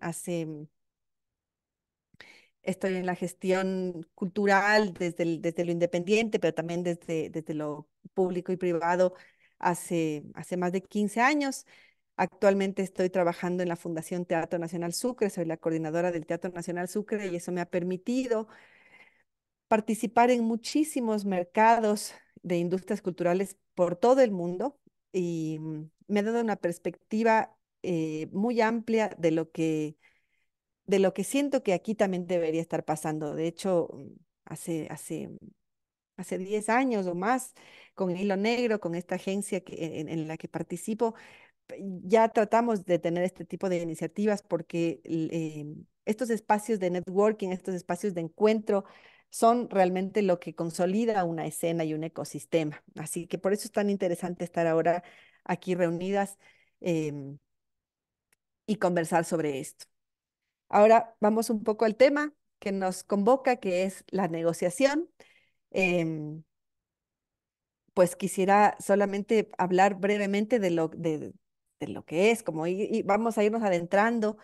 hace estoy en la gestión cultural desde, desde lo independiente, pero también desde, desde lo público y privado hace, hace más de 15 años. Actualmente estoy trabajando en la Fundación Teatro Nacional Sucre, soy la coordinadora del Teatro Nacional Sucre y eso me ha permitido participar en muchísimos mercados de industrias culturales por todo el mundo y mm, me ha dado una perspectiva eh, muy amplia de lo que de lo que siento que aquí también debería estar pasando. De hecho, mm, hace, hace, hace 10 años o más, con el Hilo Negro, con esta agencia en, la que participo, ya tratamos de tener este tipo de iniciativas porque eh, estos espacios de networking, estos espacios de encuentro, son realmente lo que consolida una escena y un ecosistema. Así que por eso es tan interesante estar ahora aquí reunidas. Em, y conversar sobre esto. Ahora vamos un poco al tema que nos convoca, que es la negociación. Em, pues quisiera solamente hablar brevemente de lo, de, lo que es, como y, vamos a irnos adentrando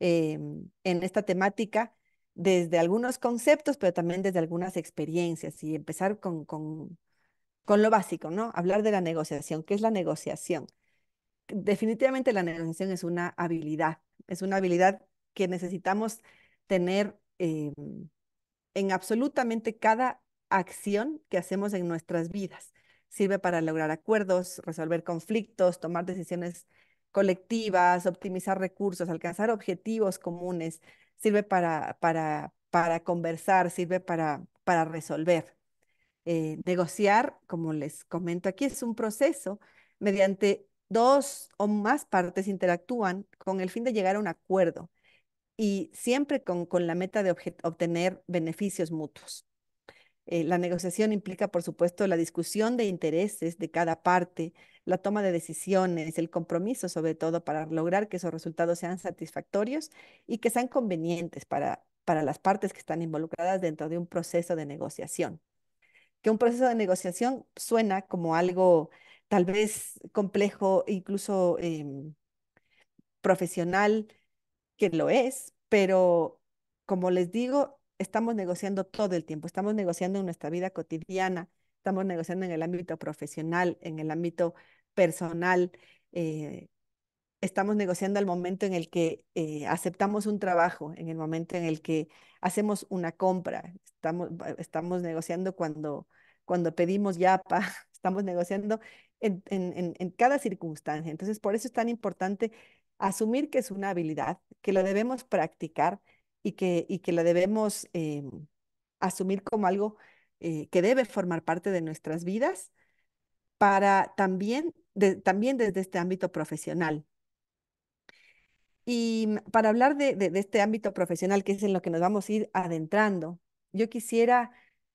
em, en esta temática desde algunos conceptos, pero también desde algunas experiencias y empezar con, lo básico, ¿no? Hablar de la negociación. ¿Qué es la negociación? definitivamente la negociación es una habilidad, es una habilidad que necesitamos tener eh, en absolutamente cada acción que hacemos en nuestras vidas. Sirve para lograr acuerdos, resolver conflictos, tomar decisiones colectivas, optimizar recursos, alcanzar objetivos comunes, sirve para, para, para conversar, sirve para, para resolver. Eh, negociar, como les comento aquí, es un proceso mediante dos o más partes interactúan con el fin de llegar a un acuerdo y siempre con, la meta de obtener beneficios mutuos. Eh, la negociación implica, por supuesto, la discusión de intereses de cada parte, la toma de decisiones, el compromiso, sobre todo, para lograr que esos resultados sean satisfactorios y que sean convenientes para, para las partes que están involucradas dentro de un proceso de negociación. Que un proceso de negociación suena como algo tal vez complejo, incluso em, profesional, que lo es, pero como les digo, estamos negociando todo el tiempo, estamos negociando en nuestra vida cotidiana, estamos negociando en el ámbito profesional, en el ámbito personal, eh, estamos negociando al momento en el que eh, aceptamos un trabajo, en el momento en el que hacemos una compra, estamos, estamos negociando cuando, cuando pedimos yapa, estamos negociando en, cada circunstancia. Entonces, por eso es tan importante asumir que es una habilidad, que la debemos practicar y que, y que la debemos eh, asumir como algo eh, que debe formar parte de nuestras vidas para también, también desde este ámbito profesional. Y para hablar de, este ámbito profesional, que es en lo que nos vamos a ir adentrando, yo quisiera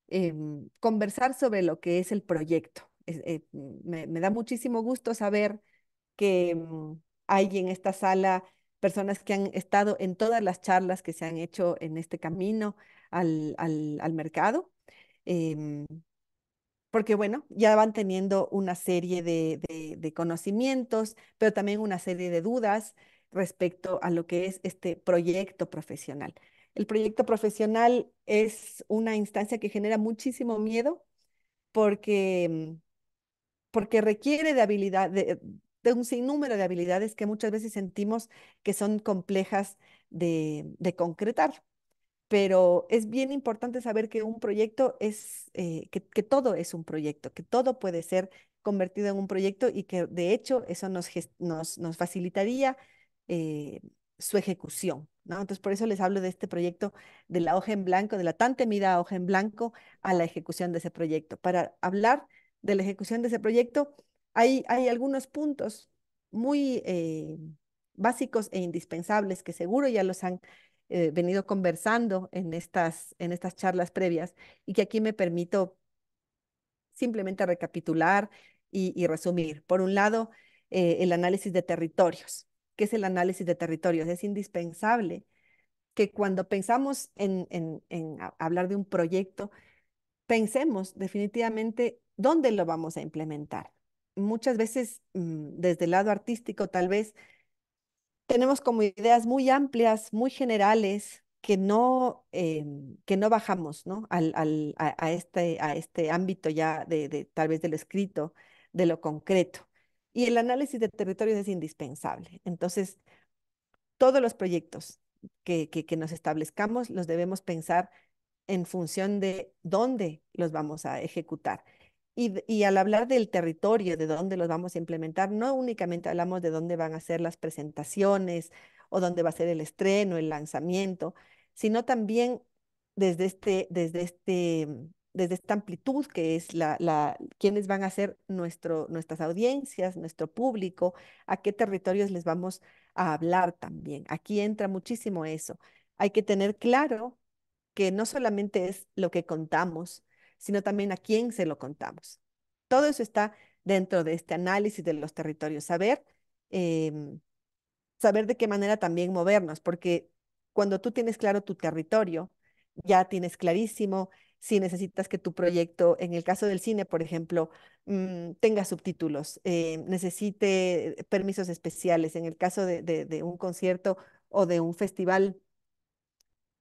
em, conversar sobre lo que es el proyecto. Eh, me, da muchísimo gusto saber que mm, hay en esta sala personas que han estado en todas las charlas que se han hecho en este camino al, mercado. Em, porque bueno, ya van teniendo una serie de, de, conocimientos, pero también una serie de dudas respecto a lo que es este proyecto profesional. El proyecto profesional es una instancia que genera muchísimo miedo porque mm, porque requiere de habilidad, de, un sinnúmero de habilidades que muchas veces sentimos que son complejas de, concretar. Pero es bien importante saber que un proyecto es, eh, que, todo es un proyecto, que todo puede ser convertido en un proyecto y que de hecho eso nos, nos, facilitaría eh, su ejecución. ¿no? Entonces, por eso les hablo de este proyecto de la hoja en blanco, de la tan temida hoja en blanco a la ejecución de ese proyecto, para hablar de la ejecución de ese proyecto, hay, hay algunos puntos muy eh, básicos e indispensables que seguro ya los han eh, venido conversando en estas, en estas charlas previas y que aquí me permito simplemente recapitular y, resumir. Por un lado, eh, el análisis de territorios. ¿Qué es el análisis de territorios? Es indispensable que cuando pensamos en, en hablar de un proyecto, pensemos definitivamente ¿dónde lo vamos a implementar? Muchas veces, mm, desde el lado artístico, tal vez tenemos como ideas muy amplias, muy generales, que no, em, bajamos este, a, este, ámbito ya tal vez del escrito, de lo concreto. Y el análisis de territorios es indispensable. Entonces, todos los proyectos que nos establezcamos los debemos pensar en función de dónde los vamos a ejecutar. Y, al hablar del territorio, de dónde los vamos a implementar, no únicamente hablamos de dónde van a ser las presentaciones o dónde va a ser el estreno, el lanzamiento, sino también desde, este, desde, este, esta amplitud que es la, quiénes van a ser nuestras audiencias, nuestro público, a qué territorios les vamos a hablar también. Aquí entra muchísimo eso. Hay que tener claro que no solamente es lo que contamos, sino también a quién se lo contamos. Todo eso está dentro de este análisis de los territorios, saber, em, saber de qué manera también movernos, porque cuando tú tienes claro tu territorio, ya tienes clarísimo si necesitas que tu proyecto, en el caso del cine, por ejemplo, mm, tenga subtítulos, eh, necesite permisos especiales, en el caso de, un concierto o de un festival,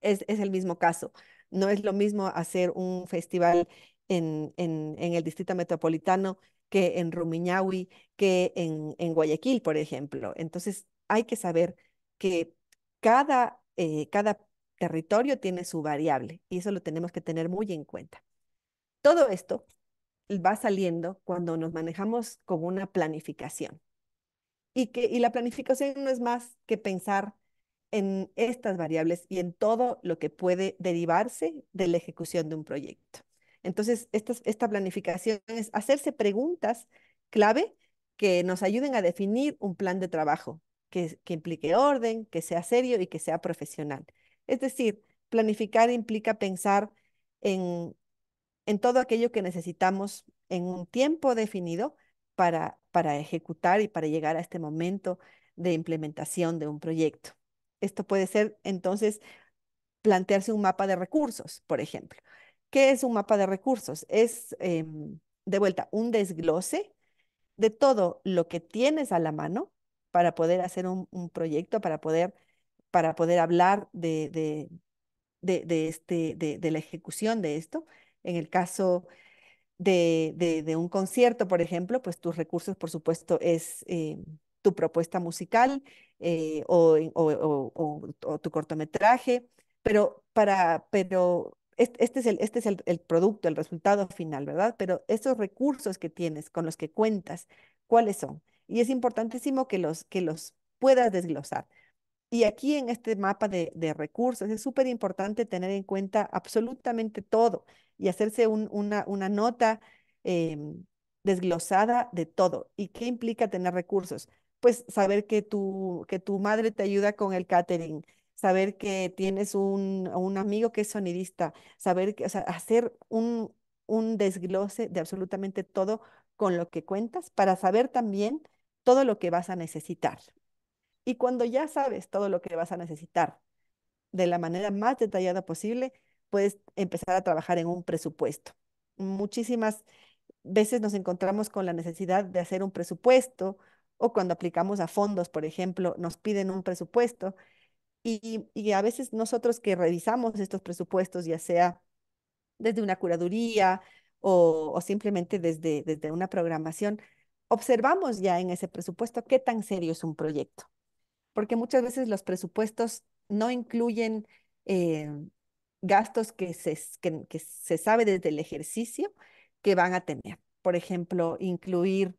es el mismo caso. No es lo mismo hacer un festival en, en, el Distrito Metropolitano que en Rumiñahui, que en, Guayaquil, por ejemplo. Entonces, hay que saber que cada, eh, cada territorio tiene su variable y eso lo tenemos que tener muy en cuenta. Todo esto va saliendo cuando nos manejamos con una planificación. Y, que, y la planificación no es más que pensar en estas variables y en todo lo que puede derivarse de la ejecución de un proyecto. Entonces, esta, planificación es hacerse preguntas clave que nos ayuden a definir un plan de trabajo, que, implique orden, que sea serio y que sea profesional. Es decir, planificar implica pensar en, todo aquello que necesitamos en un tiempo definido para, para ejecutar y para llegar a este momento de implementación de un proyecto esto puede ser entonces plantearse un mapa de recursos, por ejemplo. ¿Qué es un mapa de recursos? Es, em, de vuelta, un desglose de todo lo que tienes a la mano para poder hacer un, proyecto, para poder, para poder hablar de, de, este, de, la ejecución de esto. En el caso de, un concierto, por ejemplo, pues tus recursos, por supuesto, es em, tu propuesta musical, eh, o, tu cortometraje, pero, para, pero este, es, este el, producto, el resultado final, ¿verdad? Pero esos recursos que tienes, con los que cuentas, ¿cuáles son? Y es importantísimo que los, que los puedas desglosar. Y aquí en este mapa de, recursos es súper importante tener en cuenta absolutamente todo y hacerse una, nota em, desglosada de todo. ¿Y qué implica tener recursos? Pues, saber que tu, que tu madre te ayuda con el catering, saber que tienes un, amigo que es sonidista, saber que, hacer un, un desglose de absolutamente todo con lo que cuentas para saber también todo lo que vas a necesitar. Y cuando ya sabes todo lo que vas a necesitar de la manera más detallada posible, puedes empezar a trabajar en un presupuesto. Muchísimas veces nos encontramos con la necesidad de hacer un presupuesto o cuando aplicamos a fondos, por ejemplo, nos piden un presupuesto y, a veces nosotros que revisamos estos presupuestos, ya sea desde una curaduría o, simplemente desde, desde una programación, observamos ya en ese presupuesto qué tan serio es un proyecto. Porque muchas veces los presupuestos no incluyen eh, gastos que, que se sabe desde el ejercicio que van a tener. Por ejemplo, incluir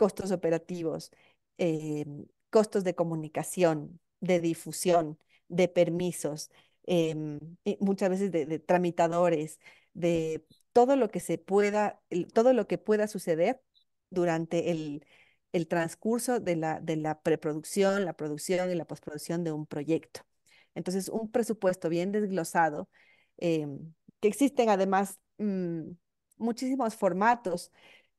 costos operativos, eh, costos de comunicación, de difusión, de permisos, em, muchas veces de, tramitadores, de todo lo que se pueda, todo lo que pueda suceder durante el, transcurso de la, preproducción, la producción y la postproducción de un proyecto. Entonces, un presupuesto bien desglosado, em, que existen además mm, muchísimos formatos,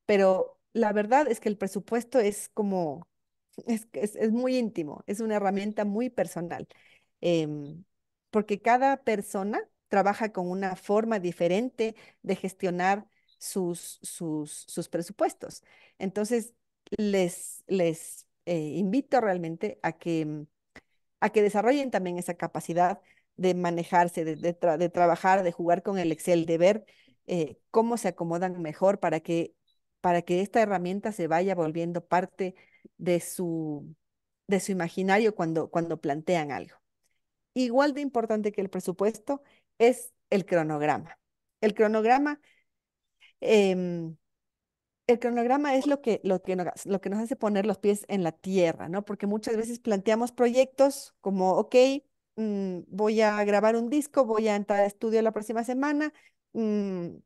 pero la verdad es que el presupuesto es como, es, es muy íntimo, es una herramienta muy personal, em, porque cada persona trabaja con una forma diferente de gestionar sus, sus, sus presupuestos. Entonces, les, les eh, invito realmente a que, mm, a que desarrollen también esa capacidad de manejarse, de, de, trabajar, de jugar con el Excel, de ver eh, cómo se acomodan mejor para que para que esta herramienta se vaya volviendo parte de su, de su imaginario cuando, cuando plantean algo. Igual de importante que el presupuesto es el cronograma. El cronograma, em, el cronograma es lo que, lo, nos, hace poner los pies en la tierra, ¿no? Porque muchas veces planteamos proyectos como, ok, mm, voy a grabar un disco, voy a entrar a estudio la próxima semana, mm,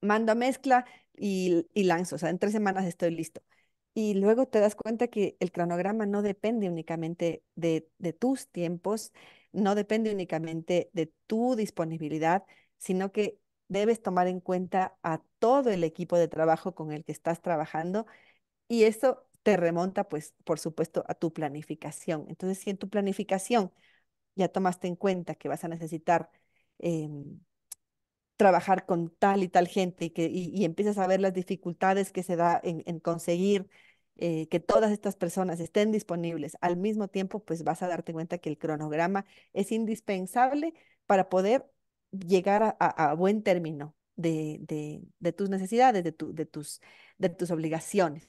mando a mezcla, y, y lanzo, o sea, en tres semanas estoy listo. Y luego te das cuenta que el cronograma no depende únicamente de, tus tiempos, no depende únicamente de tu disponibilidad, sino que debes tomar en cuenta a todo el equipo de trabajo con el que estás trabajando y eso te remonta, pues, por supuesto, a tu planificación. Entonces, si en tu planificación ya tomaste en cuenta que vas a necesitar em, trabajar con tal y tal gente y, que, y, empiezas a ver las dificultades que se da en, conseguir eh, que todas estas personas estén disponibles al mismo tiempo, pues vas a darte cuenta que el cronograma es indispensable para poder llegar a, buen término de, tus necesidades, de, de, tus, de tus obligaciones.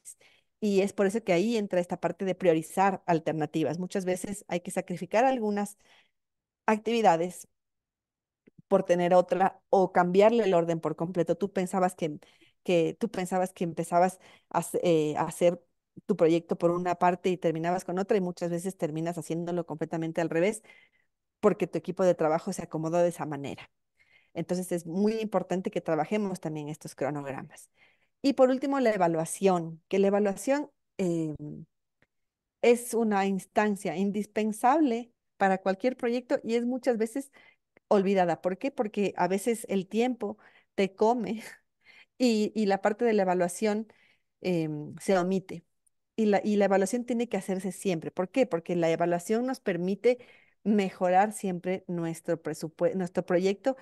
Y es por eso que ahí entra esta parte de priorizar alternativas. Muchas veces hay que sacrificar algunas actividades por tener otra o cambiarle el orden por completo. Tú pensabas que, que, tú pensabas que empezabas eh, a, hacer tu proyecto por una parte y terminabas con otra y muchas veces terminas haciéndolo completamente al revés porque tu equipo de trabajo se acomodó de esa manera. Entonces es muy importante que trabajemos también estos cronogramas. Y por último, la evaluación, que la evaluación eh, es una instancia indispensable para cualquier proyecto y es muchas veces olvidada. ¿Por qué? Porque a veces el tiempo te come y, la parte de la evaluación em, se omite. Y la, evaluación tiene que hacerse siempre. ¿Por qué? Porque la evaluación nos permite mejorar siempre nuestro, nuestro proyecto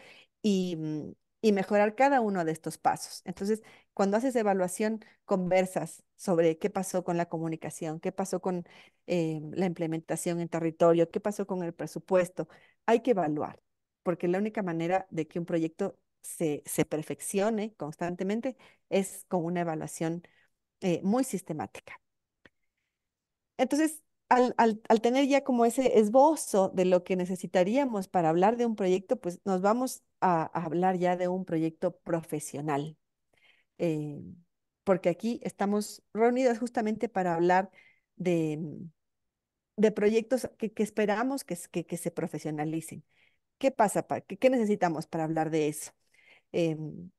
mm, y, mejorar cada uno de estos pasos. Entonces, cuando haces evaluación, conversas sobre qué pasó con la comunicación, qué pasó con em, la implementación en territorio, qué pasó con el presupuesto. Hay que evaluar porque la única manera de que un proyecto se, perfeccione constantemente es con una evaluación eh, muy sistemática. Entonces, al, tener ya como ese esbozo de lo que necesitaríamos para hablar de un proyecto, pues nos vamos a, hablar ya de un proyecto profesional. Eh, porque aquí estamos reunidas justamente para hablar de, proyectos que, esperamos que, que, se profesionalicen. ¿Qué pasa? ¿Qué necesitamos para hablar de eso? Em,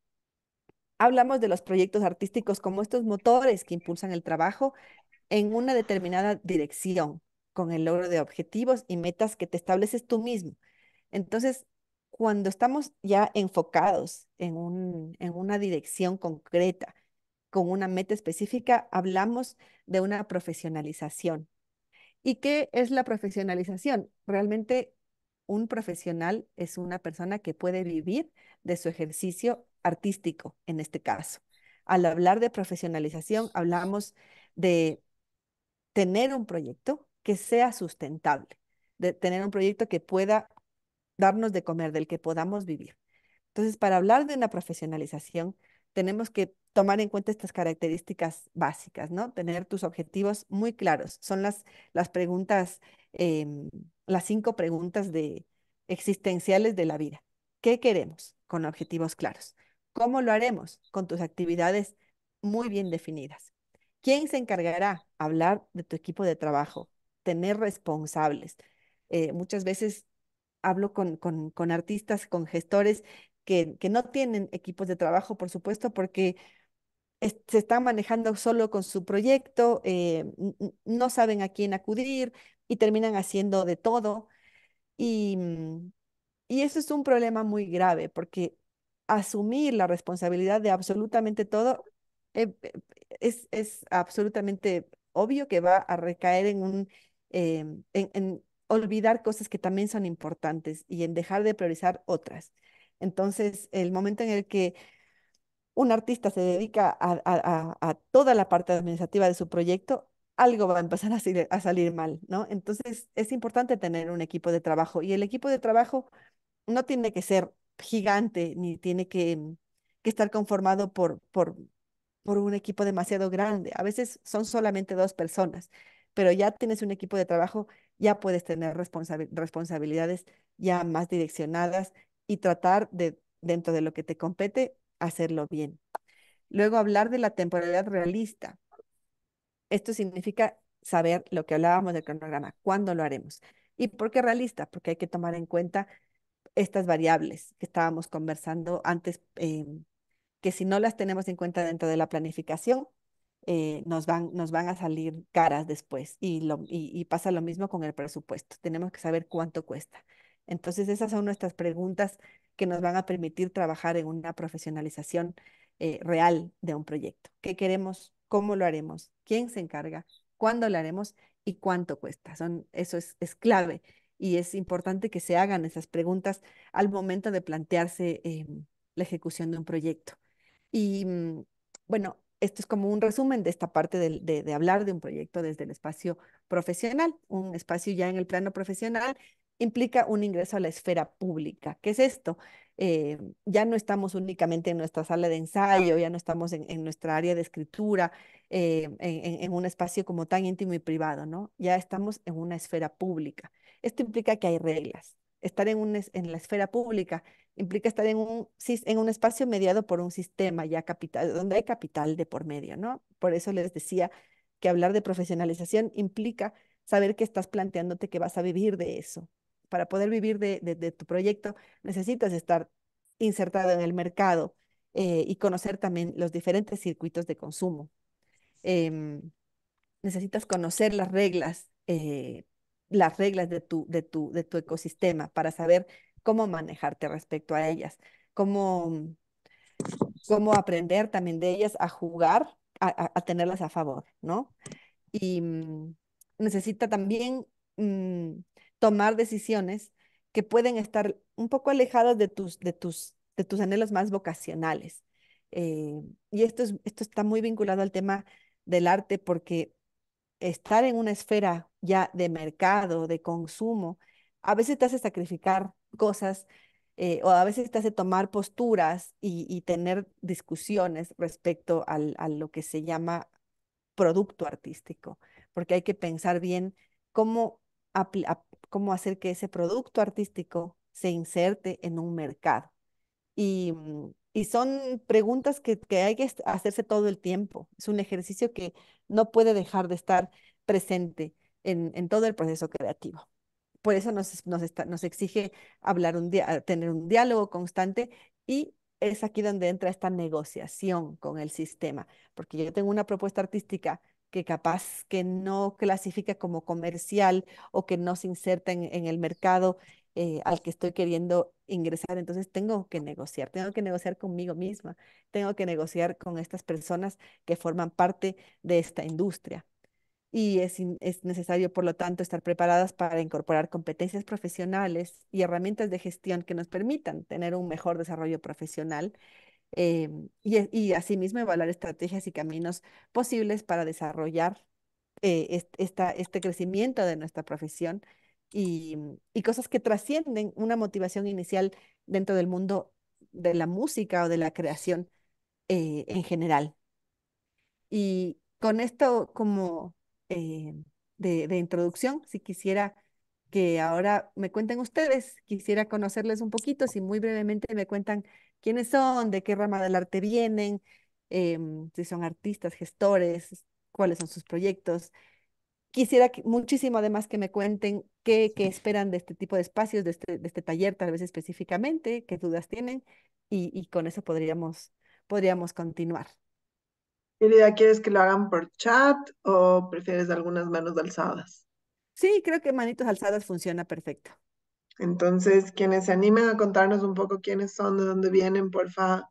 hablamos de los proyectos artísticos como estos motores que impulsan el trabajo en una determinada dirección, con el logro de objetivos y metas que te estableces tú mismo. Entonces, cuando estamos ya enfocados en, en una dirección concreta, con una meta específica, hablamos de una profesionalización. ¿Y qué es la profesionalización? Realmente un profesional es una persona que puede vivir de su ejercicio artístico, en este caso. Al hablar de profesionalización, hablamos de tener un proyecto que sea sustentable, de tener un proyecto que pueda darnos de comer, del que podamos vivir. Entonces, para hablar de una profesionalización, tenemos que tomar en cuenta estas características básicas, ¿no? Tener tus objetivos muy claros. Son las, las preguntas eh, las cinco preguntas de, existenciales de la vida. ¿Qué queremos? Con objetivos claros. ¿Cómo lo haremos? Con tus actividades muy bien definidas. ¿Quién se encargará? Hablar de tu equipo de trabajo, tener responsables. Eh, muchas veces hablo con, artistas, con gestores que, no tienen equipos de trabajo, por supuesto, porque se están manejando solo con su proyecto, eh, no saben a quién acudir, y terminan haciendo de todo. Mm, y, eso es un problema muy grave porque asumir la responsabilidad de absolutamente todo eh, eh, es, absolutamente obvio que va a recaer en un... Em, en, olvidar cosas que también son importantes y en dejar de priorizar otras. Entonces, el momento en el que un artista se dedica a, a, toda la parte administrativa de su proyecto, algo va a empezar a, salir, mal, ¿no? Entonces es importante tener un equipo de trabajo y el equipo de trabajo no tiene que ser gigante ni tiene que, mm, estar conformado por, un equipo demasiado grande. A veces son solamente dos personas, pero ya tienes un equipo de trabajo, ya puedes tener responsabilidades ya más direccionadas y tratar de, dentro de lo que te compete, hacerlo bien. Luego hablar de la temporalidad realista. Esto significa saber lo que hablábamos del cronograma, cuándo lo haremos. ¿Y por qué realista? Porque hay que tomar en cuenta estas variables que estábamos conversando antes, eh, que si no las tenemos en cuenta dentro de la planificación, eh, nos, van, nos van a salir caras después. Y, pasa lo mismo con el presupuesto. Tenemos que saber cuánto cuesta. Entonces, esas son nuestras preguntas que nos van a permitir trabajar en una profesionalización eh, real de un proyecto. ¿Qué queremos cómo lo haremos, quién se encarga, cuándo lo haremos y cuánto cuesta. Son, eso es, clave y es importante que se hagan esas preguntas al momento de plantearse em, la ejecución de un proyecto. Y mm, bueno, esto es como un resumen de esta parte de, de, hablar de un proyecto desde el espacio profesional. Un espacio ya en el plano profesional implica un ingreso a la esfera pública. ¿Qué es esto? Eh, ya no estamos únicamente en nuestra sala de ensayo, ya no estamos en, nuestra área de escritura, eh, en, un espacio como tan íntimo y privado, ¿no? Ya estamos en una esfera pública. Esto implica que hay reglas. Estar en, un, en la esfera pública implica estar en un, en un espacio mediado por un sistema ya capital, donde hay capital de por medio, ¿no? Por eso les decía que hablar de profesionalización implica saber que estás planteándote que vas a vivir de eso, para poder vivir de, tu proyecto, necesitas estar insertado en el mercado eh, y conocer también los diferentes circuitos de consumo. Em, necesitas conocer las reglas, eh, las reglas de tu, de, tu, de tu ecosistema para saber cómo manejarte respecto a ellas, cómo, aprender también de ellas a jugar, a, tenerlas a favor, ¿no? Y mm, necesita también mm, tomar decisiones que pueden estar un poco alejadas de tus, de tus, de tus anhelos más vocacionales. Eh, y esto, es, esto está muy vinculado al tema del arte porque estar en una esfera ya de mercado, de consumo, a veces te hace sacrificar cosas eh, o a veces te hace tomar posturas y, tener discusiones respecto a lo que se llama producto artístico, porque hay que pensar bien cómo cómo hacer que ese producto artístico se inserte en un mercado. Y, mm, son preguntas que, hay que hacerse todo el tiempo. Es un ejercicio que no puede dejar de estar presente en, todo el proceso creativo. Por eso nos, nos, exige hablar un tener un diálogo constante y es aquí donde entra esta negociación con el sistema, porque yo tengo una propuesta artística que capaz que no clasifica como comercial o que no se inserta en, el mercado eh, al que estoy queriendo ingresar. Entonces tengo que negociar, tengo que negociar conmigo misma, tengo que negociar con estas personas que forman parte de esta industria. Y es, es necesario, por lo tanto, estar preparadas para incorporar competencias profesionales y herramientas de gestión que nos permitan tener un mejor desarrollo profesional Em, y, y, asimismo evaluar estrategias y caminos posibles para desarrollar eh, esta, este crecimiento de nuestra profesión y, y cosas que trascienden una motivación inicial dentro del mundo de la música o de la creación eh, en general. Y con esto como eh, de, de, introducción, si quisiera que ahora me cuenten ustedes, quisiera conocerles un poquito, si muy brevemente me cuentan quiénes son, de qué rama del arte vienen, em, si son artistas, gestores, cuáles son sus proyectos. Quisiera muchísimo además que me cuenten qué, esperan de este tipo de espacios, este, de este, taller tal vez específicamente, qué dudas tienen y, con eso podríamos, podríamos continuar. Querida, ¿quieres que lo hagan por chat o prefieres algunas manos alzadas? Sí, creo que manitos alzadas funciona perfecto. Entonces, quienes se animen a contarnos un poco quiénes son, de dónde vienen, porfa,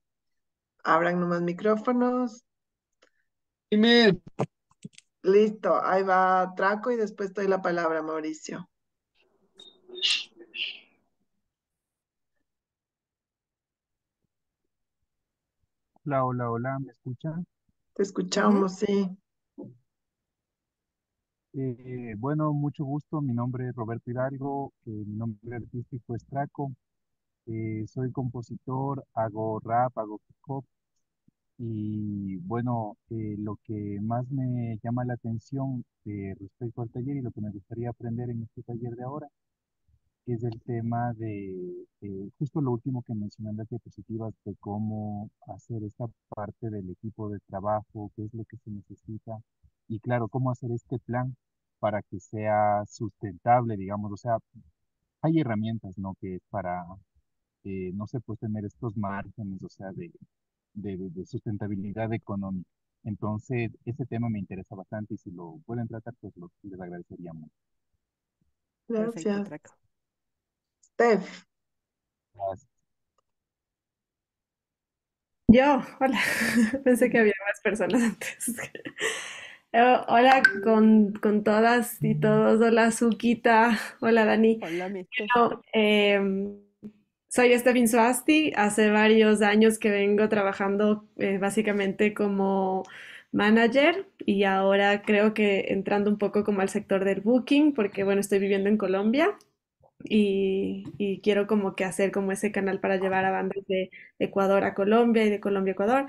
abran nomás micrófonos. Dime. Listo, ahí va Traco y después doy la palabra Mauricio. Hola, hola, hola, ¿me escuchan? Te escuchamos, sí. Eh, bueno, mucho gusto. Mi nombre es Roberto Hidalgo. Eh, mi nombre artístico es Traco. Eh, soy compositor, hago rap, hago hip hop. Y bueno, lo que más me llama la atención respecto al taller y lo que me gustaría aprender en este taller de ahora es el tema de justo lo último que mencioné en las diapositivas de cómo hacer esta parte del equipo de trabajo, qué es lo que se necesita y claro, cómo hacer este plan para que sea sustentable, digamos, o sea, hay herramientas, ¿no? Que para, eh, no sé, pues tener estos márgenes, o sea, de, de, sustentabilidad económica. Entonces, ese tema me interesa bastante y si lo pueden tratar, pues les agradecería mucho. Gracias. Steph. Gracias. Yo, hola. Pensé que había más personas antes. Oh, hola con, todas y todos. Hola, Suquita. Hola, Dani. Hola, eh, soy Estefin Suasti. Hace varios años que vengo trabajando eh, básicamente como manager y ahora creo que entrando un poco como al sector del booking porque, bueno, estoy viviendo en Colombia. Y, y quiero como que hacer como ese canal para llevar a bandas de Ecuador a Colombia y de Colombia a Ecuador.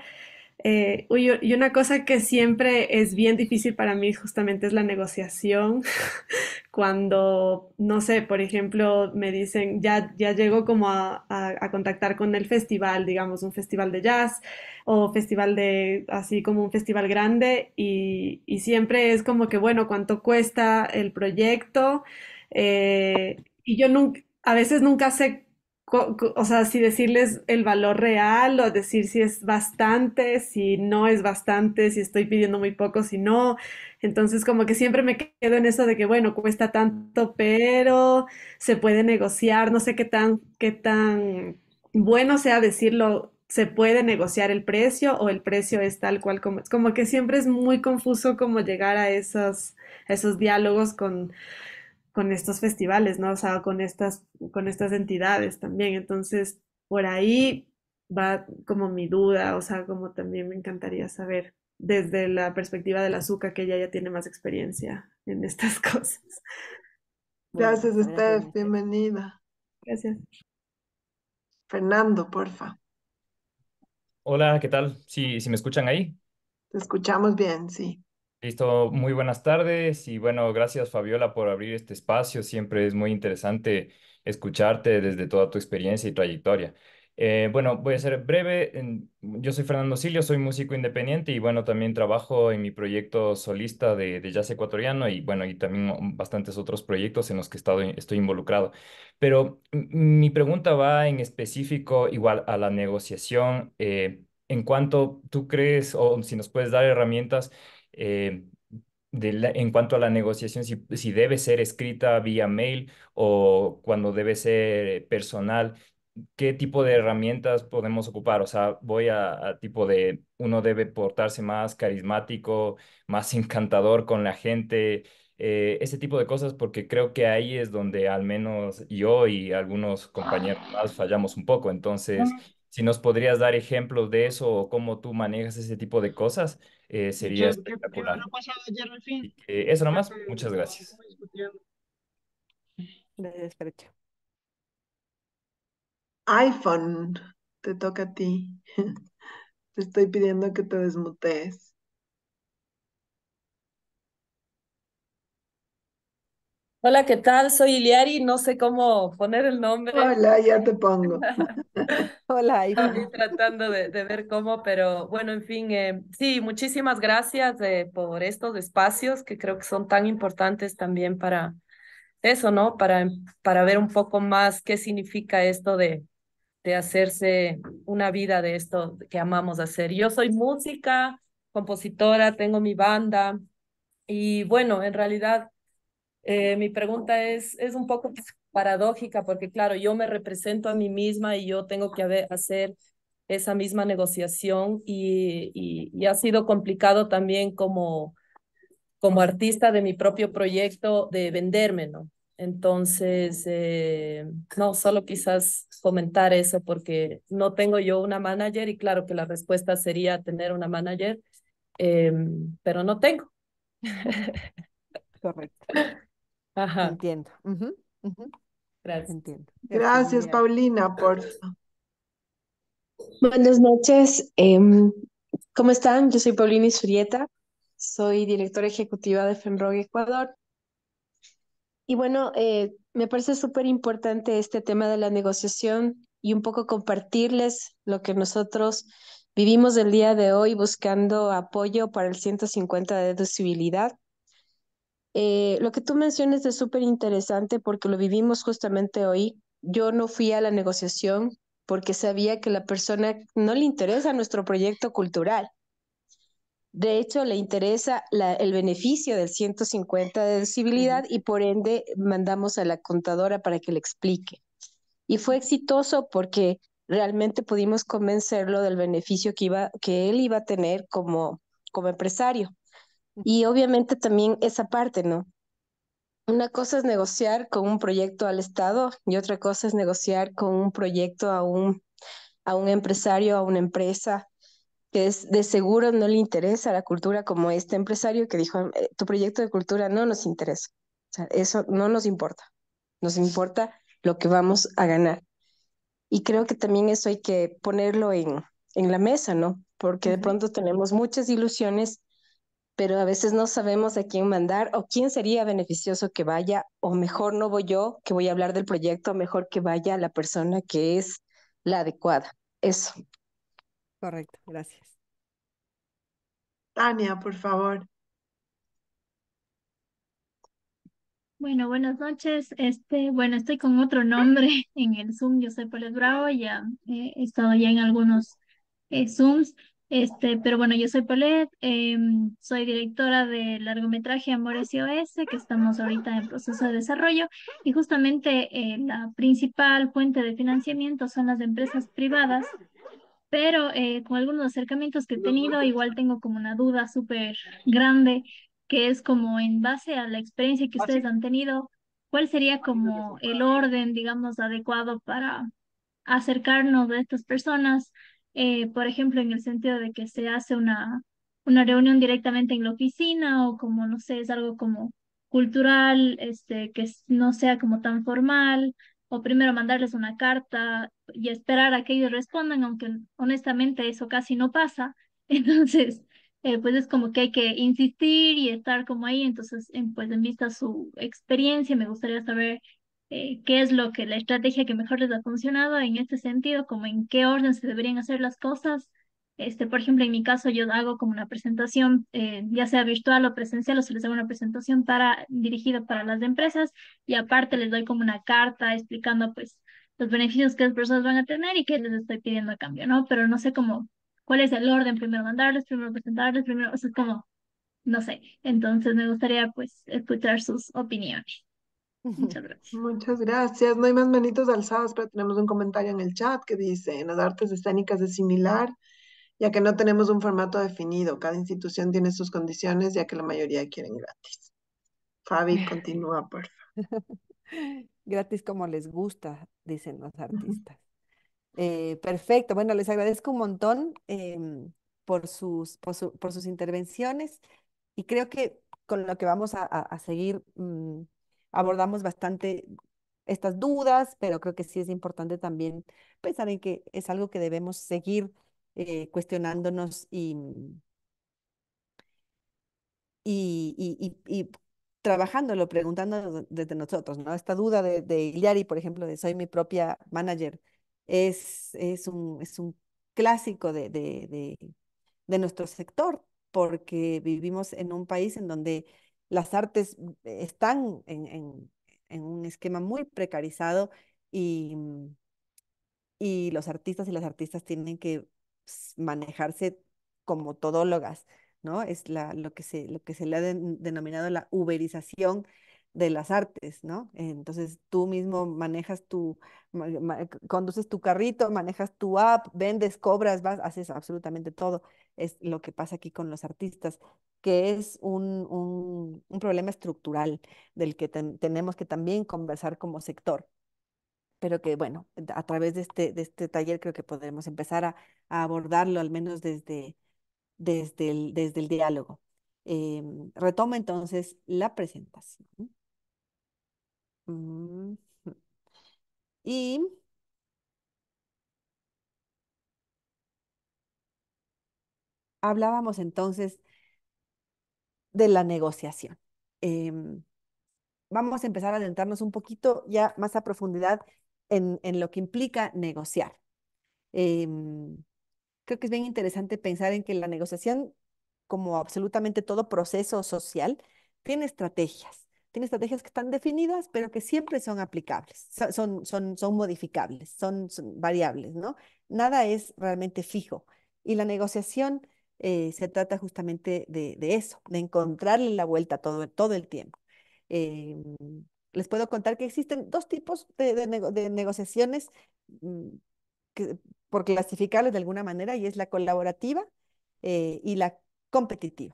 Eh, y una cosa que siempre es bien difícil para mí justamente es la negociación. Cuando, no sé, por ejemplo, me dicen, ya, ya llego como a, contactar con el festival, digamos, un festival de jazz o festival de, así como un festival grande y, siempre es como que, bueno, ¿cuánto cuesta el proyecto? Eh, y yo nunca, a veces nunca sé o sea, si decirles el valor real o decir si es bastante, si no es bastante, si estoy pidiendo muy poco, si no. Entonces, como que siempre me quedo en eso de que, bueno, cuesta tanto, pero se puede negociar, no sé qué tan, qué tan bueno sea decirlo, se puede negociar el precio o el precio es tal cual como es. Como que siempre es muy confuso como llegar a esos, a esos diálogos con con estos festivales, ¿no? O sea, con estas, con estas entidades también. Entonces, por ahí va como mi duda, o sea, como también me encantaría saber desde la perspectiva de la azúcar, que ella ya tiene más experiencia en estas cosas. Gracias, Steph, bienvenida. Gracias. Fernando, porfa. Hola, ¿qué tal? ¿Sí, ¿Sí me escuchan ahí? Te escuchamos bien, sí. Listo, muy buenas tardes y bueno, gracias Fabiola por abrir este espacio. Siempre es muy interesante escucharte desde toda tu experiencia y trayectoria. Eh, bueno, voy a ser breve. Yo soy Fernando Silio, soy músico independiente y bueno, también trabajo en mi proyecto solista de, jazz ecuatoriano y bueno, y también bastantes otros proyectos en los que estado, estoy involucrado. Pero mi pregunta va en específico igual a la negociación. Eh, en cuanto tú crees o si nos puedes dar herramientas eh, en cuanto a la negociación, si, debe ser escrita vía mail o cuando debe ser personal, ¿qué tipo de herramientas podemos ocupar? O sea, voy a, tipo de, uno debe portarse más carismático, más encantador con la gente, eh, ese tipo de cosas, porque creo que ahí es donde al menos yo y algunos compañeros fallamos un poco. Entonces, si nos podrías dar ejemplos de eso o cómo tú manejas ese tipo de cosas, eh, sería espectacular. eso nomás, muchas gracias. iPhone, te toca a ti. Te estoy pidiendo que te desmutees. Hola, ¿qué tal? Soy Iliari, no sé cómo poner el nombre. Hola, ya te pongo. Hola, Estoy tratando de, ver cómo, pero bueno, en fin, eh, sí, muchísimas gracias eh, por estos espacios que creo que son tan importantes también para eso, ¿no? Para, para ver un poco más qué significa esto de, de hacerse una vida de esto que amamos hacer. Yo soy música, compositora, tengo mi banda y bueno, en realidad eh, mi pregunta es, es un poco paradójica porque, claro, yo me represento a mí misma y yo tengo que hacer esa misma negociación y, y, ha sido complicado también como, como artista de mi propio proyecto de venderme, ¿no? Entonces, eh, no, solo quizás comentar eso porque no tengo yo una manager y claro que la respuesta sería tener una manager, em, pero no tengo. Correcto. Entiendo. Gracias. Entiendo. Gracias, Paulina, por. Buenas noches. Em, ¿Cómo están? Yo soy Paulina Isurieta. Soy directora ejecutiva de Fenrog Ecuador. Y bueno, eh, me parece súper importante este tema de la negociación y un poco compartirles lo que nosotros vivimos el día de hoy buscando apoyo para el 150 de deducibilidad. Eh, lo que tú mencionas es súper interesante porque lo vivimos justamente hoy. Yo no fui a la negociación porque sabía que la persona no le interesa nuestro proyecto cultural. De hecho, le interesa el beneficio del 150 de visibilidad y por ende mandamos a la contadora para que le explique. Y fue exitoso porque realmente pudimos convencerlo del beneficio que, iba, que él iba a tener como, como empresario. Y obviamente también esa parte, ¿no? Una cosa es negociar con un proyecto al Estado y otra cosa es negociar con un proyecto a un, a un empresario, a una empresa que es, de seguro no le interesa la cultura como este empresario que dijo, eh, tu proyecto de cultura no nos interesa. O sea, eso no nos importa. Nos importa lo que vamos a ganar. Y creo que también eso hay que ponerlo en, en la mesa, ¿no? Porque de pronto tenemos muchas ilusiones pero a veces no sabemos a quién mandar o quién sería beneficioso que vaya, o mejor no voy yo, que voy a hablar del proyecto, mejor que vaya la persona que es la adecuada. Eso. Correcto, gracias. Tania, por favor. Bueno, buenas noches. Este, bueno, estoy con otro nombre en el Zoom. Yo soy Pérez Bravo, ya he estado ya en algunos eh, Zooms. Este, pero bueno, yo soy Paulette, em, soy directora del largometraje Amores y OS, que estamos ahorita en proceso de desarrollo, y justamente eh, la principal fuente de financiamiento son las empresas privadas, pero eh, con algunos acercamientos que he tenido, igual tengo como una duda súper grande, que es como en base a la experiencia que ustedes han tenido, ¿cuál sería como el orden, digamos, adecuado para acercarnos a estas personas? Eh, por ejemplo, en el sentido de que se hace una, una reunión directamente en la oficina o como, no sé, es algo como cultural, este, que no sea como tan formal, o primero mandarles una carta y esperar a que ellos respondan, aunque honestamente eso casi no pasa. Entonces, eh, pues es como que hay que insistir y estar como ahí. Entonces, en, pues en vista a su experiencia, me gustaría saber eh, qué es lo que la estrategia que mejor les ha funcionado en este sentido, como en qué orden se deberían hacer las cosas. Este, por ejemplo, en mi caso yo hago como una presentación, eh, ya sea virtual o presencial, o se les hago una presentación para, dirigida para las empresas y aparte les doy como una carta explicando pues los beneficios que las personas van a tener y qué les estoy pidiendo a cambio, ¿no? Pero no sé cómo, cuál es el orden, primero mandarles, primero presentarles, primero, o como, no sé. Entonces me gustaría pues escuchar sus opiniones. Muchas gracias. Muchas gracias. No hay más manitos alzadas, pero tenemos un comentario en el chat que dice, en las artes escénicas es similar, ya que no tenemos un formato definido. Cada institución tiene sus condiciones, ya que la mayoría quieren gratis. Fabi, continúa, por favor. gratis como les gusta, dicen los artistas. Eh, perfecto. Bueno, les agradezco un montón em, por, sus, por, sus intervenciones y creo que con lo que vamos a, seguir... Mm, abordamos bastante estas dudas, pero creo que sí es importante también pensar en que es algo que debemos seguir eh, cuestionándonos y, y, trabajándolo, preguntándonos desde nosotros, ¿no? Esta duda de, Iliari, por ejemplo, de soy mi propia manager, es, es, un, es un clásico de, de nuestro sector, porque vivimos en un país en donde las artes mm, están en, un esquema muy precarizado y, mm, y los artistas y las artistas tienen que manejarse como todólogas, ¿no? Es la, lo, que se, lo que se le ha denominado la uberización de las artes, ¿no? Entonces tú mismo manejas tu, conduces tu carrito, manejas tu app, vendes, cobras, vas, haces absolutamente todo. Es lo que pasa aquí con los artistas que es un, problema estructural del que tenemos que también conversar como sector pero que bueno, a través de este, de este taller creo que podremos empezar a, abordarlo al menos desde, desde, el, desde el diálogo. Eh, em, retoma entonces la presentación. Mm, y hablábamos entonces de la negociación. Em, vamos a empezar a adentrarnos un poquito ya más a profundidad en, lo que implica negociar. Em, creo que es bien interesante pensar en que la negociación, como absolutamente todo proceso social, tiene estrategias. Tiene estrategias que están definidas, pero que siempre son aplicables, son, son, son modificables, son, son variables, ¿no? Nada es realmente fijo. Y la negociación eh, se trata justamente de, eso, de encontrarle la vuelta todo, todo el tiempo. Eh, les puedo contar que existen dos tipos de, negociaciones mm, por clasificarles de alguna manera, y es la colaborativa eh, y la competitiva.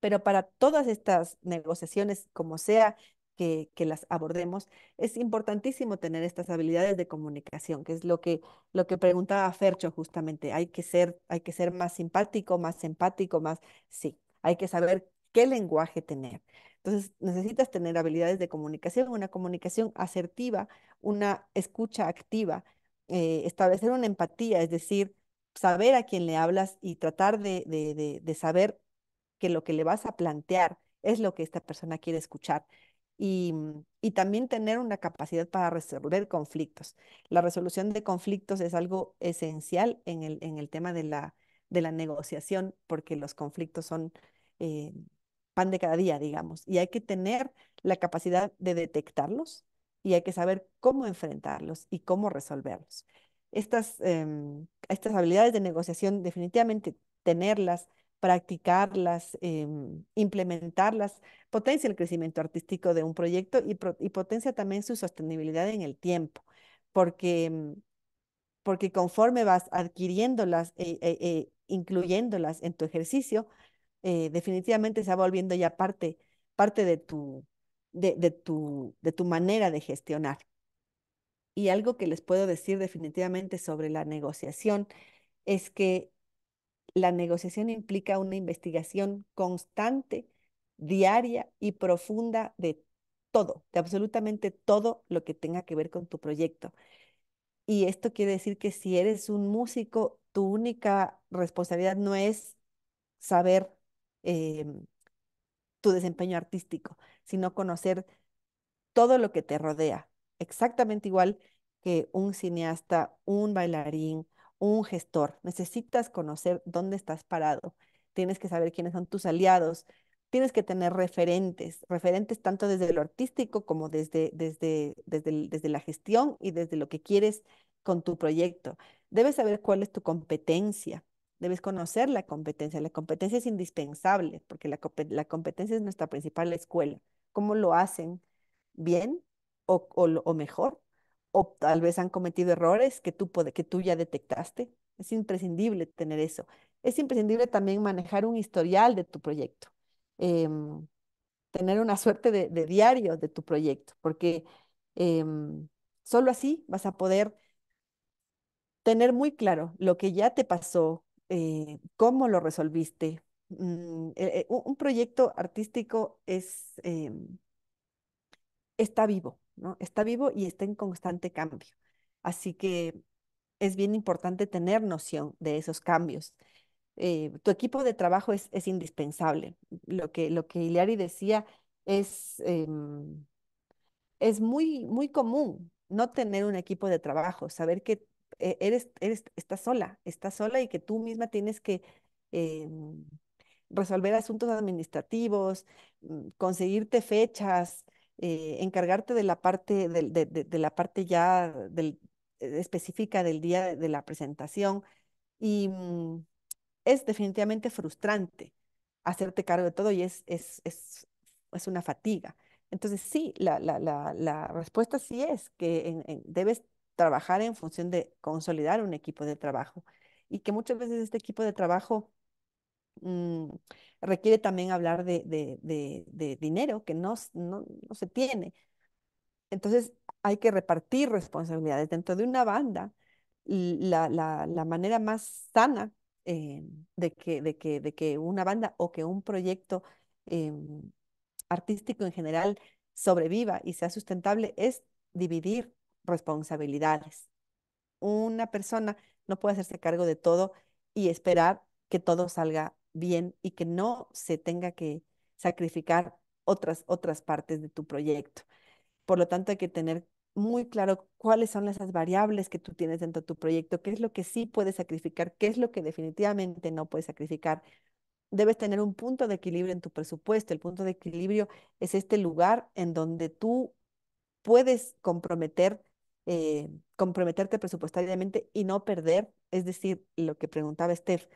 Pero para todas estas negociaciones, como sea que, las abordemos, es importantísimo tener estas habilidades de comunicación, que es lo que, lo que preguntaba Fercho justamente. Hay que, ser, hay que ser más simpático, más empático, más, sí, hay que saber qué lenguaje tener. Entonces, necesitas tener habilidades de comunicación, una comunicación asertiva, una escucha activa, eh, establecer una empatía, es decir, saber a quién le hablas y tratar de, de saber que lo que le vas a plantear es lo que esta persona quiere escuchar. Mm, y, también tener una capacidad para resolver conflictos. La resolución de conflictos es algo esencial en el, tema de la, negociación, porque los conflictos son eh, pan de cada día, digamos, y hay que tener la capacidad de detectarlos y hay que saber cómo enfrentarlos y cómo resolverlos. estas em, habilidades de negociación definitivamente tenerlas practicarlas, em, implementarlas, potencia el crecimiento artístico de un proyecto y, potencia también su sostenibilidad en el tiempo, porque, em, porque conforme vas adquiriéndolas, e, e, e incluyéndolas en tu ejercicio, eh, definitivamente se va volviendo ya parte, parte de, tu, de, de, tu, de tu manera de gestionar. Y algo que les puedo decir definitivamente sobre la negociación es que la negociación implica una investigación constante, diaria y profunda de todo, de absolutamente todo lo que tenga que ver con tu proyecto. Y esto quiere decir que si eres un músico, tu única responsabilidad no es saber em, tu desempeño artístico, sino conocer todo lo que te rodea. Exactamente igual que un cineasta, un bailarín, un gestor. Necesitas conocer dónde estás parado. Tienes que saber quiénes son tus aliados. Tienes que tener referentes, referentes tanto desde lo artístico como desde, desde, desde, desde la gestión y desde lo que quieres con tu proyecto. Debes saber cuál es tu competencia. Debes conocer la competencia. La competencia es indispensable porque la, competencia es nuestra principal escuela. ¿Cómo lo hacen bien o, o mejor o tal vez han cometido errores que tú, que tú ya detectaste. Es imprescindible tener eso. Es imprescindible también manejar un historial de tu proyecto, em, tener una suerte de, diario de tu proyecto, porque em, solo así vas a poder tener muy claro lo que ya te pasó, eh, cómo lo resolviste. Mm, e, e, un proyecto artístico es, em, está vivo, ¿no? Está vivo y está en constante cambio. Así que es bien importante tener noción de esos cambios. Eh, tu equipo de trabajo es, indispensable. Lo que, lo que Iliari decía es, em, es muy, muy común no tener un equipo de trabajo, saber que eh, eres, eres, estás sola, estás sola y que tú misma tienes que em, resolver asuntos administrativos, mm, conseguirte fechas, eh, encargarte de la parte, de, la parte ya eh, específica del día de la presentación. Y mm, es definitivamente frustrante hacerte cargo de todo y es, es, es, una fatiga. Entonces, sí, la, respuesta sí es que debes trabajar en función de consolidar un equipo de trabajo y que muchas veces este equipo de trabajo Mm, requiere también hablar de, de, dinero que no, no, se tiene. Entonces hay que repartir responsabilidades. Dentro de una banda, la, la, manera más sana eh, de, que, de, que, de que una banda o que un proyecto eh, artístico en general sobreviva y sea sustentable es dividir responsabilidades. Una persona no puede hacerse cargo de todo y esperar que todo salga bien y que no se tenga que sacrificar otras, otras partes de tu proyecto. Por lo tanto, hay que tener muy claro cuáles son esas variables que tú tienes dentro de tu proyecto, qué es lo que sí puedes sacrificar, qué es lo que definitivamente no puedes sacrificar. Debes tener un punto de equilibrio en tu presupuesto. El punto de equilibrio es este lugar en donde tú puedes comprometer, eh, comprometerte presupuestariamente y no perder, es decir, lo que preguntaba Steph,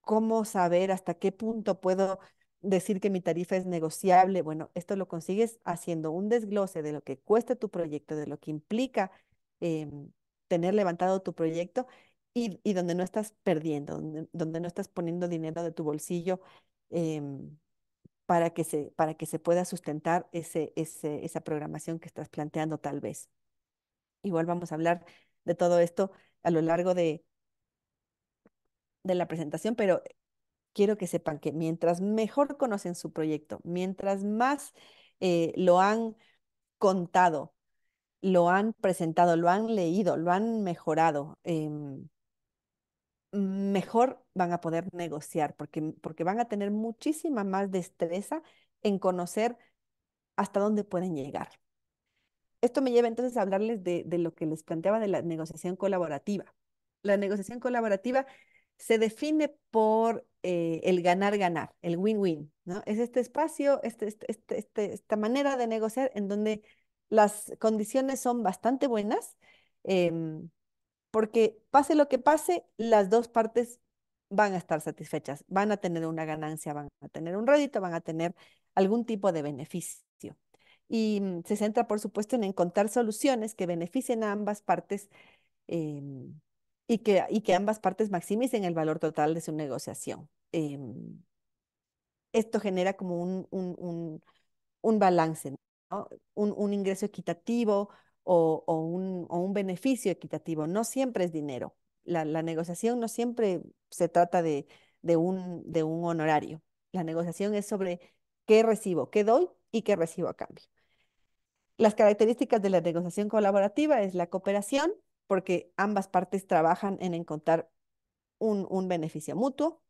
cómo saber hasta qué punto puedo decir que mi tarifa es negociable. Bueno, esto lo consigues haciendo un desglose de lo que cuesta tu proyecto, de lo que implica em, tener levantado tu proyecto y, donde no estás perdiendo, donde, no estás poniendo dinero de tu bolsillo em, para, que se, para que se pueda sustentar esa programación que estás planteando tal vez. Igual vamos a hablar de todo esto a lo largo de, de la presentación, pero quiero que sepan que mientras mejor conocen su proyecto, mientras más eh, lo han contado, lo han presentado, lo han leído, lo han mejorado, em, mejor van a poder negociar porque, porque van a tener muchísima más destreza en conocer hasta dónde pueden llegar. Esto me lleva entonces a hablarles de, de lo que les planteaba de la negociación colaborativa. La negociación colaborativa se define por eh, el ganar-ganar, el win-win. ¿no? Es este espacio, este, este, este, este, esta manera de negociar en donde las condiciones son bastante buenas, em, porque pase lo que pase, las dos partes van a estar satisfechas, van a tener una ganancia, van a tener un rédito, van a tener algún tipo de beneficio. Y mm, se centra, por supuesto, en encontrar soluciones que beneficien a ambas partes. Em, y que, ambas partes maximicen el valor total de su negociación. Em, esto genera como un, balance, un, ingreso equitativo o, un, beneficio equitativo. No siempre es dinero. La, negociación no siempre se trata de, de, un, de un honorario. La negociación es sobre qué recibo, qué doy y qué recibo a cambio. Las características de la negociación colaborativa es la cooperación, porque ambas partes trabajan en encontrar un, beneficio mutuo,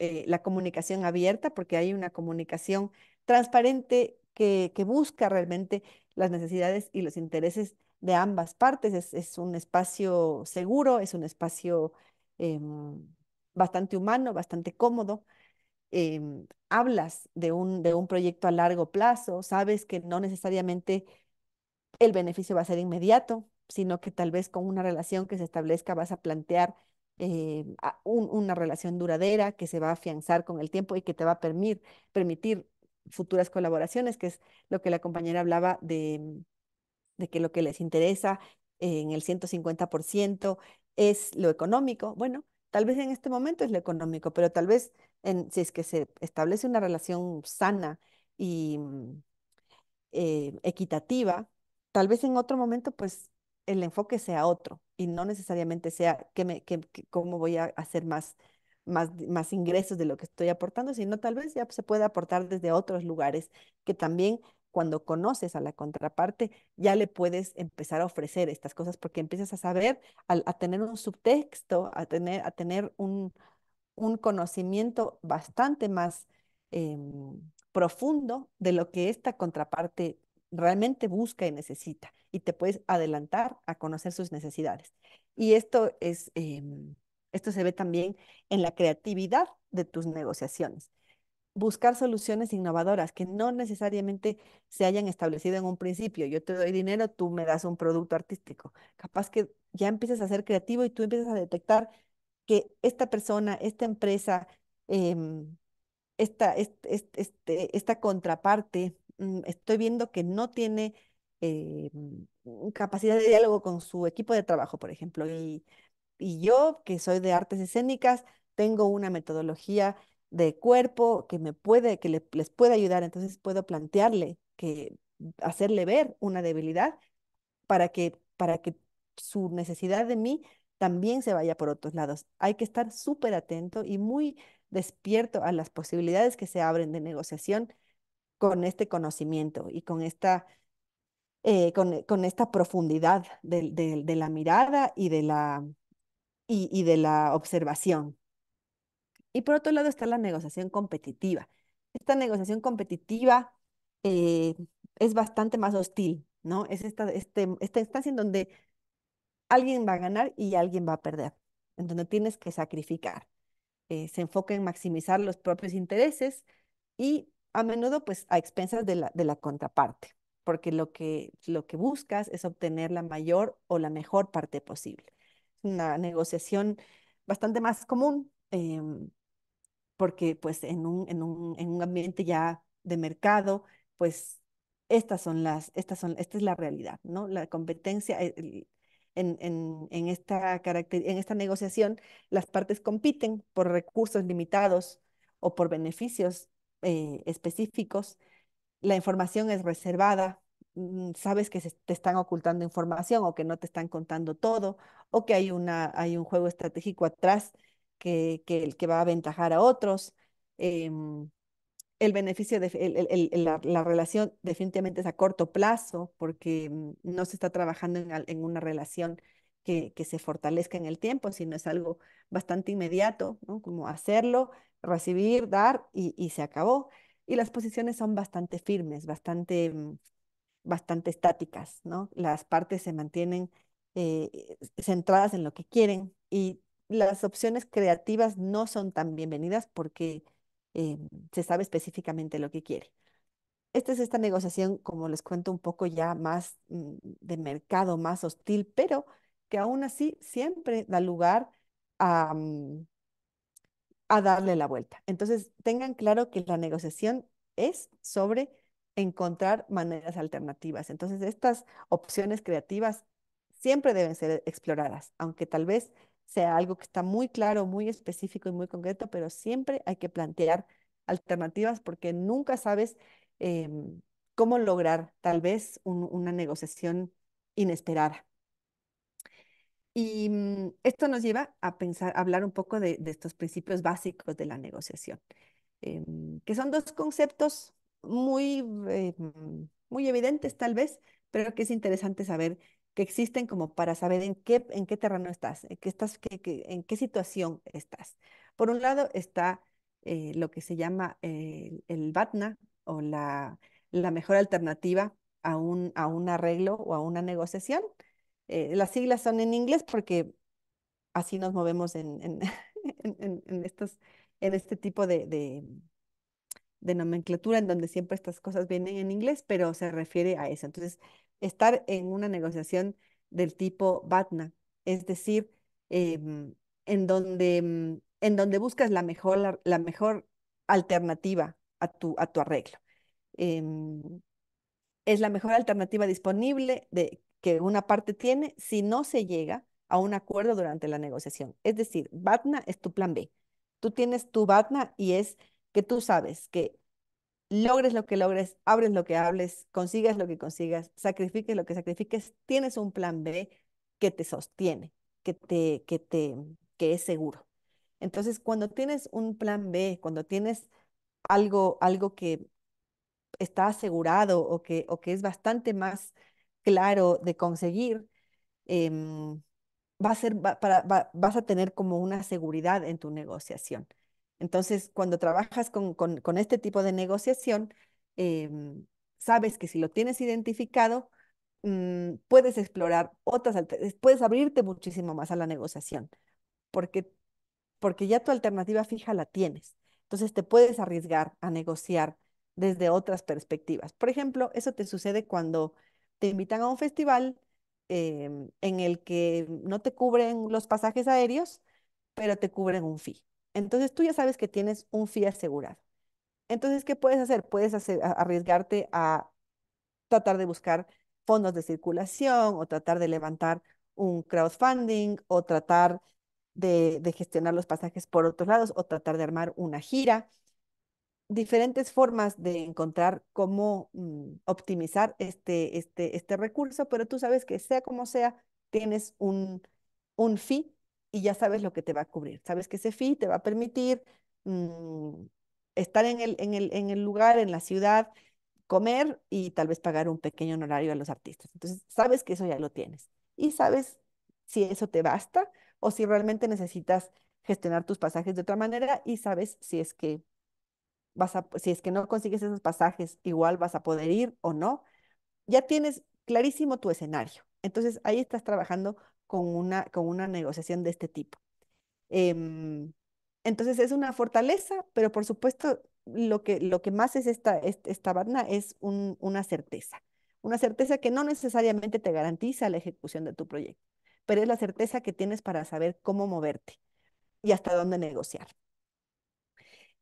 eh, la comunicación abierta, porque hay una comunicación transparente que, busca realmente las necesidades y los intereses de ambas partes. Es, un espacio seguro, es un espacio em, bastante humano, bastante cómodo. Em, hablas de un, de un proyecto a largo plazo, sabes que no necesariamente el beneficio va a ser inmediato, sino que tal vez con una relación que se establezca vas a plantear eh, una relación duradera que se va a afianzar con el tiempo y que te va a permitir, futuras colaboraciones, que es lo que la compañera hablaba de, mm, de que lo que les interesa en el 150% es lo económico. Bueno, tal vez en este momento es lo económico, pero tal vez en, si es que se establece una relación sana y mm, eh, equitativa, tal vez en otro momento pues el enfoque sea otro y no necesariamente sea que me, que, cómo voy a hacer más, más, más ingresos de lo que estoy aportando, sino tal vez ya se pueda aportar desde otros lugares que también cuando conoces a la contraparte, ya le puedes empezar a ofrecer estas cosas porque empiezas a saber, a, tener un subtexto, a tener, a tener un, conocimiento bastante más em, profundo de lo que esta contraparte realmente busca y necesita y te puedes adelantar a conocer sus necesidades. Y esto es, em, esto se ve también en la creatividad de tus negociaciones. Buscar soluciones innovadoras que no necesariamente se hayan establecido en un principio. Yo te doy dinero, tú me das un producto artístico. Capaz que ya empiezas a ser creativo y tú empiezas a detectar que esta persona, esta empresa, em, esta, este, esta contraparte Mm, estoy viendo que no tiene eh, mm, capacidad de diálogo con su equipo de trabajo, por ejemplo. Y, yo, que soy de artes escénicas, tengo una metodología de cuerpo que me puede, que les puede ayudar. Entonces puedo plantearle que hacerle ver una debilidad para que, para que su necesidad de mí también se vaya por otros lados. Hay que estar súper atento y muy despierto a las posibilidades que se abren de negociación con este conocimiento y con esta, eh, eh, con, esta profundidad de, la mirada y de la, y, y de la observación. Y por otro lado está la negociación competitiva. Esta negociación competitiva eh, es bastante más hostil, ¿no? Es esta, este, esta instancia en donde alguien va a ganar y alguien va a perder, en donde tienes que sacrificar. se enfoca en maximizar los propios intereses y a menudo pues a expensas de la, de la contraparte, porque lo que, lo que buscas es obtener la mayor o la mejor parte posible. es Una negociación bastante más común, em, porque pues en un, en, un, ambiente ya de mercado, pues estas son las, estas son, esta es la realidad, ¿no? La competencia, eh, en, esta en esta negociación, las partes compiten por recursos limitados o por beneficios eh, específicos, la información es reservada, mm, sabes que te están ocultando información o que no te están contando todo o que hay, una, hay un juego estratégico atrás que, que, que va a aventajar a otros. Em, el beneficio de la, relación definitivamente es a corto plazo porque mm, no se está trabajando en, una relación que, que, se fortalezca en el tiempo, sino es algo bastante inmediato, ¿no? Como hacerlo, recibir, dar y, se acabó. Y las posiciones son bastante firmes, bastante, mm, bastante estáticas, ¿no? Las partes se mantienen eh, eh, centradas en lo que quieren y las opciones creativas no son tan bienvenidas porque eh, se sabe específicamente lo que quiere. Esta es esta negociación, como les cuento, un poco ya más mm, de mercado, más hostil, pero que aún así siempre da lugar a, mm, a darle la vuelta. Entonces, tengan claro que la negociación es sobre encontrar maneras alternativas. Entonces, estas opciones creativas siempre deben ser exploradas, aunque tal vez sea algo que está muy claro, muy específico y muy concreto, pero siempre hay que plantear alternativas porque nunca sabes em, cómo lograr tal vez una negociación inesperada. Y mm, esto nos lleva a hablar un poco de, estos principios básicos de la negociación, em, que son dos conceptos muy, eh, mm, muy evidentes tal vez, pero que es interesante saber que existen como para saber en qué, en terreno estás, eh, en qué, situación estás. Por un lado está eh, lo que se llama el BATNA o la, mejor alternativa a un, a un arreglo o a una negociación, eh, las siglas son en inglés porque así nos movemos en, en, estos, en este tipo de, nomenclatura en donde siempre estas cosas vienen en inglés, pero se refiere a eso. Entonces, estar en una negociación del tipo BATNA, es decir, em, en, donde, em, en donde buscas la mejor, la, mejor alternativa a tu, a tu arreglo. Em, es la mejor alternativa disponible de, que una parte tiene si no se llega a un acuerdo durante la negociación. Es decir, BATNA es tu plan B. Tú tienes tu BATNA y es que tú sabes que logres lo que logres, abres lo que hables, consigas lo que consigas, sacrifiques lo que sacrifiques, tienes un plan B que te sostiene, que te que te que es seguro. Entonces, cuando tienes un plan B, cuando tienes algo algo que está asegurado o que o que es bastante más claro de conseguir, em, va a ser, vas a tener como una seguridad en tu negociación. Entonces, cuando trabajas con, este tipo de negociación, em, sabes que si lo tienes identificado, mm, puedes explorar otras alternativas, puedes abrirte muchísimo más a la negociación, porque, porque ya tu alternativa fija la tienes. Entonces, te puedes arriesgar a negociar desde otras perspectivas. Por ejemplo, eso te sucede cuando te invitan a un festival em, en el que no te cubren los pasajes aéreos, pero te cubren un fee. Entonces tú ya sabes que tienes un fee asegurado. Entonces, ¿qué puedes hacer? Puedes arriesgarte a tratar de buscar fondos de circulación o tratar de levantar un crowdfunding o tratar de, gestionar los pasajes por otros lados o tratar de armar una gira diferentes formas de encontrar cómo mm, optimizar este, este, este recurso, pero tú sabes que sea como sea, tienes un, un fee y ya sabes lo que te va a cubrir. Sabes que ese fee te va a permitir mm, estar en el, el, en el lugar, en la ciudad, comer y tal vez pagar un pequeño honorario a los artistas. Entonces, sabes que eso ya lo tienes y sabes si eso te basta o si realmente necesitas gestionar tus pasajes de otra manera y sabes si es que si es que no consigues esos pasajes, igual vas a poder ir o no. Ya tienes clarísimo tu escenario. Entonces ahí estás trabajando con una, con una negociación de este tipo. Em, entonces es una fortaleza, pero por supuesto lo que, lo que más es esta, esta barna es una certeza. Una certeza que no necesariamente te garantiza la ejecución de tu proyecto, pero es la certeza que tienes para saber cómo moverte y hasta dónde negociar.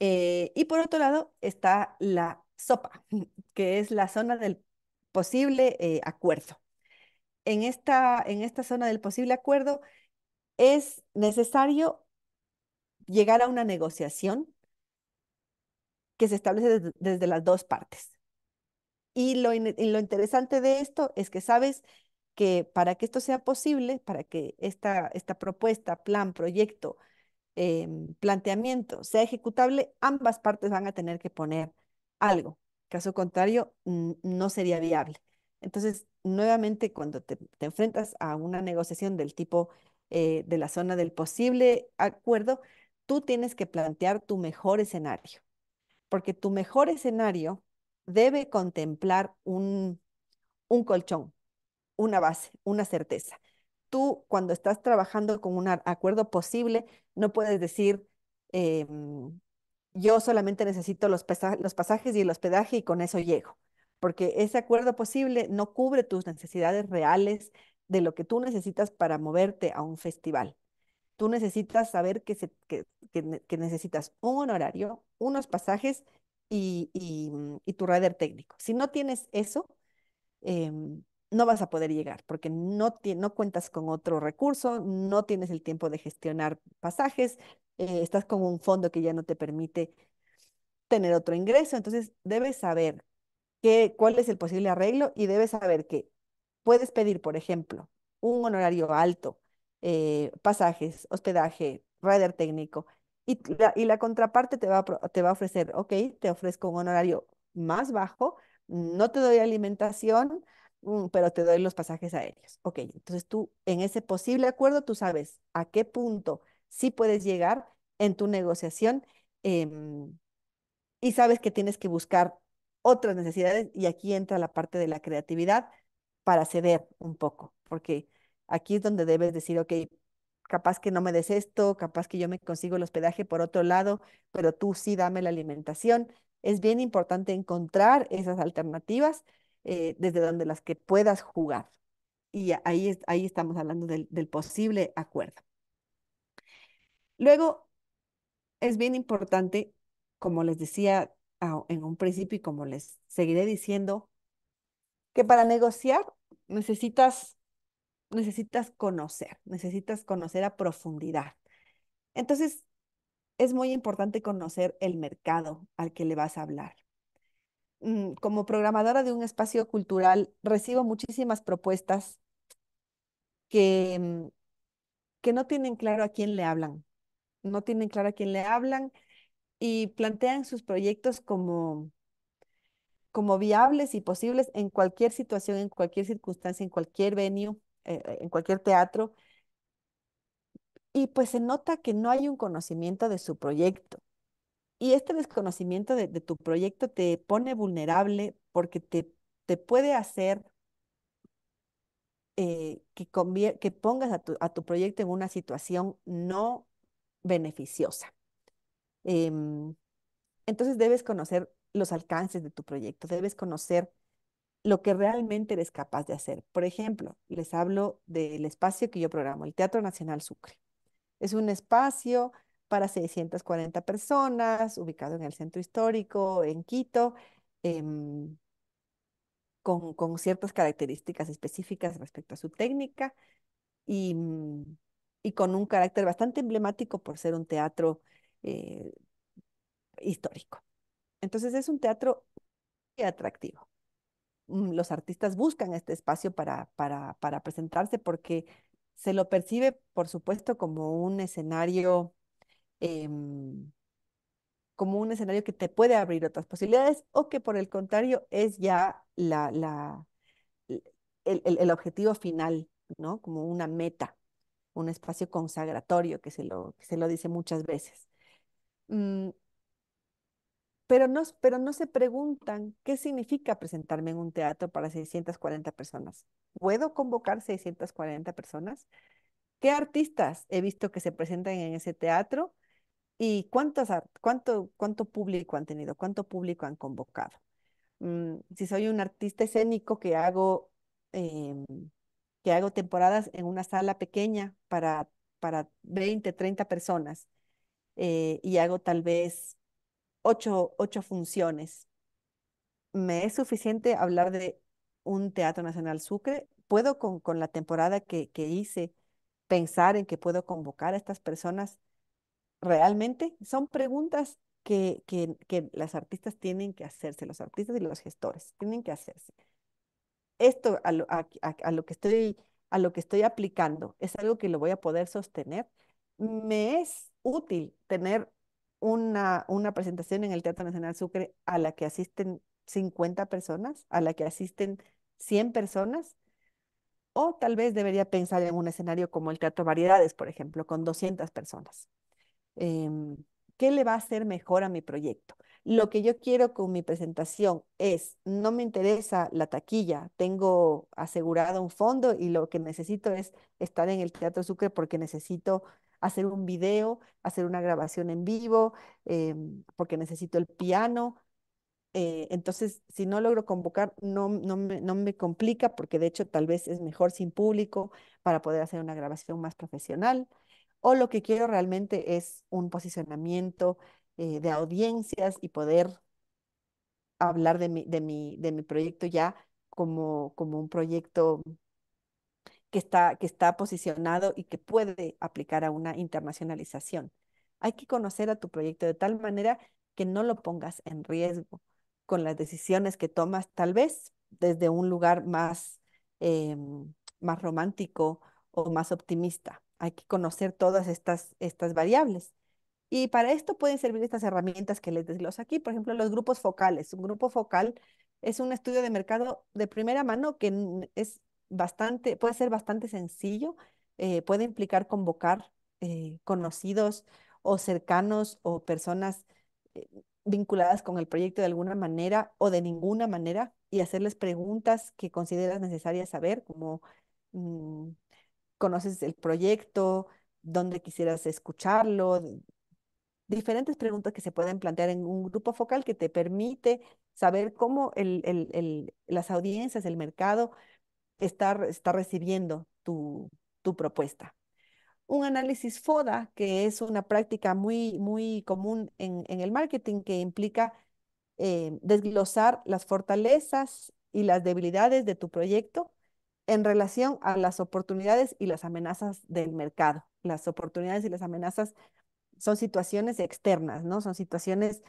Eh, y por otro lado está la sopa, que es la zona del posible eh, acuerdo. En esta, en esta zona del posible acuerdo es necesario llegar a una negociación que se establece desde, las dos partes. Y lo, lo interesante de esto es que sabes que para que esto sea posible, para que esta, esta propuesta, plan, proyecto Em, planteamiento sea ejecutable, ambas partes van a tener que poner algo. Caso contrario, no sería viable. Entonces, nuevamente, cuando te, enfrentas a una negociación del tipo eh, de la zona del posible acuerdo, tú tienes que plantear tu mejor escenario, porque tu mejor escenario debe contemplar un, un colchón, una base, una certeza tú cuando estás trabajando con un acuerdo posible, no puedes decir, em, yo solamente necesito los, pasajes y el hospedaje y con eso llego, porque ese acuerdo posible no cubre tus necesidades reales de lo que tú necesitas para moverte a un festival. Tú necesitas saber que, necesitas un honorario, unos pasajes y, y, tu radar técnico. Si no tienes eso, eh, no vas a poder llegar porque no, no cuentas con otro recurso, no tienes el tiempo de gestionar pasajes, eh, estás con un fondo que ya no te permite tener otro ingreso, entonces debes saber qué, cuál es el posible arreglo y debes saber que puedes pedir, por ejemplo, un honorario alto, eh, pasajes, hospedaje, rider técnico, y la, y la contraparte te te va a ofrecer, ok, te ofrezco un honorario más bajo, no te doy alimentación, Mm, pero te doy los pasajes aéreos. Ok, entonces tú en ese posible acuerdo, tú sabes a qué punto sí puedes llegar en tu negociación em, y sabes que tienes que buscar otras necesidades y aquí entra la parte de la creatividad para ceder un poco, porque aquí es donde debes decir, ok, capaz que no me des esto, capaz que yo me consigo el hospedaje por otro lado, pero tú sí dame la alimentación. Es bien importante encontrar esas alternativas eh, desde donde las que puedas jugar. Y ahí, ahí estamos hablando del, del posible acuerdo. Luego, es bien importante, como les decía en un principio y como les seguiré diciendo, que para negociar necesitas, necesitas conocer, necesitas conocer a profundidad. Entonces, es muy importante conocer el mercado al que le vas a hablar. Mm, como programadora de un espacio cultural, recibo muchísimas propuestas mm, que, no tienen claro a quién le hablan, no tienen claro a quién le hablan y plantean sus proyectos como, como viables y posibles en cualquier situación, en cualquier circunstancia, en cualquier venue, eh, eh, en cualquier teatro. Y pues se nota que no hay un conocimiento de su proyecto. Y este desconocimiento de, tu proyecto te pone vulnerable porque te, puede hacer eh, que, que pongas a tu, proyecto en una situación no beneficiosa. Em, entonces debes conocer los alcances de tu proyecto, debes conocer lo que realmente eres capaz de hacer. Por ejemplo, les hablo del espacio que yo programo, el Teatro Nacional Sucre. Es un espacio para 640 personas, ubicado en el centro histórico, en Quito, em, con, con, ciertas características específicas respecto a su técnica y, mm, y con un carácter bastante emblemático por ser un teatro eh, histórico. Entonces es un teatro atractivo. Mm, los artistas buscan este espacio para, para, para presentarse porque se lo percibe, por supuesto, como un escenario Em, como un escenario que te puede abrir otras posibilidades o que por el contrario es ya la, el, objetivo final, ¿no? Como una meta, un espacio consagratorio que se lo, se lo dice muchas veces. Mm, pero no, pero no se preguntan qué significa presentarme en un teatro para 640 personas. ¿Puedo convocar 640 personas? ¿Qué artistas he visto que se presentan en ese teatro? ¿Y cuánto, público han tenido? ¿Cuánto público han convocado? Mm, si soy un artista escénico que hago, em, que hago temporadas en una sala pequeña para, para 20, 30 personas eh, y hago tal vez ocho funciones, ¿me es suficiente hablar de un Teatro Nacional Sucre? ¿Puedo con, la temporada que, que hice pensar en que puedo convocar a estas personas? realmente son preguntas que, las artistas tienen que hacerse, los artistas y los gestores tienen que hacerse. Esto a lo, que, estoy, a lo que estoy aplicando es algo que lo voy a poder sostener. Me es útil tener una, una presentación en el Teatro Nacional Sucre a la que asisten 50 personas, a la que asisten 100 personas, o tal vez debería pensar en un escenario como el Teatro Variedades, por ejemplo, con 200 personas. Em, qué le va a hacer mejor a mi proyecto. Lo que yo quiero con mi presentación es, no me interesa la taquilla, tengo asegurado un fondo y lo que necesito es estar en el Teatro Sucre porque necesito hacer un video, hacer una grabación en vivo, em, porque necesito el piano. Eh, entonces, si no logro convocar, no, me, no me complica, porque de hecho tal vez es mejor sin público para poder hacer una grabación más profesional o lo que quiero realmente es un posicionamiento eh, de audiencias y poder hablar de mi, proyecto ya como, un proyecto que está, que está posicionado y que puede aplicar a una internacionalización. Hay que conocer a tu proyecto de tal manera que no lo pongas en riesgo con las decisiones que tomas, tal vez desde un lugar más, em, más romántico o más optimista. Hay que conocer todas estas, estas variables. Y para esto pueden servir estas herramientas que les desgloso aquí. Por ejemplo, los grupos focales. Un grupo focal es un estudio de mercado de primera mano que es bastante, puede ser bastante sencillo. Eh, puede implicar convocar eh, conocidos o cercanos o personas eh, vinculadas con el proyecto de alguna manera o de ninguna manera y hacerles preguntas que consideras necesarias saber, como mm, conoces el proyecto, dónde quisieras escucharlo, diferentes preguntas que se pueden plantear en un grupo focal que te permite saber cómo las audiencias, el mercado está, está recibiendo tu, propuesta. Un análisis FODA, que es una práctica muy, muy común en, el marketing, que implica eh, desglosar las fortalezas y las debilidades de tu proyecto en relación a las oportunidades y las amenazas del mercado. Las oportunidades y las amenazas son situaciones externas, ¿no? Son situaciones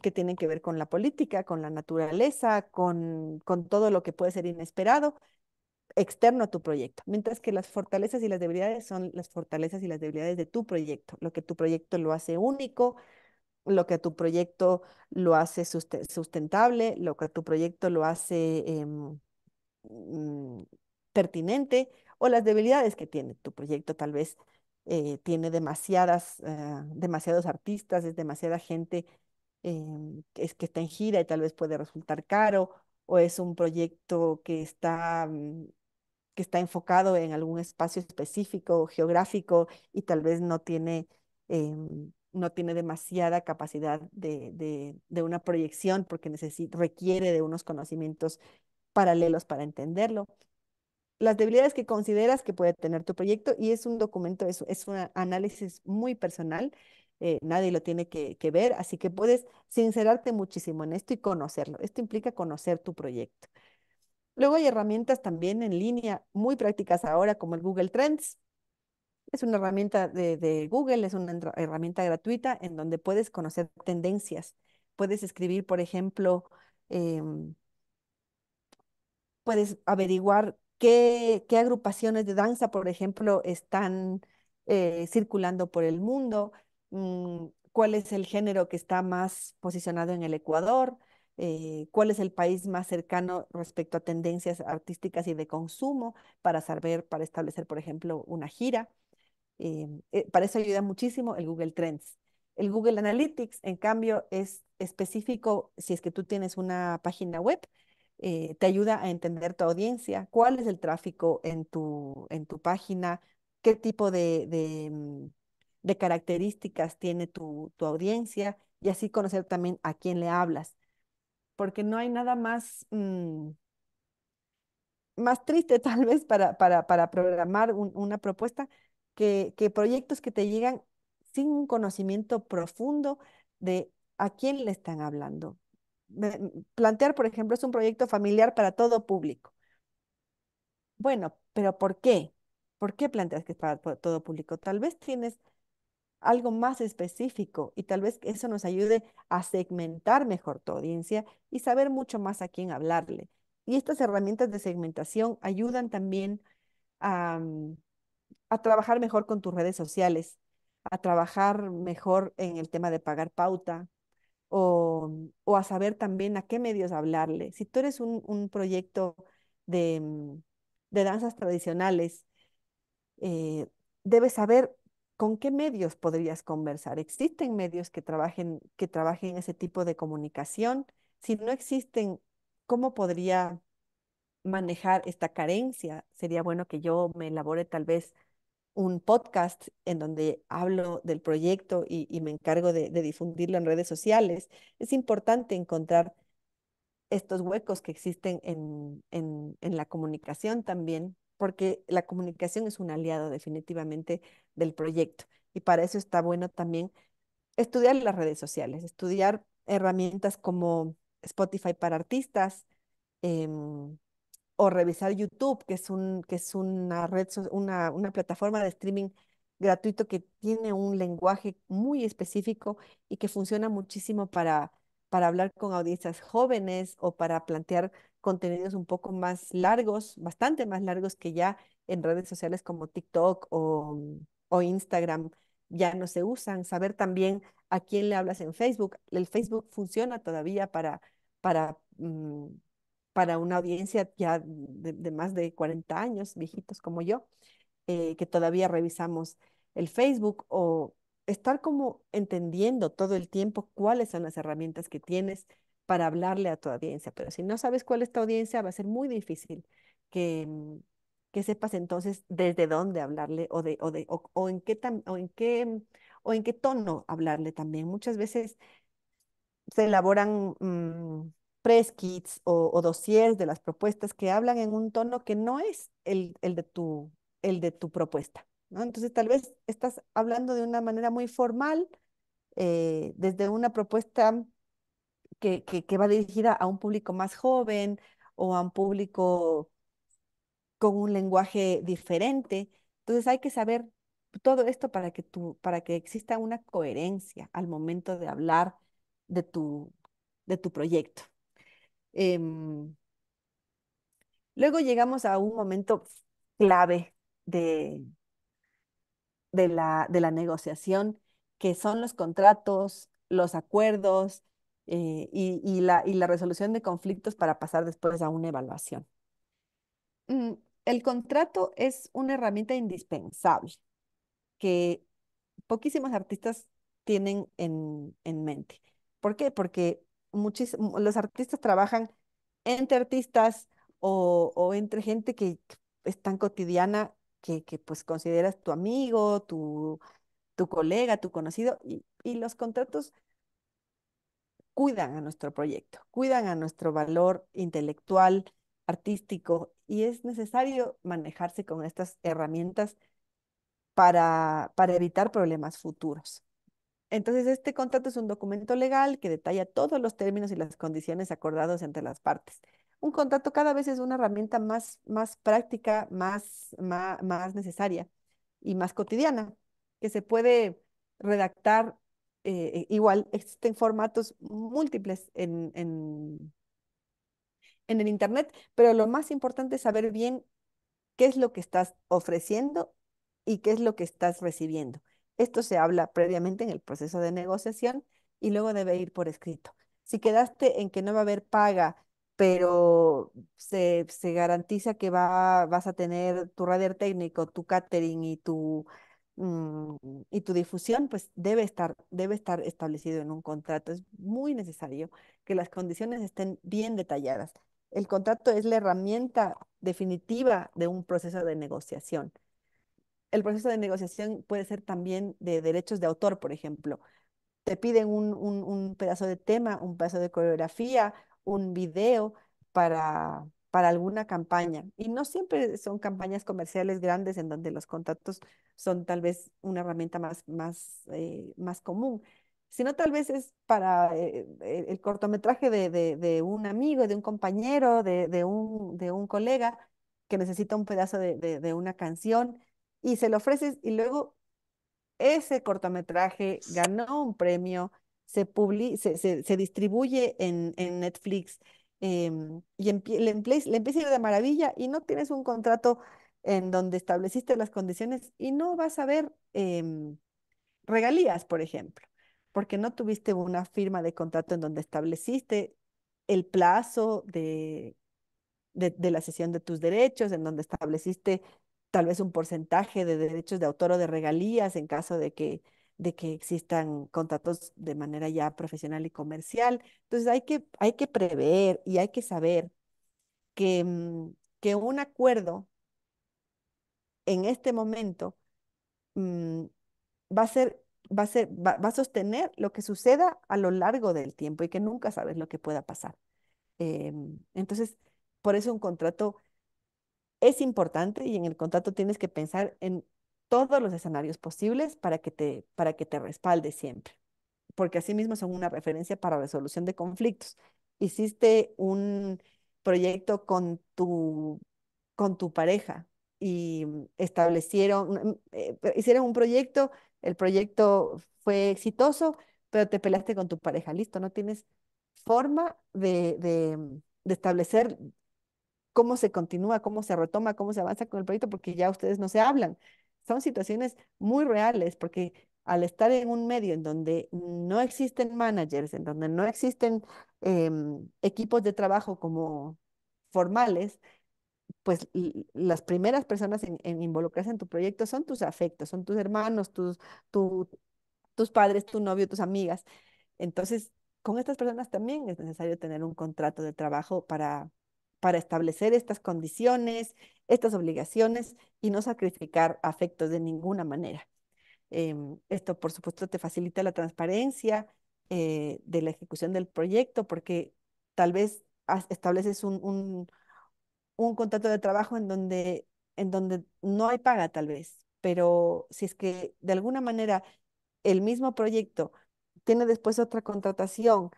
que tienen que ver con la política, con la naturaleza, con, con todo lo que puede ser inesperado, externo a tu proyecto. Mientras que las fortalezas y las debilidades son las fortalezas y las debilidades de tu proyecto, lo que tu proyecto lo hace único, lo que a tu proyecto lo hace sustentable, lo que a tu proyecto lo hace... Em, mm, pertinente o las debilidades que tiene tu proyecto. Tal vez eh, tiene demasiadas, ah, demasiados artistas, es demasiada gente em, es que está en gira y tal vez puede resultar caro o es un proyecto que está, mm, que está enfocado en algún espacio específico, geográfico y tal vez no tiene em, no tiene demasiada capacidad de una proyección porque requiere de unos conocimientos paralelos para entenderlo las debilidades que consideras que puede tener tu proyecto y es un documento, es, es un análisis muy personal, eh, nadie lo tiene que, ver, así que puedes sincerarte muchísimo en esto y conocerlo. Esto implica conocer tu proyecto. Luego hay herramientas también en línea muy prácticas ahora como el Google Trends. Es una herramienta de, Google, es una herramienta gratuita en donde puedes conocer tendencias. Puedes escribir, por ejemplo, em, puedes averiguar qué, agrupaciones de danza, por ejemplo, están eh, circulando por el mundo, mm, cuál es el género que está más posicionado en el Ecuador, eh, cuál es el país más cercano respecto a tendencias artísticas y de consumo para saber, para establecer, por ejemplo, una gira. Eh, para eso ayuda muchísimo el Google Trends. El Google Analytics, en cambio, es específico si es que tú tienes una página web eh, te ayuda a entender tu audiencia, cuál es el tráfico en tu, en tu página, qué tipo mm, de, características tiene tu, tu, audiencia y así conocer también a quién le hablas. Porque no hay nada más, mm, más triste tal vez para, para, programar una propuesta que, que proyectos que te llegan sin un conocimiento profundo de a quién le están hablando, plantear, por ejemplo, es un proyecto familiar para todo público. Bueno, pero ¿por qué? ¿Por qué planteas que es para todo público? Tal vez tienes algo más específico y tal vez eso nos ayude a segmentar mejor tu audiencia y saber mucho más a quién hablarle. Y estas herramientas de segmentación ayudan también a, mm, a trabajar mejor con tus redes sociales, a trabajar mejor en el tema de pagar pauta, Mm, o, a saber también a qué medios hablarle. Si tú eres un, proyecto mm, de, danzas tradicionales, eh, debes saber con qué medios podrías conversar. ¿Existen medios que trabajen, que trabajen ese tipo de comunicación? Si no existen, ¿cómo podría manejar esta carencia? Sería bueno que yo me elabore tal vez un podcast en donde hablo del proyecto y, me encargo de, difundirlo en redes sociales. Es importante encontrar estos huecos que existen en, en, la comunicación también, porque la comunicación es un aliado definitivamente del proyecto. Y para eso está bueno también estudiar las redes sociales, estudiar herramientas como Spotify para artistas, em, o revisar YouTube, que es, un, que es una red, una, una plataforma de streaming gratuito que tiene un lenguaje muy específico y que funciona muchísimo para, para hablar con audiencias jóvenes o para plantear contenidos un poco más largos, bastante más largos que ya en redes sociales como TikTok o, o Instagram ya no se usan. Saber también a quién le hablas en Facebook. El Facebook funciona todavía para, para, mm, para una audiencia ya de, más de 40 años, viejitos como yo, eh, que todavía revisamos el Facebook o estar como entendiendo todo el tiempo cuáles son las herramientas que tienes para hablarle a tu audiencia. Pero si no sabes cuál es tu audiencia, va a ser muy difícil que, mm, sepas entonces desde dónde hablarle o, de, en qué tono hablarle también. Muchas veces se elaboran mm, preskits o, o dossiers de las propuestas que hablan en un tono que no es el, de, tu, el de tu propuesta. Entonces, tal vez estás hablando de una manera muy formal, eh, desde una propuesta que, que, va dirigida a un público más joven o a un público con un lenguaje diferente. Entonces hay que saber todo esto para que, para que exista una coherencia al momento de hablar de tu proyecto. Em, luego llegamos a un momento clave de, de, la, de la negociación, que son los contratos, los acuerdos eh, y, la, la resolución de conflictos para pasar después a una evaluación. Mm, el contrato es una herramienta indispensable que poquísimos artistas tienen en, en mente. ¿Por qué? Porque muchis, los artistas trabajan entre artistas o, entre gente que es tan cotidiana que, pues consideras tu amigo, tu, colega, tu conocido, y, y los contratos cuidan a nuestro proyecto, cuidan a nuestro valor intelectual, artístico, y es necesario manejarse con estas herramientas para, para evitar problemas futuros. Entonces, este contrato es un documento legal que detalla todos los términos y las condiciones acordados entre las partes. Un contrato cada vez es una herramienta más, más práctica, más, más, necesaria y más cotidiana, que se puede redactar eh, e, igual, existen formatos múltiples en el Internet, pero lo más importante es saber bien qué es lo que estás ofreciendo y qué es lo que estás recibiendo. Esto se habla previamente en el proceso de negociación y luego debe ir por escrito. Si quedaste en que no va a haber paga, pero se, garantiza que vas a tener tu radar técnico, tu catering y tu, mm, y tu difusión, pues debe estar, debe estar establecido en un contrato. Es muy necesario que las condiciones estén bien detalladas. El contrato es la herramienta definitiva de un proceso de negociación el proceso de negociación puede ser también de derechos de autor, por ejemplo. Te piden un, pedazo de tema, un pedazo de coreografía, un video para, alguna campaña. Y no siempre son campañas comerciales grandes en donde los contactos son tal vez una herramienta eh, más, común, sino tal vez es para eh, eh, el cortometraje de, un amigo, de un compañero, de, un, colega que necesita un pedazo de una canción y se lo ofreces y luego ese cortometraje ganó un premio, se, se, distribuye en, en Netflix em, y le, empieza a ir de maravilla y no tienes un contrato en donde estableciste las condiciones y no vas a ver em, regalías, por ejemplo, porque no tuviste una firma de contrato en donde estableciste el plazo de, de, de la sesión de tus derechos, en donde estableciste tal vez un porcentaje de derechos de autor o de regalías en caso de que, de que existan contratos de manera ya profesional y comercial. Entonces hay que, hay que prever y hay que saber que, mm, que un acuerdo en este momento mm, va a ser, va a ser, va, a sostener lo que suceda a lo largo del tiempo y que nunca sabes lo que pueda pasar. Em, entonces, por eso un contrato es importante y en el contrato tienes que pensar en todos los escenarios posibles para que te, para que te respalde siempre, porque así mismo son una referencia para resolución de conflictos. Hiciste un proyecto con tu, con tu pareja y establecieron, eh, hicieron un proyecto, el proyecto fue exitoso, pero te peleaste con tu pareja, listo, no tienes forma de, de, de establecer cómo se continúa, cómo se retoma, cómo se avanza con el proyecto, porque ya ustedes no se hablan. Son situaciones muy reales, porque al estar en un medio en donde no existen managers, en donde no existen em, equipos de trabajo como formales, pues las primeras personas en, en, involucrarse en tu proyecto son tus afectos, son tus hermanos, tus, tus padres, tu novio, tus amigas. Entonces, con estas personas también es necesario tener un contrato de trabajo para para establecer estas condiciones, estas obligaciones y no sacrificar afectos de ninguna manera. Em, esto, por supuesto, te facilita la transparencia eh, de la ejecución del proyecto porque tal vez estableces un, un, contrato de trabajo en donde, en donde no hay paga tal vez, pero si es que de alguna manera el mismo proyecto tiene después otra contratación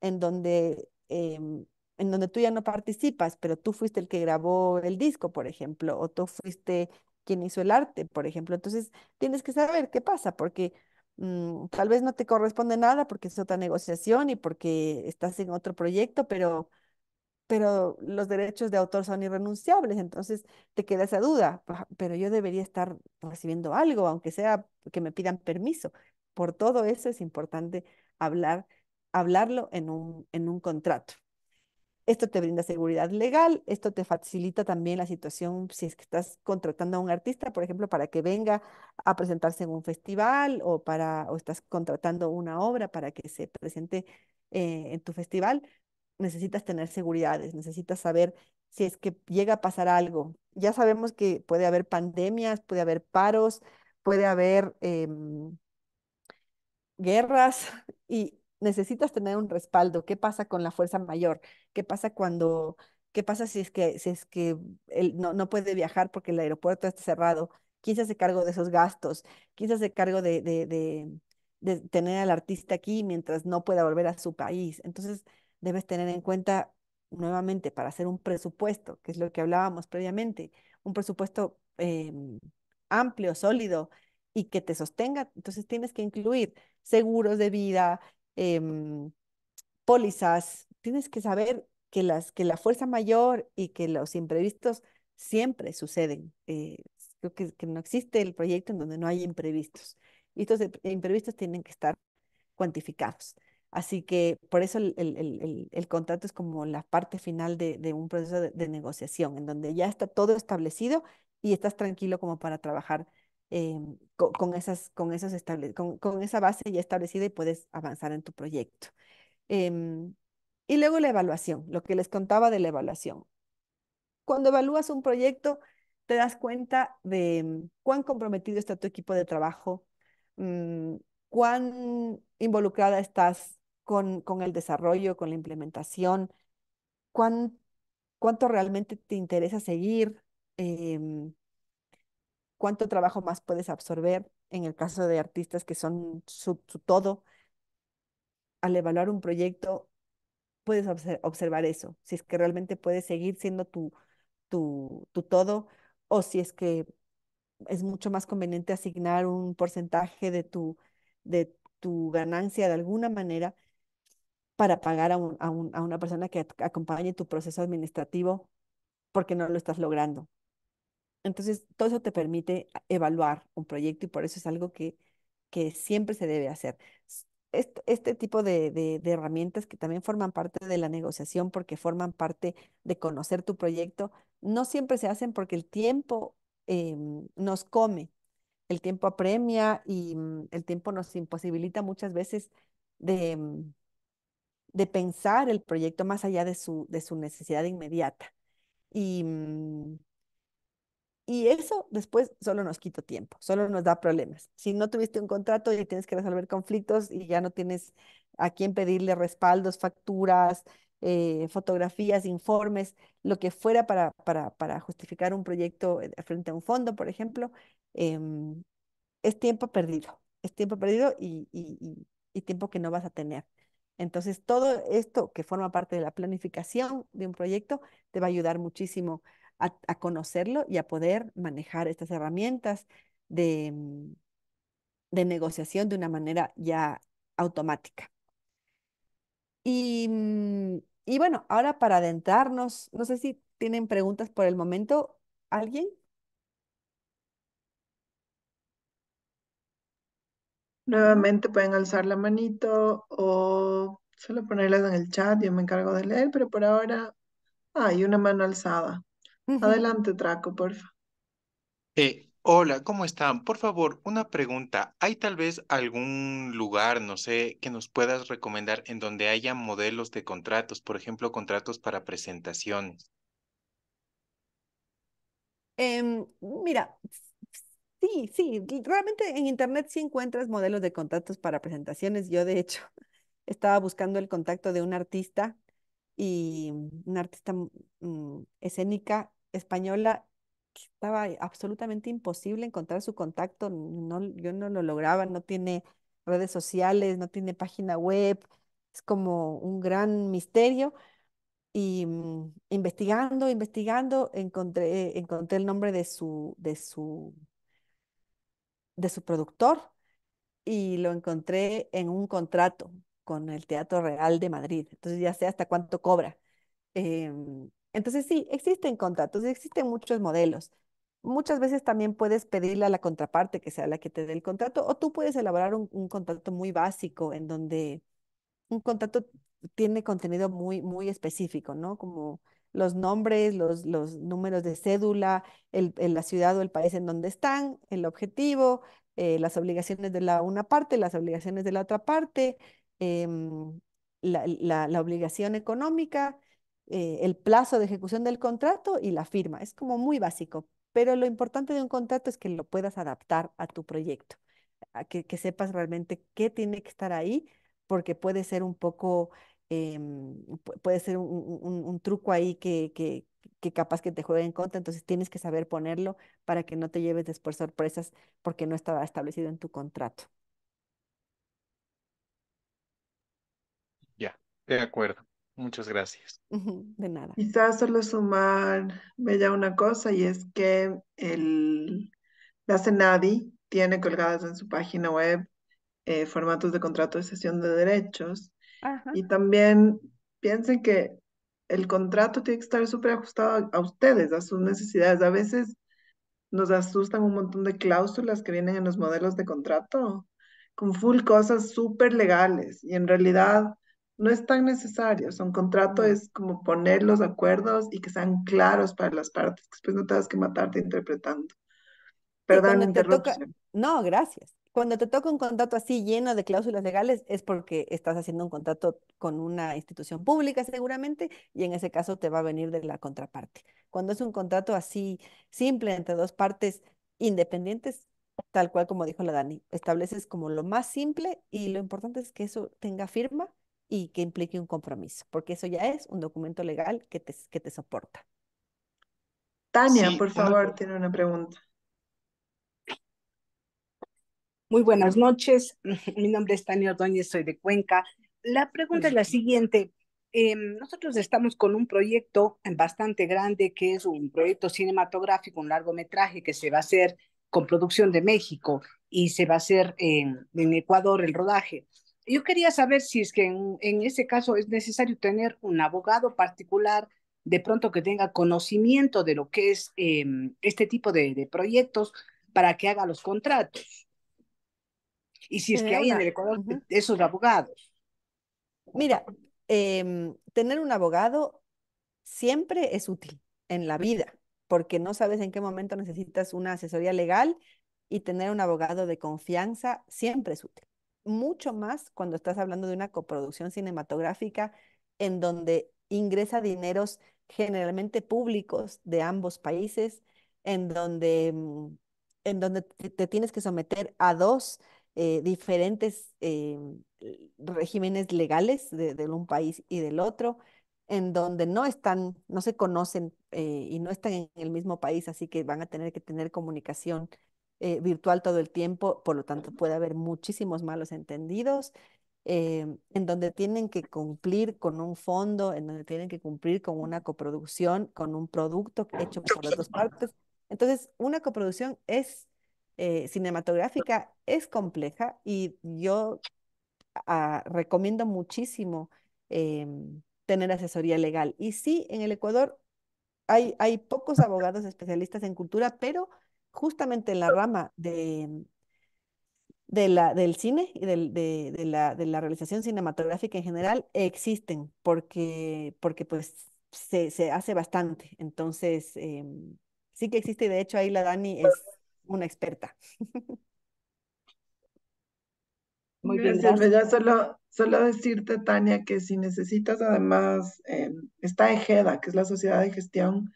en donde em, en donde tú ya no participas, pero tú fuiste el que grabó el disco, por ejemplo, o tú fuiste quien hizo el arte, por ejemplo. Entonces, tienes que saber qué pasa, porque mm, tal vez no te corresponde nada porque es otra negociación y porque estás en otro proyecto, pero, pero los derechos de autor son irrenunciables, entonces te queda esa duda, pero yo debería estar recibiendo algo, aunque sea que me pidan permiso. Por todo eso es importante hablar, hablarlo en un, en un contrato. Esto te brinda seguridad legal, esto te facilita también la situación si es que estás contratando a un artista, por ejemplo, para que venga a presentarse en un festival o para o estás contratando una obra para que se presente eh, en tu festival, necesitas tener seguridades, necesitas saber si es que llega a pasar algo. Ya sabemos que puede haber pandemias, puede haber paros, puede haber em, guerras y necesitas tener un respaldo. ¿Qué pasa con la fuerza mayor? ¿Qué pasa cuando, qué pasa si es que, si es que él no, puede viajar porque el aeropuerto está cerrado? ¿Quién se hace cargo de esos gastos? ¿Quién se hace cargo de, tener al artista aquí mientras no pueda volver a su país? Entonces, debes tener en cuenta nuevamente para hacer un presupuesto, que es lo que hablábamos previamente, un presupuesto em, amplio, sólido y que te sostenga. Entonces tienes que incluir seguros de vida, Em, pólizas, tienes que saber que, las, que la fuerza mayor y que los imprevistos siempre suceden. Eh, creo que, no existe el proyecto en donde no hay imprevistos. Y estos imprevistos tienen que estar cuantificados. Así que por eso el, el, contrato es como la parte final de, un proceso de, negociación, en donde ya está todo establecido y estás tranquilo como para trabajar Em, con, esas, con, con, esa base ya establecida y puedes avanzar en tu proyecto. Em, y luego la evaluación, lo que les contaba de la evaluación. Cuando evalúas un proyecto, te das cuenta de mm, cuán comprometido está tu equipo de trabajo, mm, cuán involucrada estás con, el desarrollo, con la implementación, cuán, cuánto realmente te interesa seguir, em, cuánto trabajo más puedes absorber en el caso de artistas que son su, todo. Al evaluar un proyecto, puedes observar eso, si es que realmente puedes seguir siendo tu, tu, tu todo o si es que es mucho más conveniente asignar un porcentaje de tu, de tu ganancia de alguna manera para pagar a, a una persona que acompañe tu proceso administrativo porque no lo estás logrando. Entonces, todo eso te permite evaluar un proyecto y por eso es algo que, que siempre se debe hacer. Este, tipo de, de, herramientas que también forman parte de la negociación porque forman parte de conocer tu proyecto, no siempre se hacen porque el tiempo em, nos come, el tiempo apremia y mm, el tiempo nos imposibilita muchas veces de, mm, de pensar el proyecto más allá de su, de su necesidad inmediata. Y mm, y eso después solo nos quita tiempo, solo nos da problemas. Si no tuviste un contrato y tienes que resolver conflictos y ya no tienes a quién pedirle respaldos, facturas, eh, fotografías, informes, lo que fuera para, para, justificar un proyecto eh, frente a un fondo, por ejemplo, em, es tiempo perdido, es tiempo perdido y, y, tiempo que no vas a tener. Entonces, todo esto que forma parte de la planificación de un proyecto te va a ayudar muchísimo a, conocerlo y a poder manejar estas herramientas de, mm, negociación de una manera ya automática. Mm, y, bueno, ahora para adentrarnos, no sé si tienen preguntas por el momento, ¿alguien? Nuevamente pueden alzar la manito o solo ponerlas en el chat, yo me encargo de leer, pero por ahora hay una mano alzada. Adelante, Traco, por favor. Eh, hola, ¿cómo están? Por favor, una pregunta. ¿Hay tal vez algún lugar, no sé, que nos puedas recomendar en donde haya modelos de contratos, por ejemplo, contratos para presentaciones? Em, mira, sí, sí, realmente en Internet sí encuentras modelos de contratos para presentaciones. Yo, de hecho, estaba buscando el contacto de un artista y una artista mm, escénica española estaba absolutamente imposible encontrar su contacto, no, yo no lo lograba, no tiene redes sociales, no tiene página web, es como un gran misterio. Y mm, investigando, investigando, encontré, encontré el nombre de su, de su, de su productor y lo encontré en un contrato con el Teatro Real de Madrid. Entonces ya sé hasta cuánto cobra. Em, entonces sí, existen contratos, existen muchos modelos. Muchas veces también puedes pedirle a la contraparte que sea la que te dé el contrato o tú puedes elaborar un, contrato muy básico en donde un contrato tiene contenido muy, muy específico, ¿no? Como los nombres, los, números de cédula, el, la ciudad o el país en donde están, el objetivo, eh, las obligaciones de la una parte, las obligaciones de la otra parte, em, la, obligación económica, eh, el plazo de ejecución del contrato y la firma. Es como muy básico, pero lo importante de un contrato es que lo puedas adaptar a tu proyecto, que, sepas realmente qué tiene que estar ahí, porque puede ser un poco, em, puede ser un, truco ahí que, que, que, capaz que te juegue en contra, entonces tienes que saber ponerlo para que no te lleves después sorpresas porque no estaba establecido en tu contrato. Ya, de acuerdo. Muchas gracias. De nada. Quizás solo sumar, Bella, una cosa y es que el, la CENADI tiene colgadas en su página web eh, formatos de contrato de sesión de derechos y también piensen que el contrato tiene que estar súper ajustado a, a ustedes, a sus necesidades. A veces nos asustan un montón de cláusulas que vienen en los modelos de contrato con full cosas súper legales y en realidad no es tan necesario. un contrato es como poner los acuerdos y que sean claros para las partes, que después no tengas que matarte interpretando. Perdón, interrupción. No, gracias. Cuando te toca un contrato así lleno de cláusulas legales es porque estás haciendo un contrato con una institución pública seguramente y en ese caso te va a venir de la contraparte. Cuando es un contrato así simple entre dos partes independientes, tal cual como dijo la Dani, estableces como lo más simple y lo importante es que eso tenga firma y que implique un compromiso, porque eso ya es un documento legal que te, que te soporta. Tania, por favor, tiene una pregunta. Muy buenas noches. Mi nombre es Tania Ordóñez, soy de Cuenca. La pregunta es la siguiente. Em, nosotros estamos con un proyecto bastante grande que es un proyecto cinematográfico, un largometraje que se va a hacer con producción de México y se va a hacer en Ecuador el rodaje. Yo quería saber si es que en, ese caso es necesario tener un abogado particular, de pronto que tenga conocimiento de lo que es em, este tipo de, proyectos para que haga los contratos. Y si es que hay en el Ecuador esos abogados. Mira, em, tener un abogado siempre es útil en la vida, porque no sabes en qué momento necesitas una asesoría legal y tener un abogado de confianza siempre es útil mucho más cuando estás hablando de una coproducción cinematográfica en donde ingresa dineros generalmente públicos de ambos países, en donde, mm, en donde te, tienes que someter a dos eh, diferentes eh, regímenes legales de, un país y del otro, en donde no están, no se conocen eh, y no están en el mismo país, así que van a tener que tener comunicación eh, virtual todo el tiempo, por lo tanto puede haber muchísimos malos entendidos, em, en donde tienen que cumplir con un fondo, en donde tienen que cumplir con una coproducción, con un producto hecho por las dos partes. Entonces, una coproducción es eh, cinematográfica, es compleja y yo recomiendo muchísimo em, tener asesoría legal. Y sí, en el Ecuador hay, hay pocos abogados especialistas en cultura, pero justamente en la rama de, de la, del cine y de, la, de la realización cinematográfica en general existen porque, porque pues se, hace bastante. Entonces, em, sí que existe y de hecho ahí la Dani es una experta. Muy bien. Pues, ya Solo, solo decirte, Tania, que si necesitas además, em, está EGEDA, que es la Sociedad de Gestión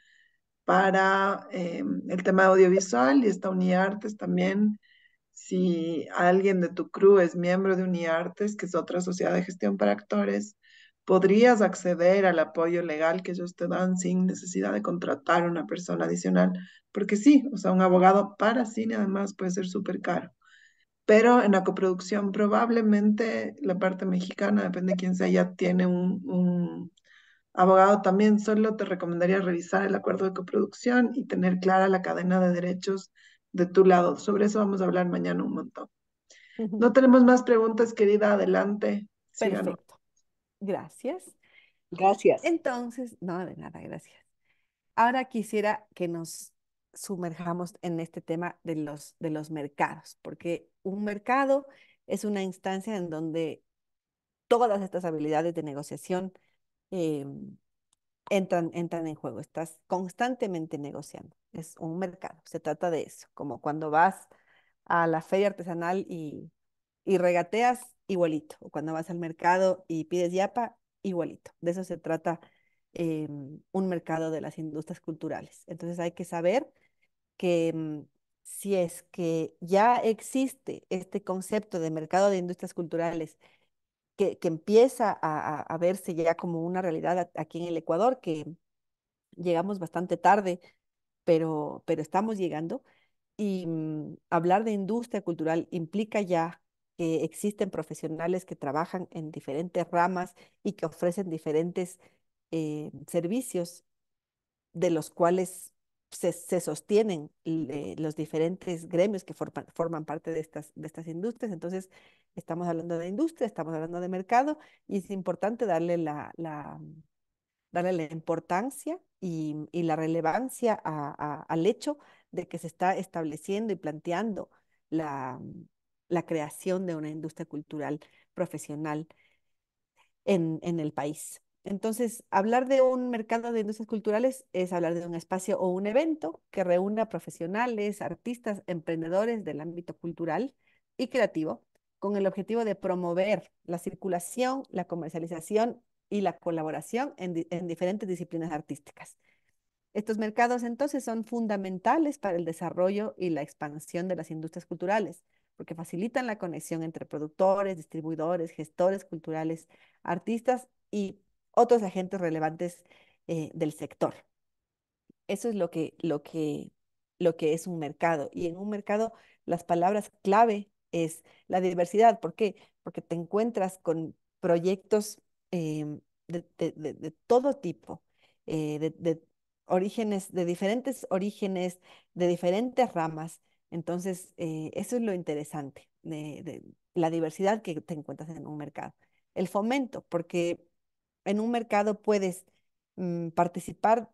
para eh, el tema audiovisual y está UniArtes también. Si alguien de tu crew es miembro de UniArtes, que es otra sociedad de gestión para actores, podrías acceder al apoyo legal que ellos te dan sin necesidad de contratar una persona adicional, porque sí, o sea, un abogado para cine además puede ser súper caro. Pero en la coproducción probablemente la parte mexicana, depende de quién sea, ya tiene un Abogado también, solo te recomendaría revisar el acuerdo de coproducción y tener clara la cadena de derechos de tu lado. Sobre eso vamos a hablar mañana un montón. No tenemos más preguntas, querida. Adelante. Perfecto. Gracias. Gracias. Entonces, no, de nada, gracias. Ahora quisiera que nos sumerjamos en este tema de los, de los mercados, porque un mercado es una instancia en donde todas estas habilidades de negociación Em, entran, entran en juego. Estás constantemente negociando. Es un mercado, se trata de eso, como cuando vas a la feria artesanal y, regateas igualito, o cuando vas al mercado y pides yapa igualito. De eso se trata em, un mercado de las industrias culturales. Entonces hay que saber que em, si es que ya existe este concepto de mercado de industrias culturales que, empieza a, verse ya como una realidad aquí en el Ecuador, que llegamos bastante tarde, pero, pero estamos llegando. Y mm, hablar de industria cultural implica ya que existen profesionales que trabajan en diferentes ramas y que ofrecen diferentes eh, servicios de los cuales se, sostienen eh, los diferentes gremios que forman, forman parte de estas, de estas industrias. Entonces, Estamos hablando de industria, estamos hablando de mercado y es importante darle la, darle la importancia y, la relevancia al hecho de que se está estableciendo y planteando la, creación de una industria cultural profesional en, el país. Entonces, hablar de un mercado de industrias culturales es hablar de un espacio o un evento que reúna profesionales, artistas, emprendedores del ámbito cultural y creativo con el objetivo de promover la circulación, la comercialización y la colaboración en, diferentes disciplinas artísticas. Estos mercados entonces son fundamentales para el desarrollo y la expansión de las industrias culturales, porque facilitan la conexión entre productores, distribuidores, gestores culturales, artistas y otros agentes relevantes eh, del sector. Eso es lo que, lo, que, lo que es un mercado. Y en un mercado las palabras clave es la diversidad. ¿Por qué? Porque te encuentras con proyectos em, de, todo tipo, eh, de, orígenes, de diferentes orígenes, de diferentes ramas. Entonces, eh, eso es lo interesante de, la diversidad que te encuentras en un mercado. El fomento, porque en un mercado puedes mm, participar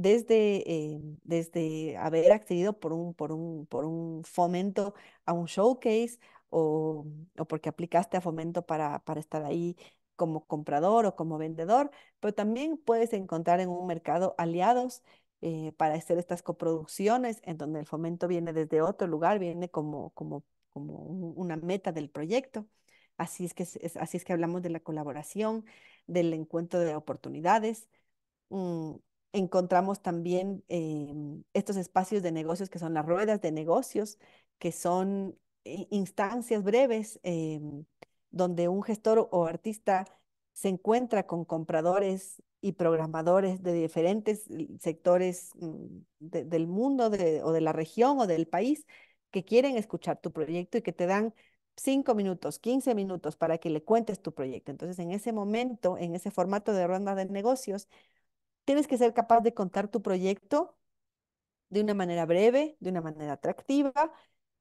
desde, eh, desde haber accedido por un, por un, por un fomento a un showcase o, o porque aplicaste a fomento para, para estar ahí como comprador o como vendedor, pero también puedes encontrar en un mercado aliados eh, para hacer estas coproducciones en donde el fomento viene desde otro lugar, viene como, como, como una meta del proyecto. Así es, que, así es que hablamos de la colaboración, del encuentro de oportunidades. Mm, encontramos también em, estos espacios de negocios que son las ruedas de negocios, que son eh, instancias breves em, donde un gestor o artista se encuentra con compradores y programadores de diferentes mm, sectores mm, del mundo o de la región o del país que quieren escuchar tu proyecto y que te dan cinco minutos, quince minutos para que le cuentes tu proyecto. Entonces, en ese momento, en ese formato de ronda de negocios, Tienes que ser capaz de contar tu proyecto de una manera breve, de una manera atractiva,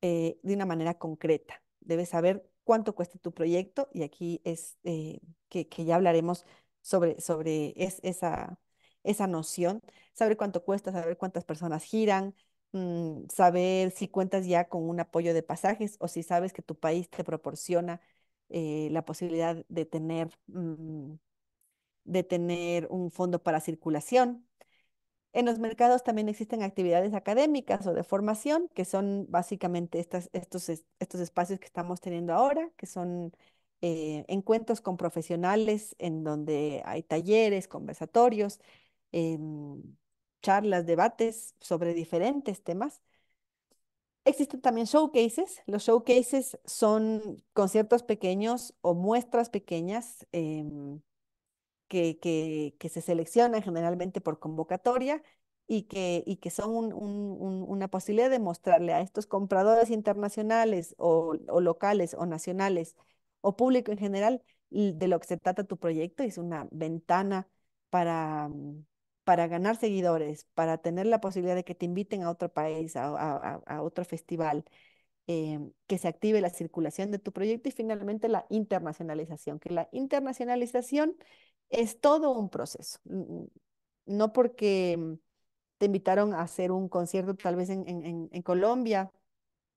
eh, de una manera concreta. Debes saber cuánto cuesta tu proyecto y aquí es eh, que, ya hablaremos sobre, sobre esa, esa noción, saber cuánto cuesta, saber cuántas personas giran, mm, saber si cuentas ya con un apoyo de pasajes o si sabes que tu país te proporciona eh, la posibilidad de tener mm, de tener un fondo para circulación. En los mercados también existen actividades académicas o de formación, que son básicamente estas, estos, estos espacios que estamos teniendo ahora, que son eh, encuentros con profesionales en donde hay talleres, conversatorios, em, charlas, debates sobre diferentes temas. Existen también showcases. Los showcases son conciertos pequeños o muestras pequeñas em, que, que, que se seleccionan generalmente por convocatoria y que, y que son una posibilidad de mostrarle a estos compradores internacionales o, locales o nacionales o público en general de lo que se trata tu proyecto. Es una ventana para, mm, para ganar seguidores, para tener la posibilidad de que te inviten a otro país, a, a, otro festival, eh, que se active la circulación de tu proyecto y finalmente la internacionalización, que la internacionalización es todo un proceso. Mm, mm, no porque mm, te invitaron a hacer un concierto tal vez en, Colombia,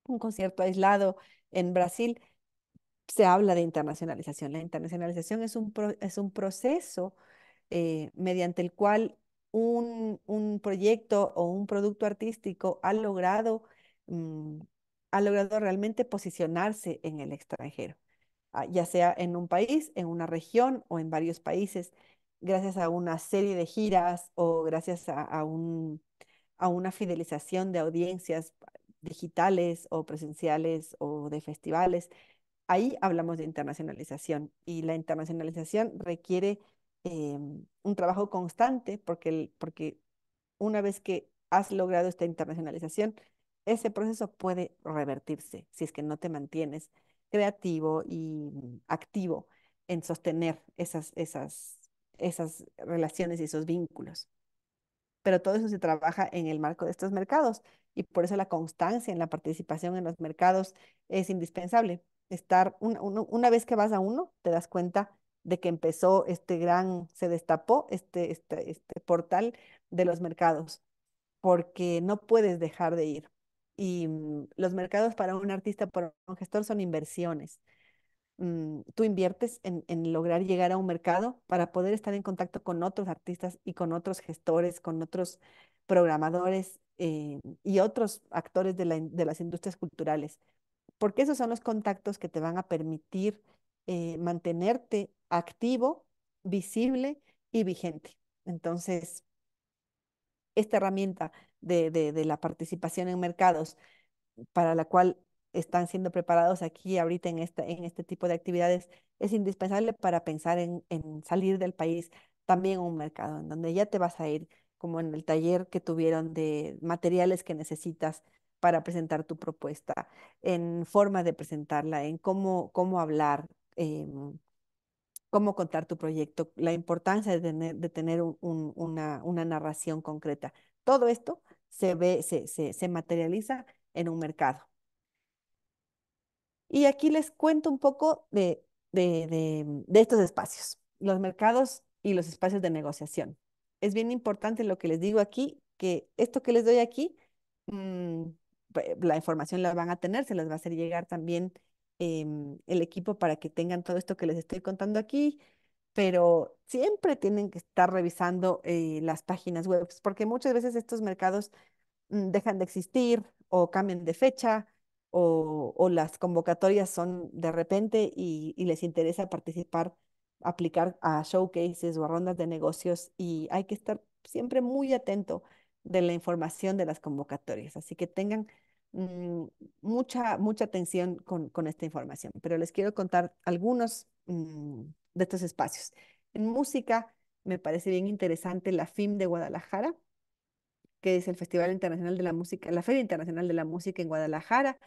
un concierto aislado en Brasil, se habla de internacionalización. La internacionalización es un, es un proceso eh, mediante el cual un, proyecto o un producto artístico ha logrado, ha logrado realmente posicionarse en el extranjero ya sea en un país, en una región o en varios países, gracias a una serie de giras o gracias a, una fidelización de audiencias digitales o presenciales o de festivales. Ahí hablamos de internacionalización y la internacionalización requiere em, un trabajo constante porque, porque una vez que has logrado esta internacionalización, ese proceso puede revertirse si es que no te mantienes creativo y activo en sostener esas, esas, esas relaciones y esos vínculos. Pero todo eso se trabaja en el marco de estos mercados y por eso la constancia en la participación en los mercados es indispensable. Estar una, vez que vas a uno, te das cuenta de que empezó este gran, se destapó este, este, este portal de los mercados, porque no puedes dejar de ir, y mm, los mercados para un artista, para un gestor, son inversiones. Mm, tú inviertes en, lograr llegar a un mercado para poder estar en contacto con otros artistas y con otros gestores, con otros programadores eh, y otros actores de, las industrias culturales, porque esos son los contactos que te van a permitir eh, mantenerte activo, visible y vigente. Entonces, esta herramienta de, la participación en mercados para la cual están siendo preparados aquí ahorita en, este tipo de actividades, es indispensable para pensar en, salir del país también a un mercado en donde ya te vas a ir, como en el taller que tuvieron de materiales que necesitas para presentar tu propuesta, en forma de presentarla, en cómo, cómo hablar, em, cómo contar tu proyecto, la importancia de tener, una narración concreta. Todo esto se ve, se, materializa en un mercado. Y aquí les cuento un poco de, estos espacios, los mercados y los espacios de negociación. Es bien importante lo que les digo aquí, que esto que les doy aquí, mm, la información la van a tener, se las va a hacer llegar también em, el equipo para que tengan todo esto que les estoy contando aquí, pero siempre tienen que estar revisando eh, las páginas web, porque muchas veces estos mercados mm, dejan de existir o cambian de fecha o, o las convocatorias son de repente y, les interesa participar, aplicar a showcases o a rondas de negocios y hay que estar siempre muy atento de la información de las convocatorias. Así que tengan mm, mucha, mucha atención con, con, esta información. Pero les quiero contar algunos mm, de estos espacios. En música, me parece bien interesante la FIM de Guadalajara, que es el Festival Internacional de la Música, la Feria Internacional de la Música en Guadalajara.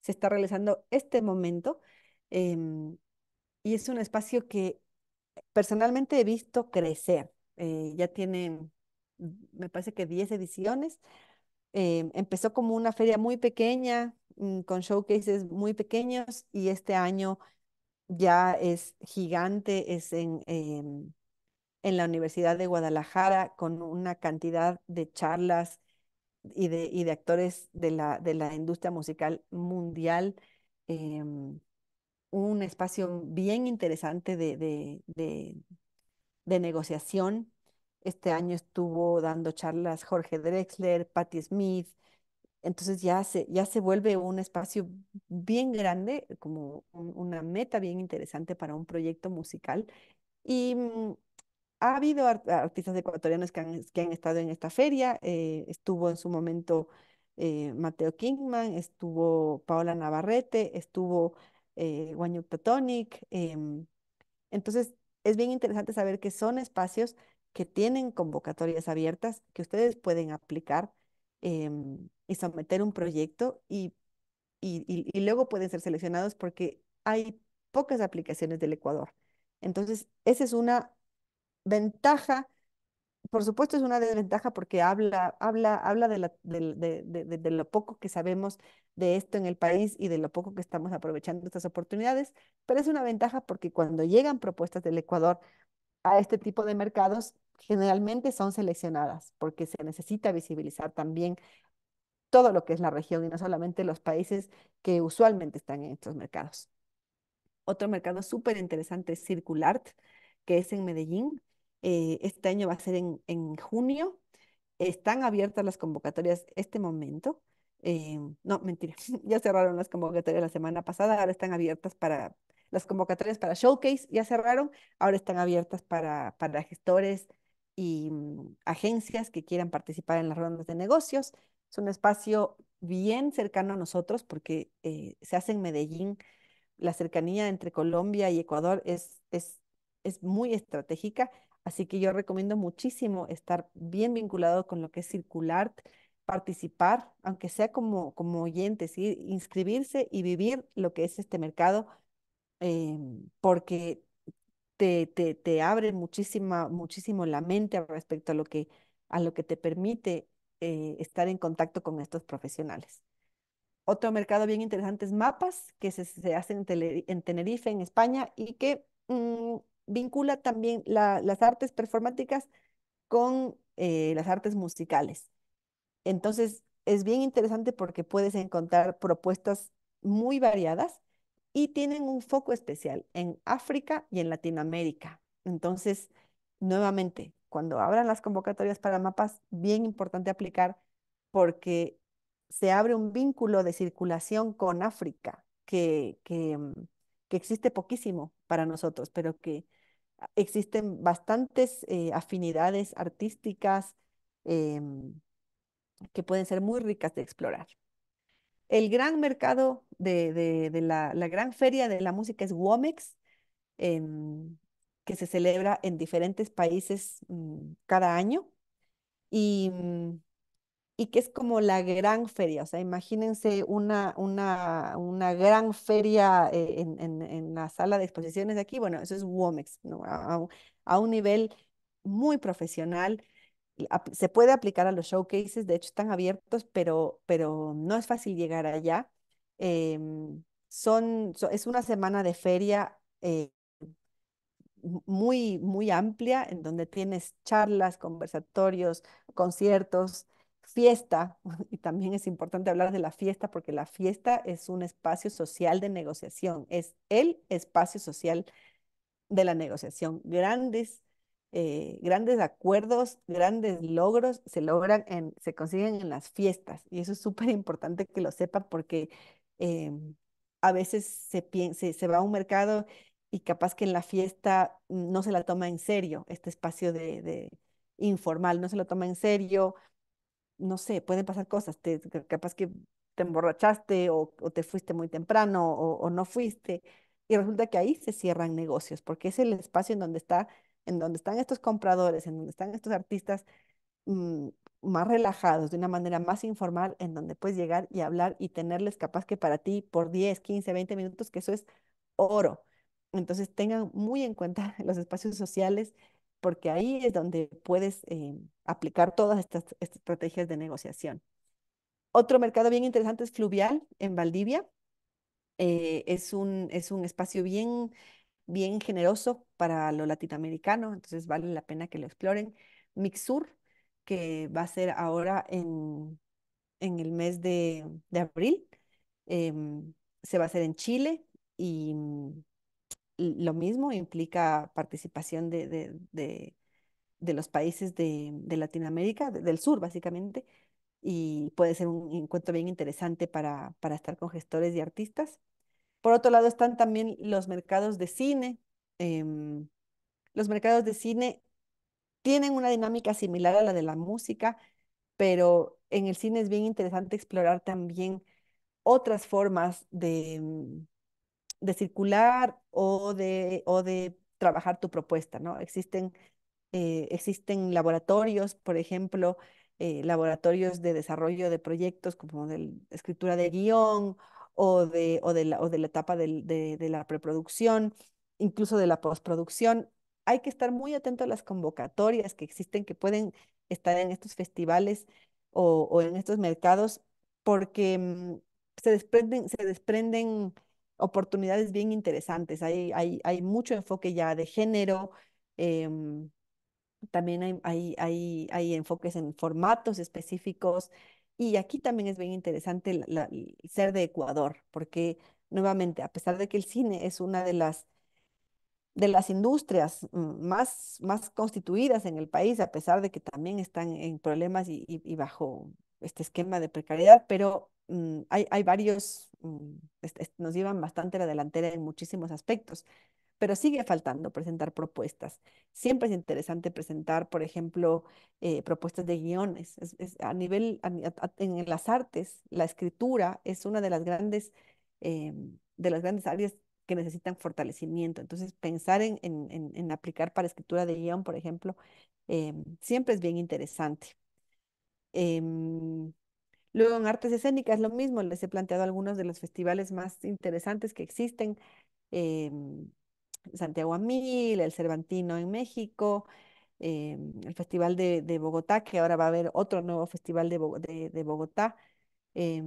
Se está realizando este momento em, y es un espacio que personalmente he visto crecer. Eh, ya tiene, me parece que 10 ediciones. Em, empezó como una feria muy pequeña, mm, con showcases muy pequeños y este año ya es gigante, es en, la Universidad de Guadalajara con una cantidad de charlas y de, actores de la, industria musical mundial. Em, un espacio bien interesante de, negociación. Este año estuvo dando charlas Jorge Drexler, Patti Smith, entonces ya se, ya se vuelve un espacio bien grande, como una meta bien interesante para un proyecto musical. Y mm, ha habido artistas ecuatorianos que han, estado en esta feria. Eh, estuvo en su momento eh, Mateo Kingman, estuvo Paola Navarrete, estuvo eh, Tonic. Em, entonces es bien interesante saber que son espacios que tienen convocatorias abiertas, que ustedes pueden aplicar Em, y someter un proyecto y, y, luego pueden ser seleccionados porque hay pocas aplicaciones del Ecuador. Entonces, esa es una ventaja por supuesto es una desventaja porque habla, habla, habla de, la, de, lo poco que sabemos de esto en el país y de lo poco que estamos aprovechando estas oportunidades, pero es una ventaja porque cuando llegan propuestas del Ecuador a este tipo de mercados generalmente son seleccionadas porque se necesita visibilizar también todo lo que es la región y no solamente los países que usualmente están en estos mercados. Otro mercado súper interesante es Circulart, que es en Medellín. Eh, este año va a ser en, en, junio. Están abiertas las convocatorias este momento. Eh, no, mentira, ya cerraron las convocatorias la semana pasada, ahora están abiertas para las convocatorias para Showcase ya cerraron, ahora están abiertas para, para gestores y mm, agencias que quieran participar en las rondas de negocios. Es un espacio bien cercano a nosotros porque eh, se hace en Medellín. La cercanía entre Colombia y Ecuador es, muy estratégica, así que yo recomiendo muchísimo estar bien vinculado con lo que es circular, participar, aunque sea como, como oyentes, inscribirse y vivir lo que es este mercado Em, porque te, abre muchísima, muchísimo la mente respecto a lo que, a lo que te permite eh, estar en contacto con estos profesionales. Otro mercado bien interesante es mapas, que se, se hacen en, Tenerife, en España, y que mm, vincula también las artes performáticas con eh, las artes musicales. Entonces, es bien interesante porque puedes encontrar propuestas muy variadas y tienen un foco especial en África y en Latinoamérica. Entonces, nuevamente, cuando abran las convocatorias para mapas, bien importante aplicar porque se abre un vínculo de circulación con África que, que, mm, existe poquísimo para nosotros, pero que ah, existen bastantes eh, afinidades artísticas em, que pueden ser muy ricas de explorar. El gran mercado de, la, gran feria de la música es Womex, que se celebra en diferentes países mm, cada año mm, y, que es como la gran feria. O sea, imagínense una, una, gran feria eh, en, la sala de exposiciones de aquí. Bueno, eso es Womex, a un nivel muy profesional se puede aplicar a los showcases, de hecho están abiertos, pero, pero no es fácil llegar allá. Em, son, es una semana de feria eh, muy, muy amplia, en donde tienes charlas, conversatorios, conciertos, fiesta, y también es importante hablar de la fiesta porque la fiesta es un espacio social de negociación, es el espacio social de la negociación. Grandes eh, grandes acuerdos, grandes logros se logran, en, se consiguen en las fiestas. Y eso es súper importante que lo sepa porque em, a veces se, piense, se va a un mercado y capaz que en la fiesta no se la toma en serio, este espacio de, informal, no se lo toma en serio, no sé, pueden pasar cosas, capaz que te emborrachaste o, te fuiste muy temprano o no fuiste. Y resulta que ahí se cierran negocios, porque es el espacio en donde está en donde están estos compradores, en donde están estos artistas mm, más relajados, de una manera más informal, en donde puedes llegar y hablar y tenerles capaz que para ti por 10, 15, 20 minutos, que eso es oro. Entonces tengan muy en cuenta los espacios sociales porque ahí es donde puedes eh, aplicar todas estas, estrategias de negociación. Otro mercado bien interesante es Fluvial en Valdivia. Eh, es, un, es un espacio bien bien generoso para lo latinoamericano entonces vale la pena que lo exploren. Mixur, que va a ser ahora en, el mes de, abril, em, se va a hacer en Chile y mm, lo mismo implica participación de, los países de, Latinoamérica, del sur básicamente, y puede ser un encuentro bien interesante para, para estar con gestores y artistas. Por otro lado están también los mercados de cine. Em, los mercados de cine tienen una dinámica similar a la de la música, pero en el cine es bien interesante explorar también otras formas de, mm, circular o de, o de trabajar tu propuesta, ¿no? Existen, eh, existen laboratorios, por ejemplo, eh, laboratorios de desarrollo de proyectos como de escritura de guión o de, o de, la, etapa de, la preproducción, incluso de la postproducción. Hay que estar muy atento a las convocatorias que existen, que pueden estar en estos festivales o, en estos mercados, porque mm, se desprenden, se desprenden oportunidades bien interesantes. Hay, mucho enfoque ya de género, em, también hay enfoques en formatos específicos, y aquí también es bien interesante el ser de Ecuador, porque nuevamente, a pesar de que el cine es una de las de las industrias mm, más, más constituidas en el país, a pesar de que también están en problemas y, bajo este esquema de precariedad, pero mm, hay, hay, varios, mm, nos llevan bastante la delantera en muchísimos aspectos pero sigue faltando presentar propuestas. Siempre es interesante presentar, por ejemplo, eh, propuestas de guiones. a nivel, en las artes, la escritura es una de las grandes, em, de las grandes áreas que necesitan fortalecimiento. Entonces, pensar en, aplicar para escritura de guión, por ejemplo, em, siempre es bien interesante. Em, luego en artes escénicas lo mismo, les he planteado algunos de los festivales más interesantes que existen. Santiago Amil, el Cervantino en México, eh, el Festival de, Bogotá, que ahora va a haber otro nuevo Festival de, Bogotá, eh,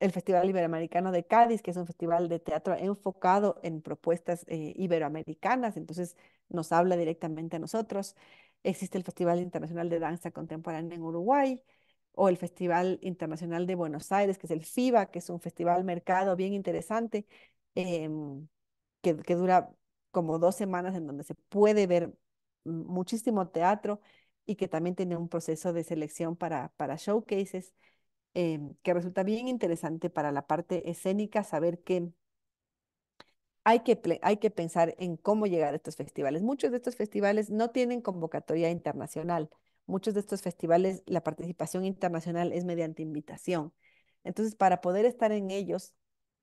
el Festival Iberoamericano de Cádiz, que es un festival de teatro enfocado en propuestas eh, iberoamericanas, entonces nos habla directamente a nosotros. Existe el Festival Internacional de Danza Contemporánea en Uruguay, o el Festival Internacional de Buenos Aires, que es el FIBA, que es un festival mercado bien interesante, em, que, dura como dos semanas en donde se puede ver muchísimo teatro y que también tiene un proceso de selección para, para showcases, em, que resulta bien interesante para la parte escénica saber que hay que, hay que pensar en cómo llegar a estos festivales. Muchos de estos festivales no tienen convocatoria internacional. Muchos de estos festivales, la participación internacional es mediante invitación. Entonces, para poder estar en ellos,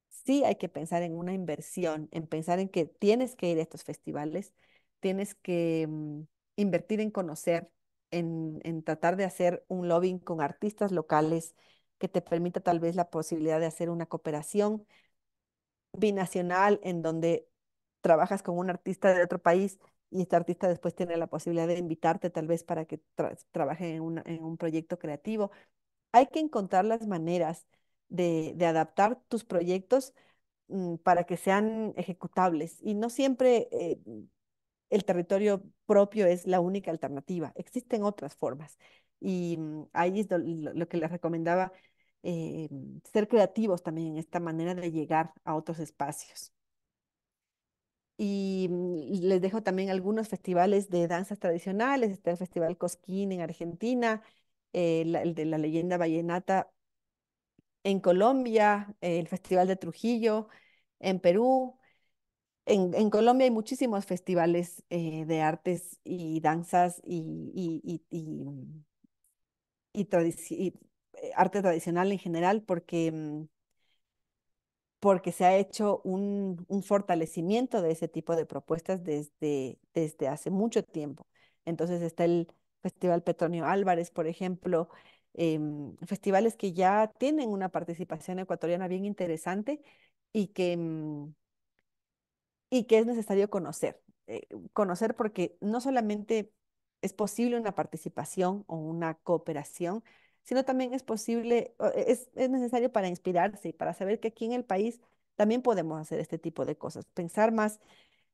sí hay que pensar en una inversión, en pensar en que tienes que ir a estos festivales, tienes que mm, invertir en conocer, en, tratar de hacer un lobbying con artistas locales que te permita tal vez la posibilidad de hacer una cooperación binacional en donde trabajas con un artista de otro país y este artista después tiene la posibilidad de invitarte tal vez para que trabaje en, en, un proyecto creativo. Hay que encontrar las maneras de, adaptar tus proyectos mm, para que sean ejecutables. Y no siempre eh, el territorio propio es la única alternativa, existen otras formas. Y mm, ahí es lo, que les recomendaba, eh, ser creativos también en esta manera de llegar a otros espacios y mm, les dejo también algunos festivales de danzas tradicionales, está el Festival Cosquín en Argentina, eh, el de la leyenda vallenata en Colombia, el Festival de Trujillo, en Perú. En, Colombia hay muchísimos festivales eh, de artes y danzas y, y, mm, eh, arte tradicional en general porque, mm, porque se ha hecho un, fortalecimiento de ese tipo de propuestas desde, desde hace mucho tiempo. Entonces está el Festival Petronio Álvarez, por ejemplo, Em, festivales que ya tienen una participación ecuatoriana bien interesante y que, mm, y que es necesario conocer. Eh, conocer porque no solamente es posible una participación o una cooperación, sino también es posible, e, es, es necesario para inspirarse y para saber que aquí en el país también podemos hacer este tipo de cosas, pensar más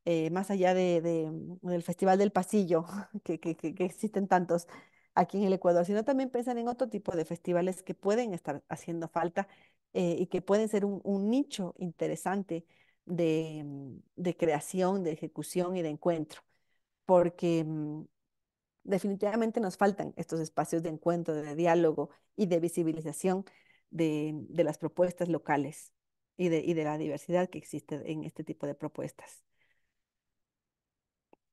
eh, más allá de, de, del Festival del Pasillo, que, que, que existen tantos, aquí en el Ecuador, sino también pensar en otro tipo de festivales que pueden estar haciendo falta eh, y que pueden ser un, nicho interesante mm, de, creación, de ejecución y de encuentro, porque mm, definitivamente nos faltan estos espacios de encuentro, de diálogo y de visibilización de, las propuestas locales y de la diversidad que existe en este tipo de propuestas.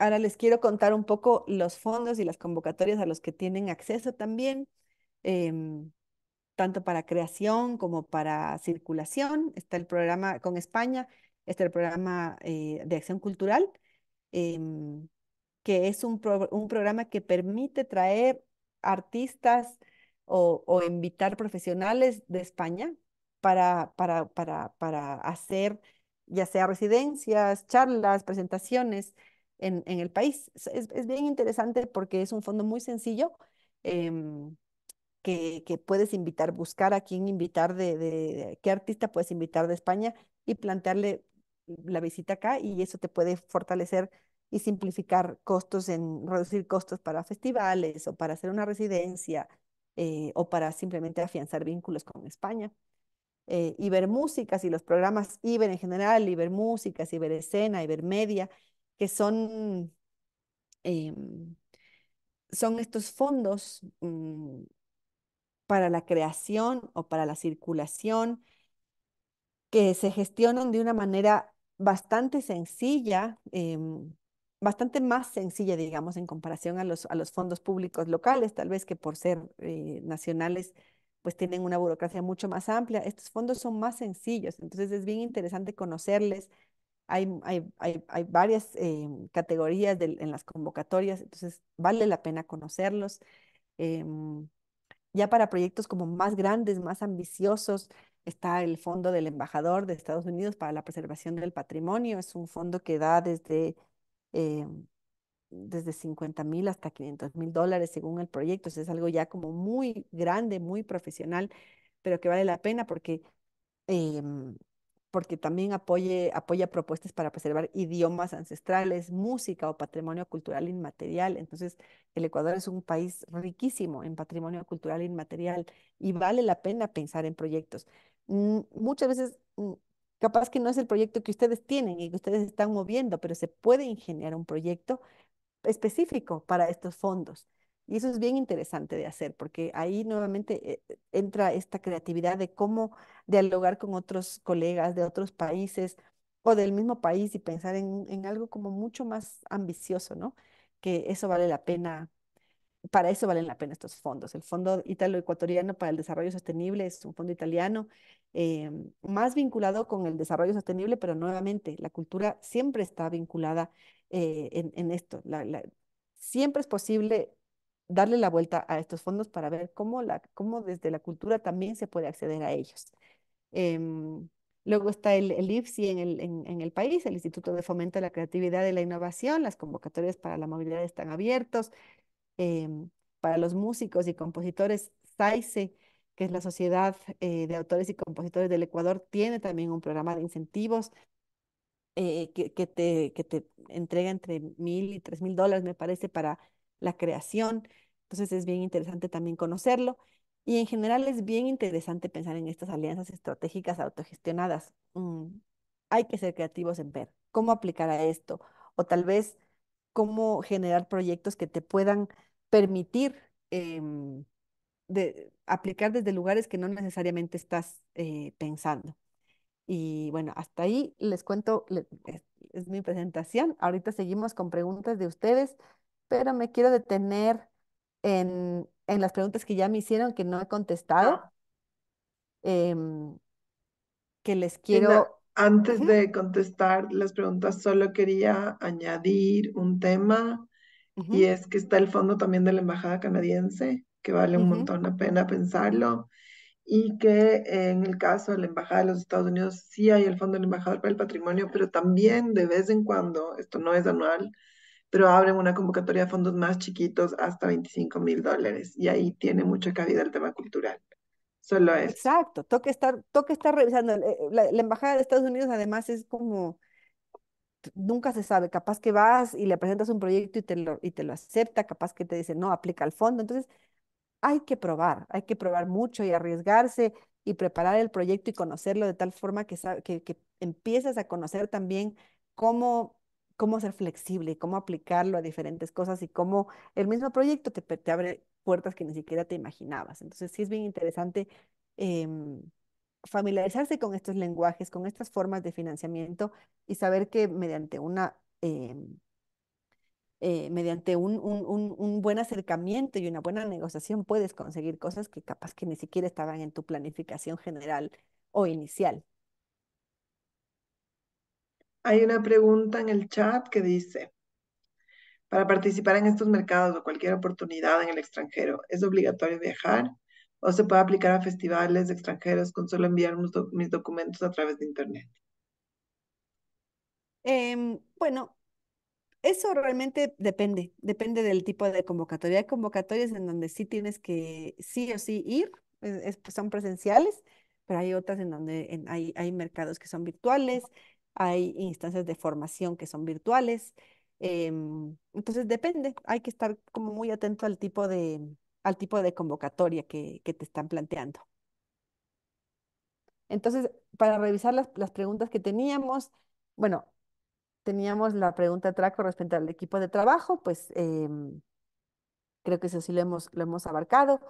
Ahora les quiero contar un poco los fondos y las convocatorias a los que tienen acceso también, em, tanto para creación como para circulación. Está el programa con España, está el programa eh, de acción cultural, em, que es un, programa que permite traer artistas o, invitar profesionales de España para, para hacer ya sea residencias, charlas, presentaciones en, el país. Es, bien interesante porque es un fondo muy sencillo. Em, que, puedes invitar, buscar a quién invitar, de, qué artista puedes invitar de España y plantearle la visita acá y eso te puede fortalecer y simplificar costos, en reducir costos para festivales o para hacer una residencia eh, o para simplemente afianzar vínculos con España. Eh, y ver Ibermúsicas y los programas Iber en general, Ibermúsicas, Iberescena, Ibermedia, que son, em, son estos fondos mm, para la creación o para la circulación que se gestionan de una manera bastante sencilla, em, bastante más sencilla, digamos, en comparación a los, a los fondos públicos locales, tal vez que por ser eh, nacionales, pues tienen una burocracia mucho más amplia. Estos fondos son más sencillos, entonces es bien interesante conocerles, hay, hay, hay, varias eh, categorías en las convocatorias, entonces vale la pena conocerlos. Em, ya para proyectos como más grandes, más ambiciosos, está el Fondo del Embajador de Estados Unidos para la Preservación del Patrimonio. Es un fondo que da desde, em, desde 50 mil hasta 500 mil dólares según el proyecto. es algo ya como muy grande, muy profesional, pero que vale la pena porque em, porque también apoya propuestas para preservar idiomas ancestrales, música o patrimonio cultural inmaterial. Entonces, el Ecuador es un país riquísimo en patrimonio cultural inmaterial y vale la pena pensar en proyectos. Mm, muchas veces, mm, capaz que no es el proyecto que ustedes tienen y que ustedes están moviendo, pero se puede ingeniar un proyecto específico para estos fondos y eso es bien interesante de hacer, porque ahí nuevamente eh, entra esta creatividad de cómo dialogar con otros colegas de otros países o del mismo país y pensar en, en algo como mucho más ambicioso, ¿no? Que eso vale la pena, para eso valen la pena estos fondos. El Fondo Italo-Ecuatoriano para el Desarrollo Sostenible es un fondo italiano eh, más vinculado con el desarrollo sostenible, pero nuevamente la cultura siempre está vinculada eh, en, en, esto. siempre es posible darle la vuelta a estos fondos para ver cómo, la, cómo desde la cultura también se puede acceder a ellos. Em, luego está el, ipsi en el, en, el, país, el Instituto de Fomento de la Creatividad y la Innovación, las convocatorias para la movilidad están abiertos. Em, para los músicos y compositores, SAICE, que es la Sociedad eh, de Autores y Compositores del Ecuador, tiene también un programa de incentivos eh, que, que, te, que te entrega entre mil y tres mil dólares, me parece, para la creación. Entonces es bien interesante también conocerlo. Y en general es bien interesante pensar en estas alianzas estratégicas autogestionadas. Mm, hay que ser creativos en ver cómo aplicar a esto o tal vez cómo generar proyectos que te puedan permitir em, de, aplicar desde lugares que no necesariamente estás eh, pensando. Y bueno, hasta ahí les cuento, es mi presentación. Ahorita seguimos con preguntas de ustedes pero me quiero detener en, en las preguntas que ya me hicieron, que no he contestado, ah. em, que les quiero... antes de contestar las preguntas, solo quería añadir un tema y es que está el fondo también de la Embajada Canadiense, que vale un montón la pena pensarlo y que en el caso de la Embajada de los Estados Unidos sí hay el Fondo del Embajador para el Patrimonio, pero también de vez en cuando, esto no es anual, pero abren una convocatoria de fondos más chiquitos hasta 25 mil dólares y ahí tiene mucha cabida el tema cultural. Solo es. Exacto, toca estar, toca estar revisando. Eh, eh, la, Embajada de Estados Unidos además es como, nunca se sabe, capaz que vas y le presentas un proyecto y te lo, y te lo acepta, capaz que te dice, no, aplica al fondo. Entonces, hay que probar, hay que probar mucho y arriesgarse y preparar el proyecto y conocerlo de tal forma que, que, que empiezas a conocer también cómo cómo ser flexible, cómo aplicarlo a diferentes cosas y cómo el mismo proyecto te, abre puertas que ni siquiera te imaginabas. Entonces sí es bien interesante em, familiarizarse con estos lenguajes, con estas formas de financiamiento y saber que mediante una... Em, eh, mediante un, buen acercamiento y una buena negociación puedes conseguir cosas que capaz que ni siquiera estaban en tu planificación general o inicial. Hay una pregunta en el chat que dice, para participar en estos mercados o cualquier oportunidad en el extranjero, ¿es obligatorio viajar o se puede aplicar a festivales extranjeros con solo enviar mis, documentos a través de Internet? Em, bueno, eso realmente depende, depende del tipo de convocatoria. Hay convocatorias en donde sí tienes que sí o sí ir, son presenciales, pero hay otras en donde hay, hay mercados que son virtuales, hay instancias de formación que son virtuales. Em, entonces depende, hay que estar como muy atento al tipo de, al tipo de convocatoria que, te están planteando. Entonces, para revisar las, preguntas que teníamos, bueno, teníamos la pregunta Traco, respecto al equipo de trabajo, pues em, creo que eso sí lo hemos, lo hemos abarcado.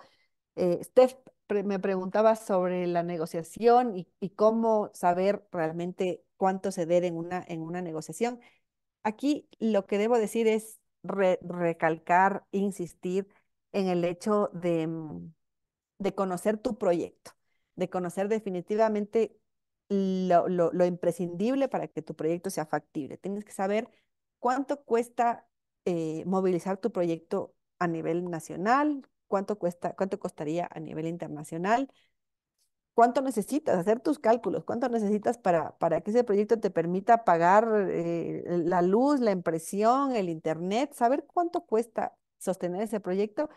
Eh, Steph me preguntaba sobre la negociación y, y, cómo saber realmente cuánto ceder en una, en una negociación. Aquí lo que debo decir es recalcar, insistir en el hecho mm, de, conocer tu proyecto, de conocer definitivamente lo, imprescindible para que tu proyecto sea factible. Tienes que saber cuánto cuesta eh, movilizar tu proyecto a nivel nacional, cuánto, cuesta, cuánto costaría a nivel internacional, cuánto necesitas, hacer tus cálculos, cuánto necesitas para, para que ese proyecto te permita pagar eh, la luz, la impresión, el internet, saber cuánto cuesta sostener ese proyecto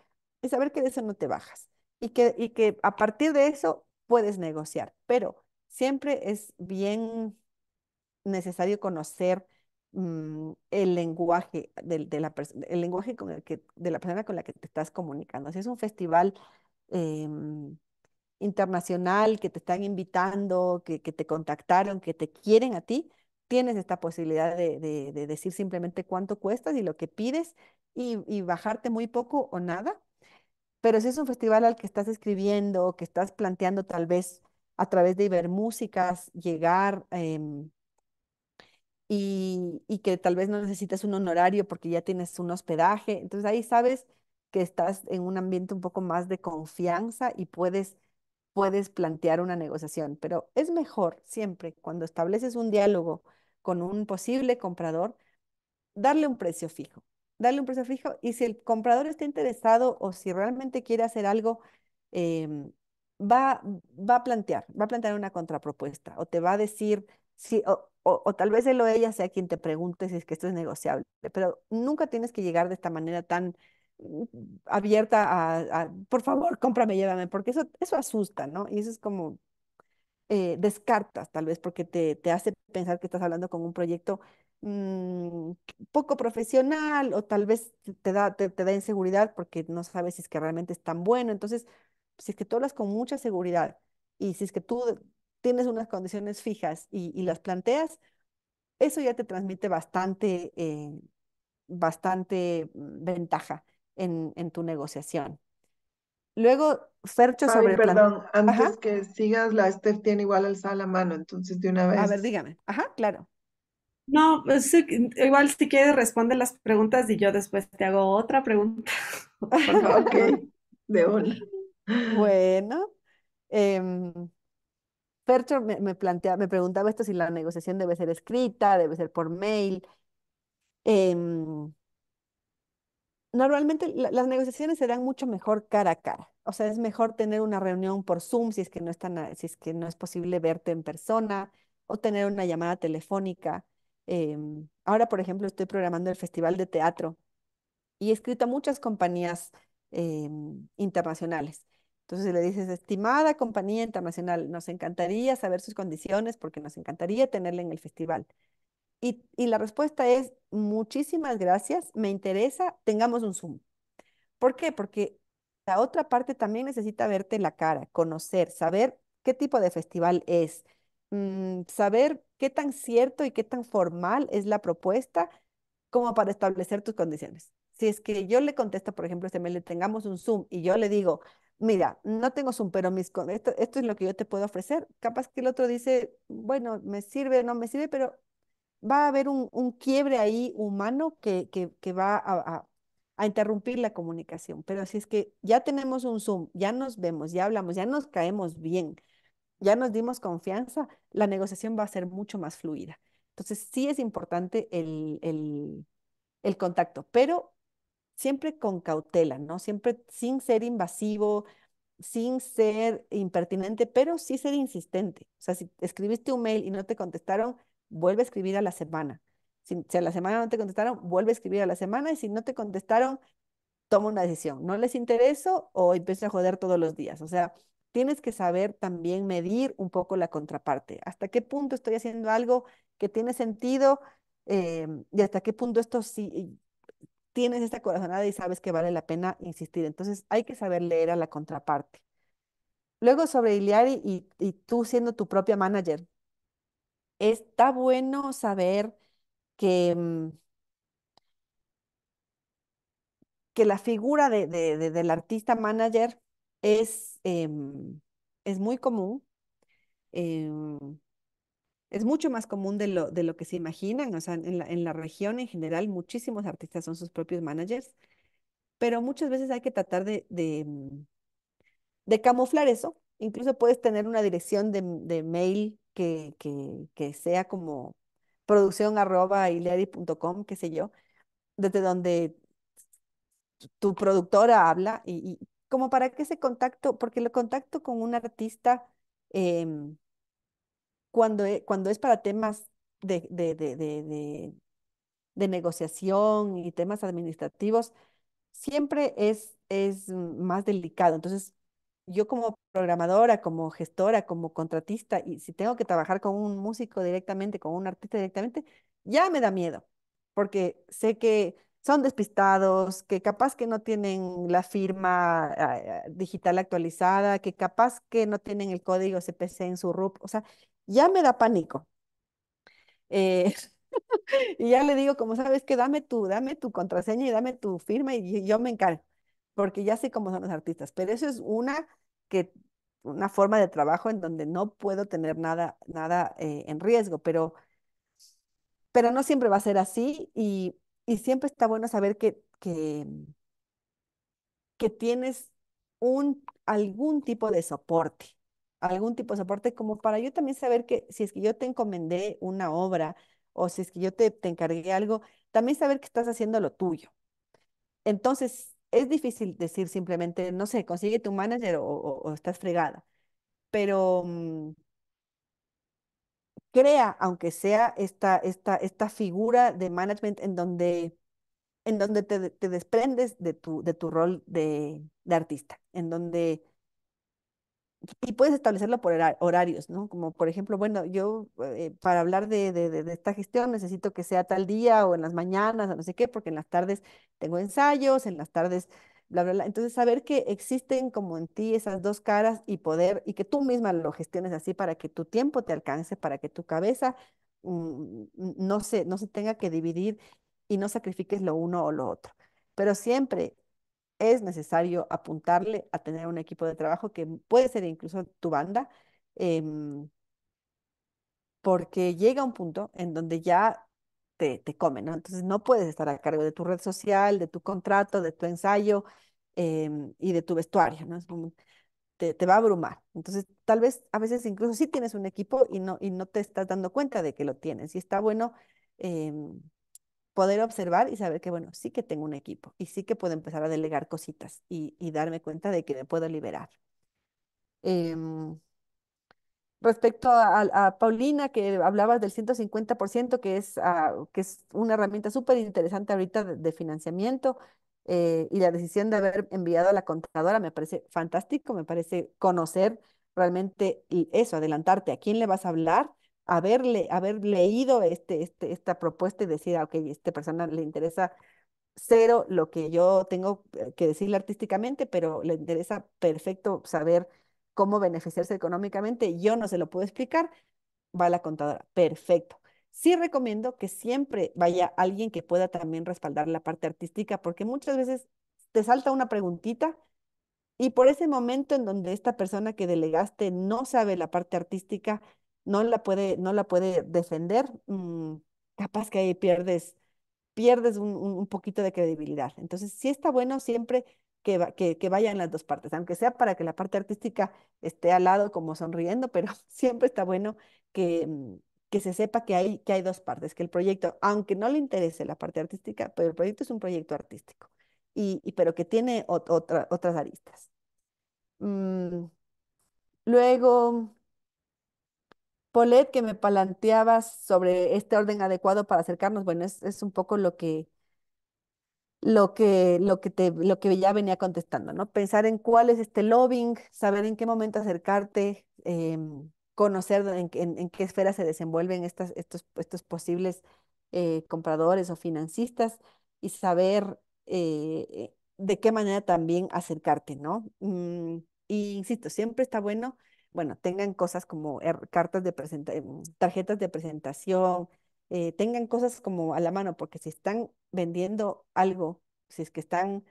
y saber que de eso no te bajas y que, y que a partir de eso puedes negociar, pero siempre es bien necesario conocer mm, el lenguaje de, la el lenguaje con el que de la persona con la que te estás comunicando. Si es un festival em, internacional, que te están invitando, que, que te contactaron, que te quieren a ti, tienes esta posibilidad de, de, decir simplemente cuánto cuestas y lo que pides y, y bajarte muy poco o nada. Pero si es un festival al que estás escribiendo, que estás planteando tal vez a través de Ibermúsicas llegar em, y, y, que tal vez no necesitas un honorario porque ya tienes un hospedaje. Entonces ahí sabes que estás en un ambiente un poco más de confianza y puedes puedes plantear una negociación, pero es mejor siempre cuando estableces un diálogo con un posible comprador, darle un precio fijo, darle un precio fijo y si el comprador está interesado o si realmente quiere hacer algo, em, va, va a plantear, va a plantear una contrapropuesta o te va a decir, si, o, o, o, tal vez él o ella sea quien te pregunte si es que esto es negociable, pero nunca tienes que llegar de esta manera tan abierta a, por favor, cómprame, llévame, porque eso, eso asusta, ¿no? Y eso es como, eh, descartas tal vez, porque te, hace pensar que estás hablando con un proyecto mm, poco profesional o tal vez te da, te, da inseguridad porque no sabes si es que realmente es tan bueno. Entonces, si es que tú hablas con mucha seguridad y si es que tú tienes unas condiciones fijas y, las planteas, eso ya te transmite bastante, eh, bastante mm, ventaja en, tu negociación. Luego, Fercho sobre... Perdón, antes que sigas, la Steph tiene igual alzada la mano, entonces de una vez... A ver, dígame. Ajá, claro. No, pues, igual si quieres responde las preguntas y yo después te hago otra pregunta. ok, de una. Bueno, em, Fercho me, me, plantea, me preguntaba esto si la negociación debe ser escrita, debe ser por mail. Em, normalmente las negociaciones se dan mucho mejor cara a cara. O sea, es mejor tener una reunión por Zoom si es que no es, si es, que no es posible verte en persona o tener una llamada telefónica. Em, ahora, por ejemplo, estoy programando el Festival de Teatro y he escrito a muchas compañías em, internacionales. Entonces, le dices, estimada compañía internacional, nos encantaría saber sus condiciones porque nos encantaría tenerla en el festival. Y, la respuesta es, muchísimas gracias, me interesa, tengamos un Zoom. ¿Por qué? Porque la otra parte también necesita verte la cara, conocer, saber qué tipo de festival es, mm, saber qué tan cierto y qué tan formal es la propuesta como para establecer tus condiciones. Si es que yo le contesto, por ejemplo, este mail, le tengamos un Zoom y yo le digo, mira, no tengo Zoom, pero mis, esto, esto es lo que yo te puedo ofrecer. Capaz que el otro dice, bueno, me sirve, no me sirve, pero va a haber un, quiebre ahí humano que, que, va a, interrumpir la comunicación. Pero si es que ya tenemos un Zoom, ya nos vemos, ya hablamos, ya nos caemos bien, ya nos dimos confianza, la negociación va a ser mucho más fluida. Entonces sí es importante el, el contacto, pero siempre con cautela, ¿no? Siempre sin ser invasivo, sin ser impertinente, pero sí ser insistente. O sea, si escribiste un mail y no te contestaron, vuelve a escribir a la semana. Si, a la semana no te contestaron, vuelve a escribir a la semana y si no te contestaron, toma una decisión. ¿No les intereso o empiezo a joder todos los días? O sea, tienes que saber también medir un poco la contraparte. ¿Hasta qué punto estoy haciendo algo que tiene sentido eh, y hasta qué punto esto sí tienes esta corazonada y sabes que vale la pena insistir? Entonces hay que saber leer a la contraparte. Luego sobre Iliari y, y tú siendo tu propia manager, Está bueno saber que, mm, que la figura del artista manager es, em, es muy común, em, es mucho más común de lo, de lo que se imaginan. O sea, en la, región en general, muchísimos artistas son sus propios managers, pero muchas veces hay que tratar de, de, em, camuflar eso. Incluso puedes tener una dirección de, de mail que, sea como producción arroba .com, qué sé yo, desde donde tu productora habla y, como para que ese contacto, porque el contacto con un artista em, cuando, e, cuando es para temas de, de negociación y temas administrativos, siempre es, es más delicado. Entonces, yo como programadora, como gestora, como contratista, y si tengo que trabajar con un músico directamente, con un artista directamente, ya me da miedo, porque sé que son despistados, que capaz que no tienen la firma eh, digital actualizada, que capaz que no tienen el código CPC en su RUP, o sea, ya me da pánico. Eh, y ya le digo, como sabes que dame tu, dame tu contraseña y dame tu firma y yo me encargo porque ya sé cómo son los artistas, pero eso es una que una forma de trabajo en donde no puedo tener nada, nada eh, en riesgo, pero, pero no siempre va a ser así y, y siempre está bueno saber que, que, que tienes un, algún tipo de soporte, algún tipo de soporte como para yo también saber que si es que yo te encomendé una obra o si es que yo te, te encargué algo, también saber que estás haciendo lo tuyo. Entonces, es difícil decir simplemente, no sé, consigue tu manager o, estás fregada, pero mm, crea, aunque sea esta, esta, esta figura de management en donde, en donde te, desprendes de tu, de tu rol de, de artista, en donde y puedes establecerlo por horarios, ¿no? Como por ejemplo, bueno, yo eh, para hablar de, esta gestión necesito que sea tal día o en las mañanas o no sé qué, porque en las tardes tengo ensayos, en las tardes, bla, bla, bla. Entonces, saber que existen como en ti esas dos caras y poder, y que tú misma lo gestiones así para que tu tiempo te alcance, para que tu cabeza mm, no, no se tenga que dividir y no sacrifiques lo uno o lo otro. Pero siempre es necesario apuntarle a tener un equipo de trabajo que puede ser incluso tu banda, em, porque llega un punto en donde ya te, te come, ¿no? Entonces no puedes estar a cargo de tu red social, de tu contrato, de tu ensayo em, y de tu vestuario, ¿no? te, va a abrumar. Entonces, tal vez a veces incluso sí tienes un equipo y no, y no te estás dando cuenta de que lo tienes. Y está bueno eh, poder observar y saber que, bueno, sí que tengo un equipo y sí que puedo empezar a delegar cositas y, darme cuenta de que me puedo liberar. Em, respecto a, Paulina, que hablabas del 150%, que es, ah, que es una herramienta súper interesante ahorita de, financiamiento, eh, y la decisión de haber enviado a la contadora me parece fantástico, me parece conocer realmente y eso, adelantarte a quién le vas a hablar haber leído este, este, esta propuesta y decir, ah, ok, a esta persona le interesa cero lo que yo tengo eh, que decirle artísticamente, pero le interesa perfecto saber cómo beneficiarse económicamente. Yo no se lo puedo explicar, va la contadora. Perfecto. Sí recomiendo que siempre vaya alguien que pueda también respaldar la parte artística, porque muchas veces te salta una preguntita y por ese momento en donde esta persona que delegaste no sabe la parte artística, no la puede, no la puede defender, mm, capaz que ahí pierdes, pierdes un, poquito de credibilidad. Entonces, sí está bueno siempre que, que, vayan las dos partes, aunque sea para que la parte artística esté al lado como sonriendo, pero siempre está bueno que, mm, que se sepa que hay, que hay dos partes, que el proyecto, aunque no le interese la parte artística, pero el proyecto es un proyecto artístico, y, pero que tiene otras aristas. Mm, luego, Polet que me planteabas sobre este orden adecuado para acercarnos, bueno, es, un poco lo que, lo que, lo que te, lo que ya venía contestando, ¿no? Pensar en cuál es este lobbying, saber en qué momento acercarte, em, conocer en, qué esfera se desenvuelven estos, estos posibles eh, compradores o financistas y saber eh, eh, de qué manera también acercarte, ¿no? Mm, insisto, siempre está bueno bueno, tengan cosas como er, cartas de mm, tarjetas de presentación, eh, tengan cosas como a la mano, porque si están vendiendo algo, si es que están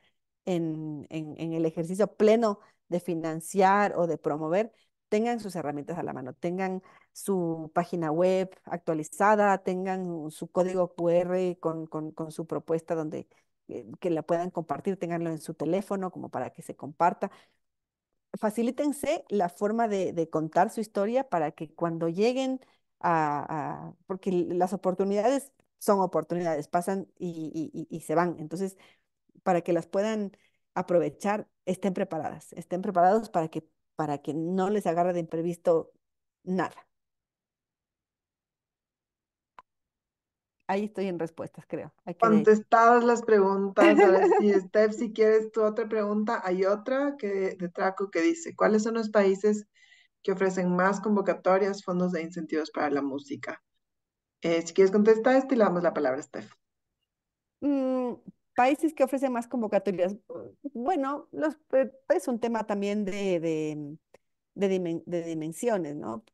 en, el ejercicio pleno de financiar o de promover, tengan sus herramientas a la mano, tengan su página web actualizada, tengan su código QR con, su propuesta donde eh, que la puedan compartir, tenganlo en su teléfono como para que se comparta facilítense la forma de, contar su historia para que cuando lleguen a, porque las oportunidades son oportunidades, pasan y, y, se van. Entonces, para que las puedan aprovechar, estén preparadas, estén preparados para que, para que no les agarre de imprevisto nada. ahí estoy en respuestas, creo. Contestadas las preguntas. Y, Steph, si quieres tu otra pregunta, hay otra que, de Traco que dice, ¿cuáles son los países que ofrecen más convocatorias, fondos de incentivos para la música? Eh, si quieres contestar, este, le damos la palabra a Steph. Mm, países que ofrecen más convocatorias. Bueno, eh, es un tema también de, de, de dimensiones, ¿no?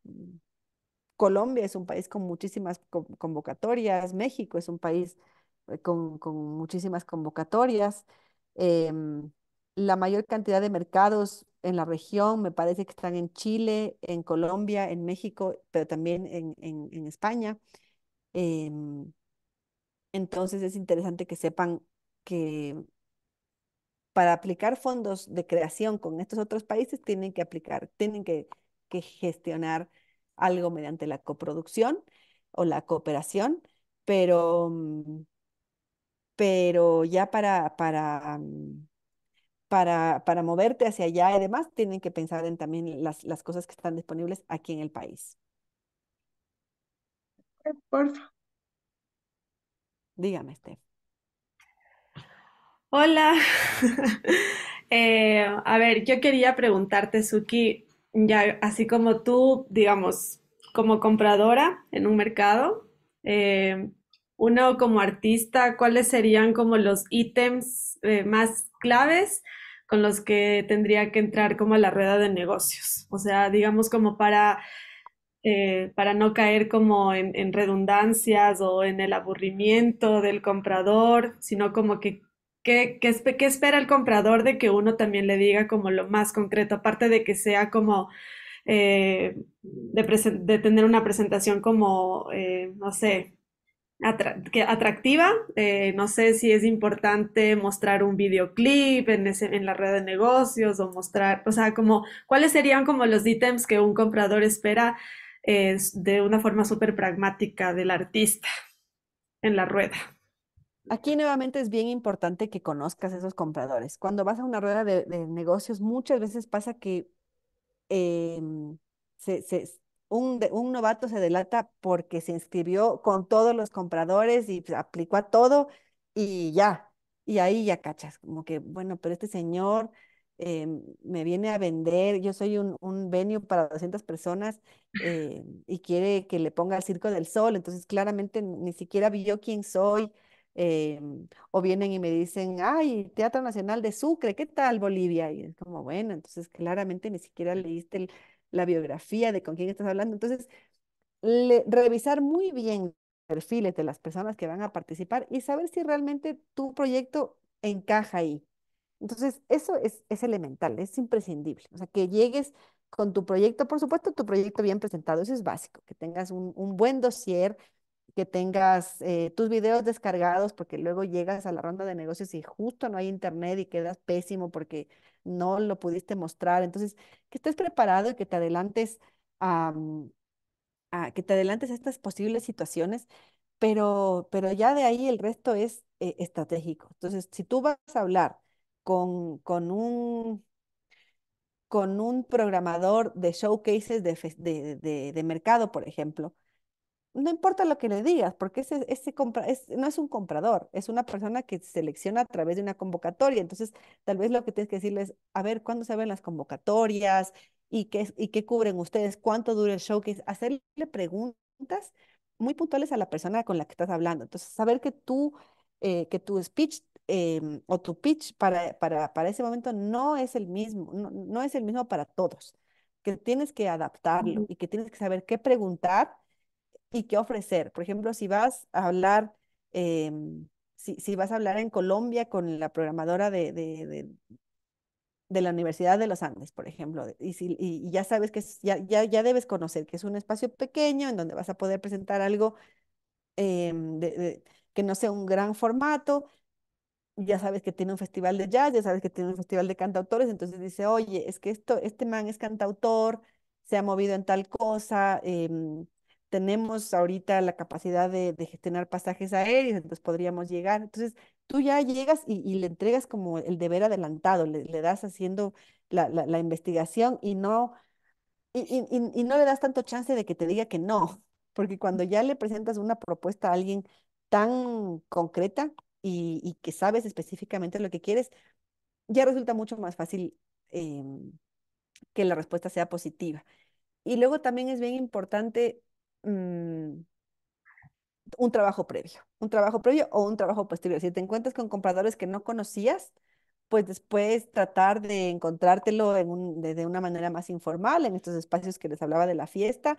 Colombia es un país con muchísimas convocatorias, México es un país eh, con, muchísimas convocatorias. Em, la mayor cantidad de mercados en la región me parece que están en Chile, en Colombia, en México, pero también en, España. Em, entonces es interesante que sepan que para aplicar fondos de creación con estos otros países tienen que aplicar, tienen que gestionar algo mediante la coproducción o la cooperación, pero, mm, pero ya para, para, mm, para, para moverte hacia allá y demás, tienen que pensar en también las, cosas que están disponibles aquí en el país. Dígame, Steph. Hola. Eh, a ver, yo quería preguntarte, Suki, ya así como tú, digamos, como compradora en un mercado, eh, uno como artista, ¿cuáles serían como los ítems eh, más claves con los que tendría que entrar como a la rueda de negocios? O sea, digamos como para, eh, para no caer como en, en redundancias o en el aburrimiento del comprador, sino como que ¿Qué, qué, espera el comprador de que uno también le diga como lo más concreto, aparte de que sea como eh, de, tener una presentación como, eh, no sé, que atractiva? Eh, no sé si es importante mostrar un videoclip en, en la red de negocios o mostrar, o sea, como, ¿cuáles serían como los ítems que un comprador espera de una forma súper pragmática del artista en la rueda? Aquí nuevamente es bien importante que conozcas esos compradores. Cuando vas a una rueda de, negocios, muchas veces pasa que em, un, novato se delata porque se inscribió con todos los compradores y pues, aplicó a todo y ya. Y ahí ya cachas, como que, bueno, pero este señor em, me viene a vender, yo soy un, venio para 200 personas em, y quiere que le ponga el circo del sol, entonces claramente ni siquiera vi yo quién soy Em, o vienen y me dicen, ay, Teatro Nacional de Sucre, ¿qué tal Bolivia? Y es como, bueno, entonces claramente ni siquiera leíste la biografía de con quién estás hablando. Entonces, revisar muy bien perfiles de las personas que van a participar y saber si realmente tu proyecto encaja ahí. Entonces, eso es, elemental, es imprescindible. O sea, que llegues con tu proyecto, por supuesto, tu proyecto bien presentado, eso es básico, que tengas un, un buen dossier, que tengas eh, tus videos descargados porque luego llegas a la ronda de negocios y justo no hay internet y quedas pésimo porque no lo pudiste mostrar. Entonces, que estés preparado y que te adelantes a, que te adelantes a estas posibles situaciones, pero, pero ya de ahí el resto es eh, estratégico. Entonces, si tú vas a hablar con, un con un programador de showcases de mercado, por ejemplo, no importa lo que le digas, porque ese, ese compra, no es un comprador, es una persona que selecciona a través de una convocatoria. Entonces, tal vez lo que tienes que decirle es, a ver, ¿cuándo se ven las convocatorias? ¿Y qué, y qué cubren ustedes? ¿Cuánto dura el showcase? Hacerle preguntas muy puntuales a la persona con la que estás hablando. Entonces, saber que tú, eh, que tu speech em, o tu pitch para, para, ese momento no es el mismo, no es el mismo para todos, que tienes que adaptarlo y que tienes que saber qué preguntar y qué ofrecer. Por ejemplo, si vas a hablar, em, si, si, vas a hablar en Colombia con la programadora de, de, de, la Universidad de los Andes, por ejemplo, y, si, y ya sabes que es, ya, ya, debes conocer que es un espacio pequeño en donde vas a poder presentar algo eh, que no sea un gran formato, ya sabes que tiene un festival de jazz, ya sabes que tiene un festival de cantautores, entonces dice, oye, es que esto, este man es cantautor, se ha movido en tal cosa, eh, tenemos ahorita la capacidad de, gestionar pasajes aéreos, entonces podríamos llegar. Entonces, tú ya llegas y, le entregas como el deber adelantado, le, das haciendo la, la, investigación y no, y, y, y, no le das tanto chance de que te diga que no, porque cuando ya le presentas una propuesta a alguien tan concreta y, que sabes específicamente lo que quieres, ya resulta mucho más fácil em, que la respuesta sea positiva. Y luego también es bien importante Mm, un trabajo previo, un trabajo previo o un trabajo posterior. Si te encuentras con compradores que no conocías, pues después tratar de encontrártelo en de, una manera más informal, en estos espacios que les hablaba de la fiesta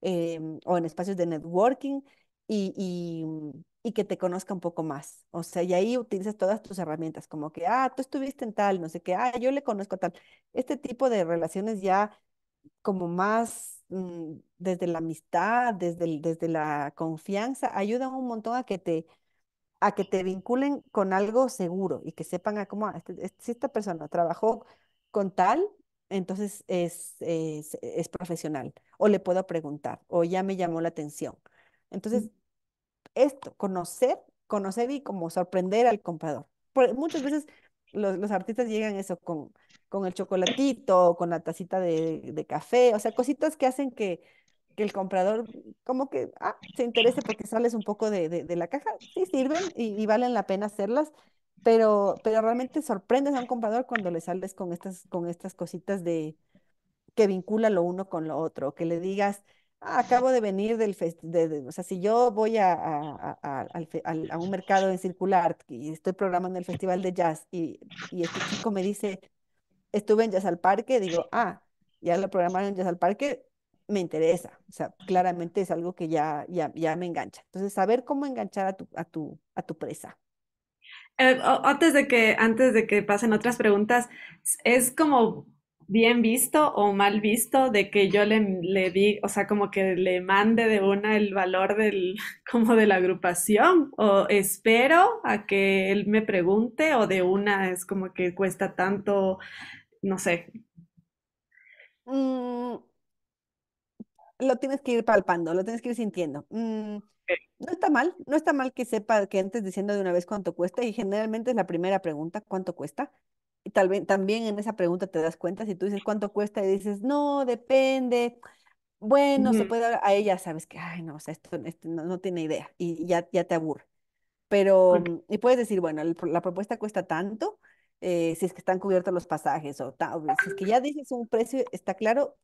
em, o en espacios de networking y, mm, y, que te conozca un poco más. O sea, y ahí utilizas todas tus herramientas, como que, ah, tú estuviste en tal, no sé qué, ah, yo le conozco tal. Este tipo de relaciones ya como más mm, desde la amistad, desde, desde la confianza, ayudan un montón a que te a que te vinculen con algo seguro y que sepan a cómo, ah, este, si esta persona trabajó con tal, entonces es, es, profesional, o le puedo preguntar, o ya me llamó la atención. Entonces, esto, conocer, conocer y como sorprender al comprador. muchas veces los, artistas llegan eso con, con el chocolatito, con la tacita de, café, o sea, cositas que hacen que, el comprador como que ah, se interese porque sales un poco de, la caja, sí sirven y, valen la pena hacerlas, pero, pero realmente sorprendes a un comprador cuando le sales con estas, con estas cositas de que vincula lo uno con lo otro, que le digas, Ah, acabo de venir del, festival o sea, si yo voy a, un mercado en circular y estoy programando el festival de jazz y, este chico me dice, estuve en Jazz al Parque, digo, ah, ya lo programaron en Jazz al Parque, me interesa, o sea, claramente es algo que ya, ya, me engancha. Entonces, saber cómo enganchar a tu, a tu, a tu presa. Eh, antes, de que, antes de que pasen otras preguntas, es como bien visto o mal visto de que yo le, le di, o sea, como que le mande de una el valor del, como de la agrupación, o espero a que él me pregunte, o de una es como que cuesta tanto, no sé. Mm, lo tienes que ir palpando, lo tienes que ir sintiendo. Mm, no está mal, no está mal que sepa que antes diciendo de una vez cuánto cuesta, y generalmente es la primera pregunta, ¿cuánto cuesta? tal vez también en esa pregunta te das cuenta, si tú dices cuánto cuesta y dices, no, depende, bueno, se puede a ella sabes que, ay, no, o sea, esto, este, no, tiene idea y ya, ya te aburre. Pero, mm, y puedes decir, bueno, la propuesta cuesta tanto, eh, si es que están cubiertos los pasajes o tal, si es que ya dices un precio, está claro,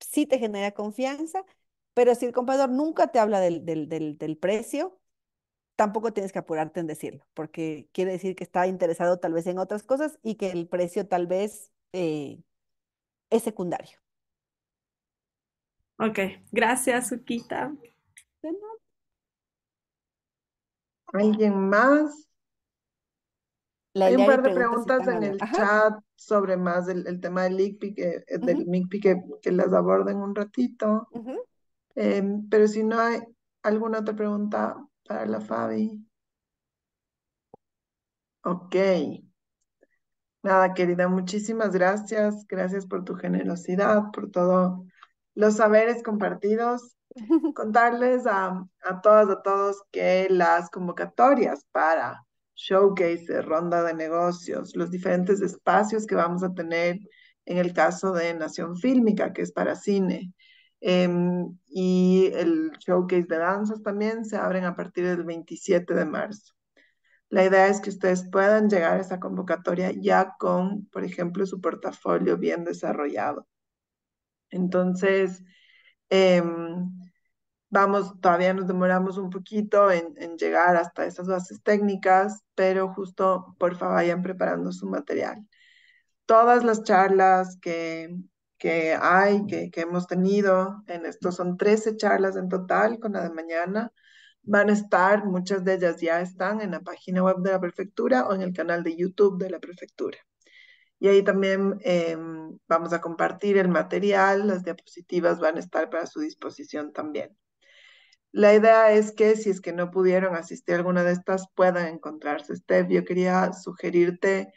sí te genera confianza, pero si el comprador nunca te habla del, del, del precio, tampoco tienes que apurarte en decirlo, porque quiere decir que está interesado tal vez en otras cosas y que el precio tal vez eh, es secundario. Ok, gracias, Suquita. ¿Alguien más? Hay un par de preguntas en el chat sobre más del tema del ICPI, que, eh, del que, que, las aborden un ratito. Em, pero si no hay alguna otra pregunta, para la Fabi. Ok. Nada, querida, muchísimas gracias. Gracias por tu generosidad, por todo los saberes compartidos. Contarles a, a todas, a todos que las convocatorias para showcase, ronda de negocios, los diferentes espacios que vamos a tener en el caso de Nación Fílmica, que es para cine, Em, y el showcase de danzas también se abren a partir del 27 de marzo. La idea es que ustedes puedan llegar a esa convocatoria ya con, por ejemplo, su portafolio bien desarrollado. Entonces, em, vamos, todavía nos demoramos un poquito en, en, llegar hasta esas bases técnicas, pero justo, por favor, vayan preparando su material. Todas las charlas que que hay, que, hemos tenido. En esto son 13 charlas en total con la de mañana. Van a estar, muchas de ellas ya están en la página web de la prefectura o en el canal de YouTube de la prefectura. Y ahí también em, vamos a compartir el material, las diapositivas van a estar para su disposición también. La idea es que si es que no pudieron asistir a alguna de estas, puedan encontrarse. Steph, yo quería sugerirte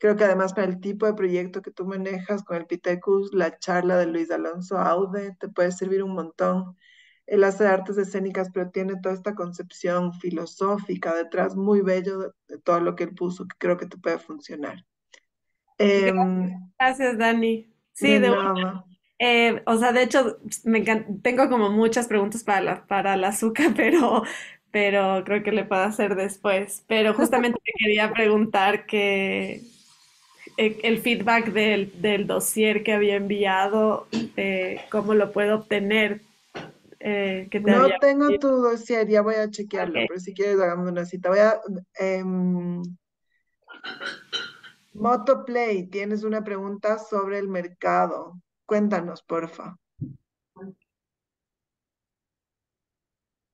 Creo que además para el tipo de proyecto que tú manejas con el Pitecus, la charla de Luis Alonso Aude te puede servir un montón. Él hace artes escénicas, pero tiene toda esta concepción filosófica detrás, muy bello de, todo lo que él puso, que creo que te puede funcionar. Gracias, em, Dani. Sí, de, verdad eh, o sea, de hecho, tengo como muchas preguntas para la, para la azúcar, pero, pero creo que le puedo hacer después. Pero justamente te quería preguntar que, eh, el feedback del, del dossier que había enviado, eh, cómo lo puedo obtener. Eh, no tengo tu dossier, ya voy a chequearlo, pero si quieres hagamos una cita. Voy a... Em, Motoplay, tienes una pregunta sobre el mercado. Cuéntanos, porfa.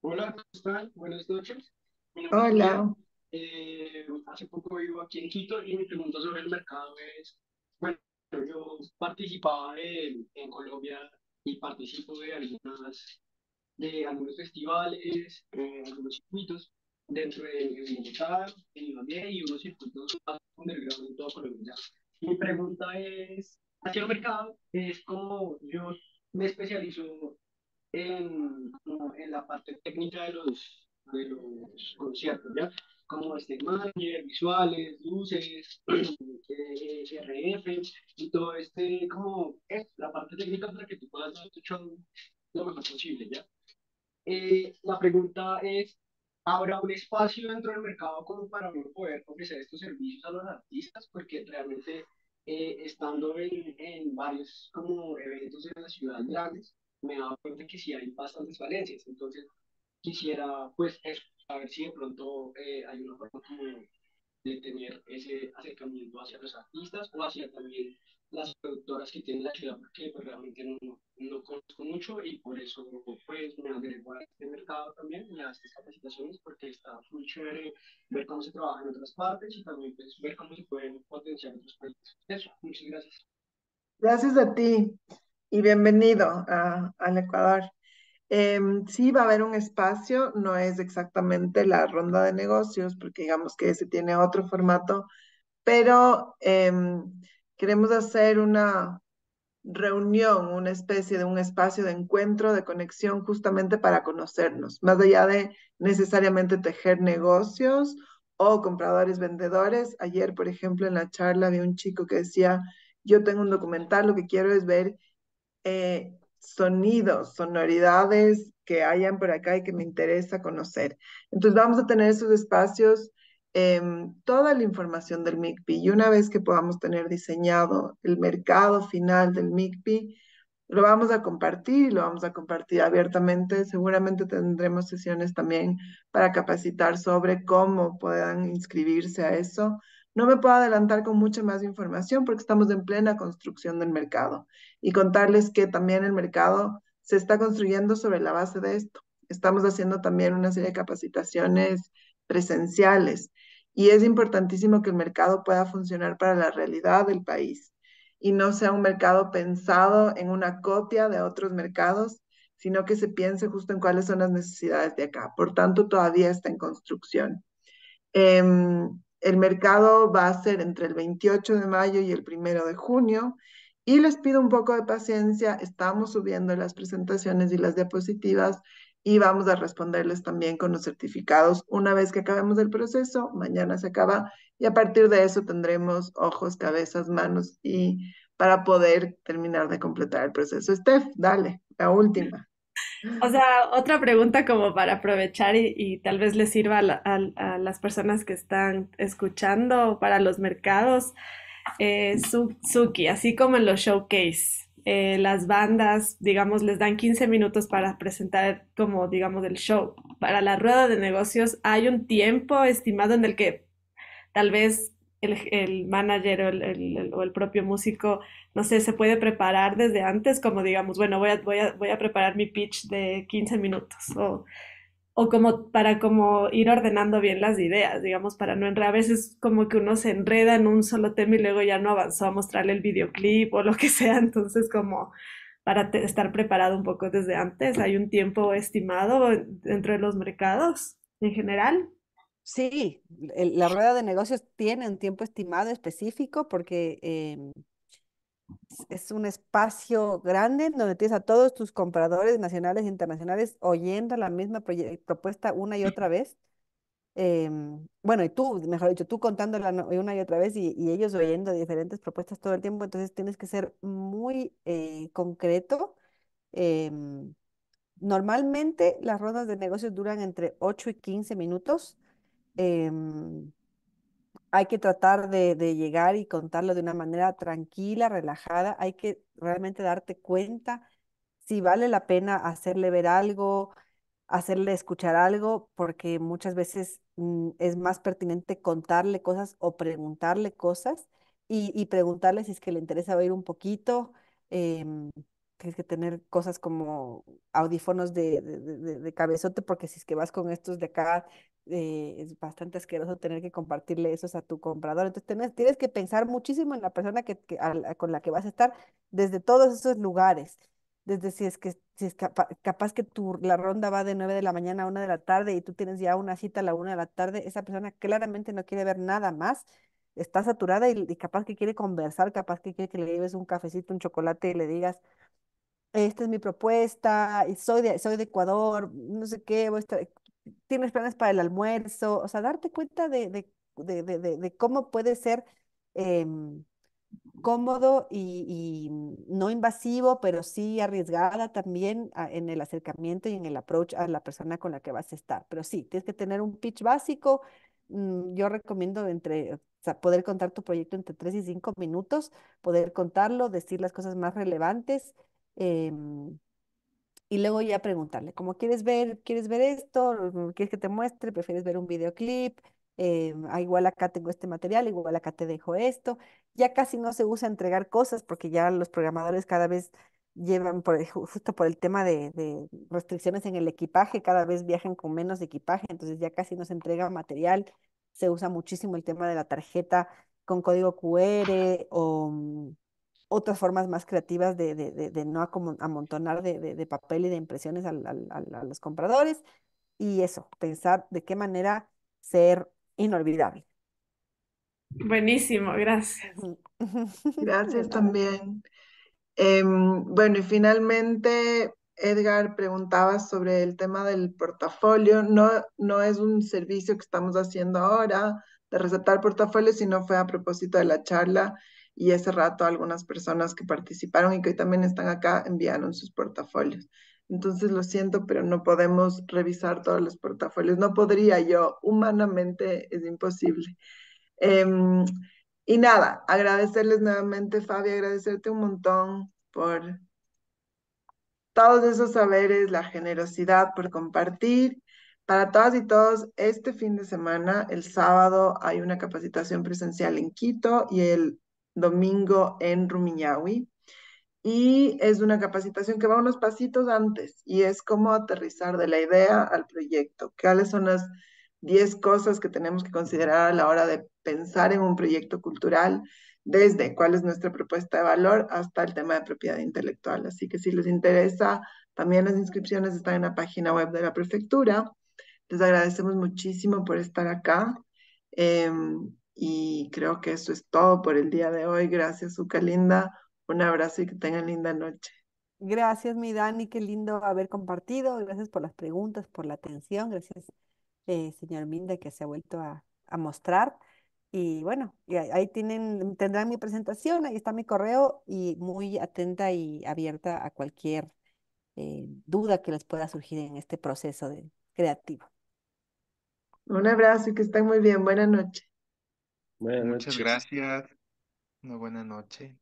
Hola, ¿cómo están? Buenas noches. Hola. Eh, hace poco vivo aquí en Quito y mi pregunta sobre el mercado es, bueno, yo participaba en Colombia y participo de algunas de algunos festivales, eh, algunos circuitos dentro de Bogotá, en Ibagué y unos circuitos underground en toda Colombia. Mi pregunta es, hacia el mercado es como yo me especializo en, en la parte técnica de los, de los conciertos, ¿ya? como este manager, visuales, luces, RF este, y todo este, como es la parte técnica para que tú puedas dar tu show lo mejor posible, ¿ya? Eh, la pregunta es, ¿habrá un espacio dentro del mercado como para poder ofrecer estos servicios a los artistas? Porque realmente eh, estando en, en, varios como eventos en las ciudades grandes, me he dado cuenta que sí hay bastantes falencias. Entonces, quisiera pues a ver si de pronto eh, hay una forma como de tener ese acercamiento hacia los artistas o hacia también las productoras que tienen la ciudad, porque pues, realmente no, conozco mucho y por eso pues, me agrego a este mercado también y a estas capacitaciones, porque está muy chévere ver cómo se trabaja en otras partes y también pues, ver cómo se pueden potenciar otros proyectos. Eso, muchas gracias. Gracias a ti y bienvenido a, al Ecuador. Em, sí va a haber un espacio, no es exactamente la ronda de negocios, porque digamos que ese tiene otro formato, pero em, queremos hacer una reunión, una especie de un espacio de encuentro, de conexión, justamente para conocernos, más allá de necesariamente tejer negocios o compradores, vendedores. Ayer, por ejemplo, en la charla vi un chico que decía, yo tengo un documental, lo que quiero es ver eh, sonidos, sonoridades que hayan por acá y que me interesa conocer. Entonces vamos a tener esos espacios, em, toda la información del MICPI y una vez que podamos tener diseñado el mercado final del MICPI, lo vamos a compartir lo vamos a compartir abiertamente. Seguramente tendremos sesiones también para capacitar sobre cómo puedan inscribirse a eso. No me puedo adelantar con mucha más información porque estamos en plena construcción del mercado y contarles que también el mercado se está construyendo sobre la base de esto. Estamos haciendo también una serie de capacitaciones presenciales y es importantísimo que el mercado pueda funcionar para la realidad del país y no sea un mercado pensado en una copia de otros mercados, sino que se piense justo en cuáles son las necesidades de acá. Por tanto, todavía está en construcción. Em, el mercado va a ser entre el 28 de mayo y el 1 de junio. Y les pido un poco de paciencia, estamos subiendo las presentaciones y las diapositivas y vamos a responderles también con los certificados una vez que acabemos el proceso, mañana se acaba y a partir de eso tendremos ojos, cabezas, manos y para poder terminar de completar el proceso. Steph, dale, la última. O sea, otra pregunta como para aprovechar y, tal vez le sirva a, las personas que están escuchando para los mercados. Eh, Suki, así como en los showcase, eh, las bandas, digamos, les dan 15 minutos para presentar como, digamos, el show. Para la rueda de negocios hay un tiempo estimado en el que tal vez el, manager o el, propio músico, no sé, se puede preparar desde antes, como digamos, bueno, voy a, voy a, preparar mi pitch de 15 minutos o, como para como ir ordenando bien las ideas, digamos, para no enredar. A veces como que uno se enreda en un solo tema y luego ya no avanzó a mostrarle el videoclip o lo que sea, entonces como para estar preparado un poco desde antes, hay un tiempo estimado dentro de los mercados en general. Sí, la rueda de negocios tiene un tiempo estimado específico porque em, es un espacio grande donde tienes a todos tus compradores nacionales e internacionales oyendo la misma propuesta una y otra vez. Em, bueno, y tú, mejor dicho, tú contándola una y otra vez y, ellos oyendo diferentes propuestas todo el tiempo, entonces tienes que ser muy eh, concreto. Em, normalmente las ruedas de negocios duran entre 8 y 15 minutos. Em, hay que tratar de, llegar y contarlo de una manera tranquila, relajada. Hay que realmente darte cuenta si vale la pena hacerle ver algo, hacerle escuchar algo, porque muchas veces mm, es más pertinente contarle cosas o preguntarle cosas y, preguntarle si es que le interesa oír un poquito. Em, tienes que tener cosas como audífonos de, de, cabezote, porque si es que vas con estos de acá, eh, es bastante asqueroso tener que compartirle esos a tu comprador. Entonces tienes que pensar muchísimo en la persona que, con la que vas a estar desde todos esos lugares. Desde si es que si es capaz que tu, la ronda va de 9 de la mañana a 1 de la tarde y tú tienes ya una cita a la 1 de la tarde, esa persona claramente no quiere ver nada más está saturada y, y, capaz que quiere conversar, capaz que quiere que le lleves un cafecito, un chocolate y le digas, esta es mi propuesta, soy de, soy de Ecuador, no sé qué, tienes planes para el almuerzo, o sea, darte cuenta de, cómo puede ser em, cómodo y, no invasivo, pero sí arriesgada también en el acercamiento y en el approach a la persona con la que vas a estar. Pero sí, tienes que tener un pitch básico. Mm, yo recomiendo entre, poder contar tu proyecto entre 3 y 5 minutos, poder contarlo, decir las cosas más relevantes Em, y luego ya preguntarle, ¿cómo quieres ver, quieres ver esto, quieres que te muestre, prefieres ver un videoclip, em, ah, igual acá tengo este material, igual acá te dejo esto. Ya casi no se usa entregar cosas porque ya los programadores cada vez llevan, justo por el tema de, de restricciones en el equipaje, cada vez viajan con menos equipaje, entonces ya casi no se entrega material. Se usa muchísimo el tema de la tarjeta con código QR o mm, otras formas más creativas de, de, de, no amontonar de, papel y de impresiones al, al, a los compradores y eso, pensar de qué manera ser inolvidable. Buenísimo, gracias. Gracias también. Em, bueno, y finalmente, Edgar preguntaba sobre el tema del portafolio. No, no es un servicio que estamos haciendo ahora de recetar portafolios, sino fue a propósito de la charla y ese rato algunas personas que participaron y que hoy también están acá enviaron sus portafolios. Entonces lo siento, pero no podemos revisar todos los portafolios. No podría yo, humanamente es imposible. Em, y nada, agradecerles nuevamente, Fabi, agradecerte un montón por todos esos saberes, la generosidad por compartir. Para todas y todos, este fin de semana, el sábado, hay una capacitación presencial en Quito y el domingo en Rumiñahui. Y es una capacitación que va unos pasitos antes y es cómo aterrizar de la idea al proyecto. ¿Cuáles son las 10 cosas que tenemos que considerar a la hora de pensar en un proyecto cultural? Desde cuál es nuestra propuesta de valor hasta el tema de propiedad intelectual. Así que si les interesa, también las inscripciones están en la página web de la prefectura. Les agradecemos muchísimo por estar acá. Em, y creo que eso es todo por el día de hoy. Gracias, Uca Linda. Un abrazo y que tengan linda noche. Gracias, mi Dani. Qué lindo haber compartido. Gracias por las preguntas, por la atención. Gracias, eh, señor Minda, que se ha vuelto a, mostrar. Y bueno, ahí tienen, tendrán mi presentación, ahí está mi correo y muy atenta y abierta a cualquier eh, duda que les pueda surgir en este proceso de, creativo. Un abrazo y que estén muy bien. Buenas noches. Muchas gracias. Una buena noche.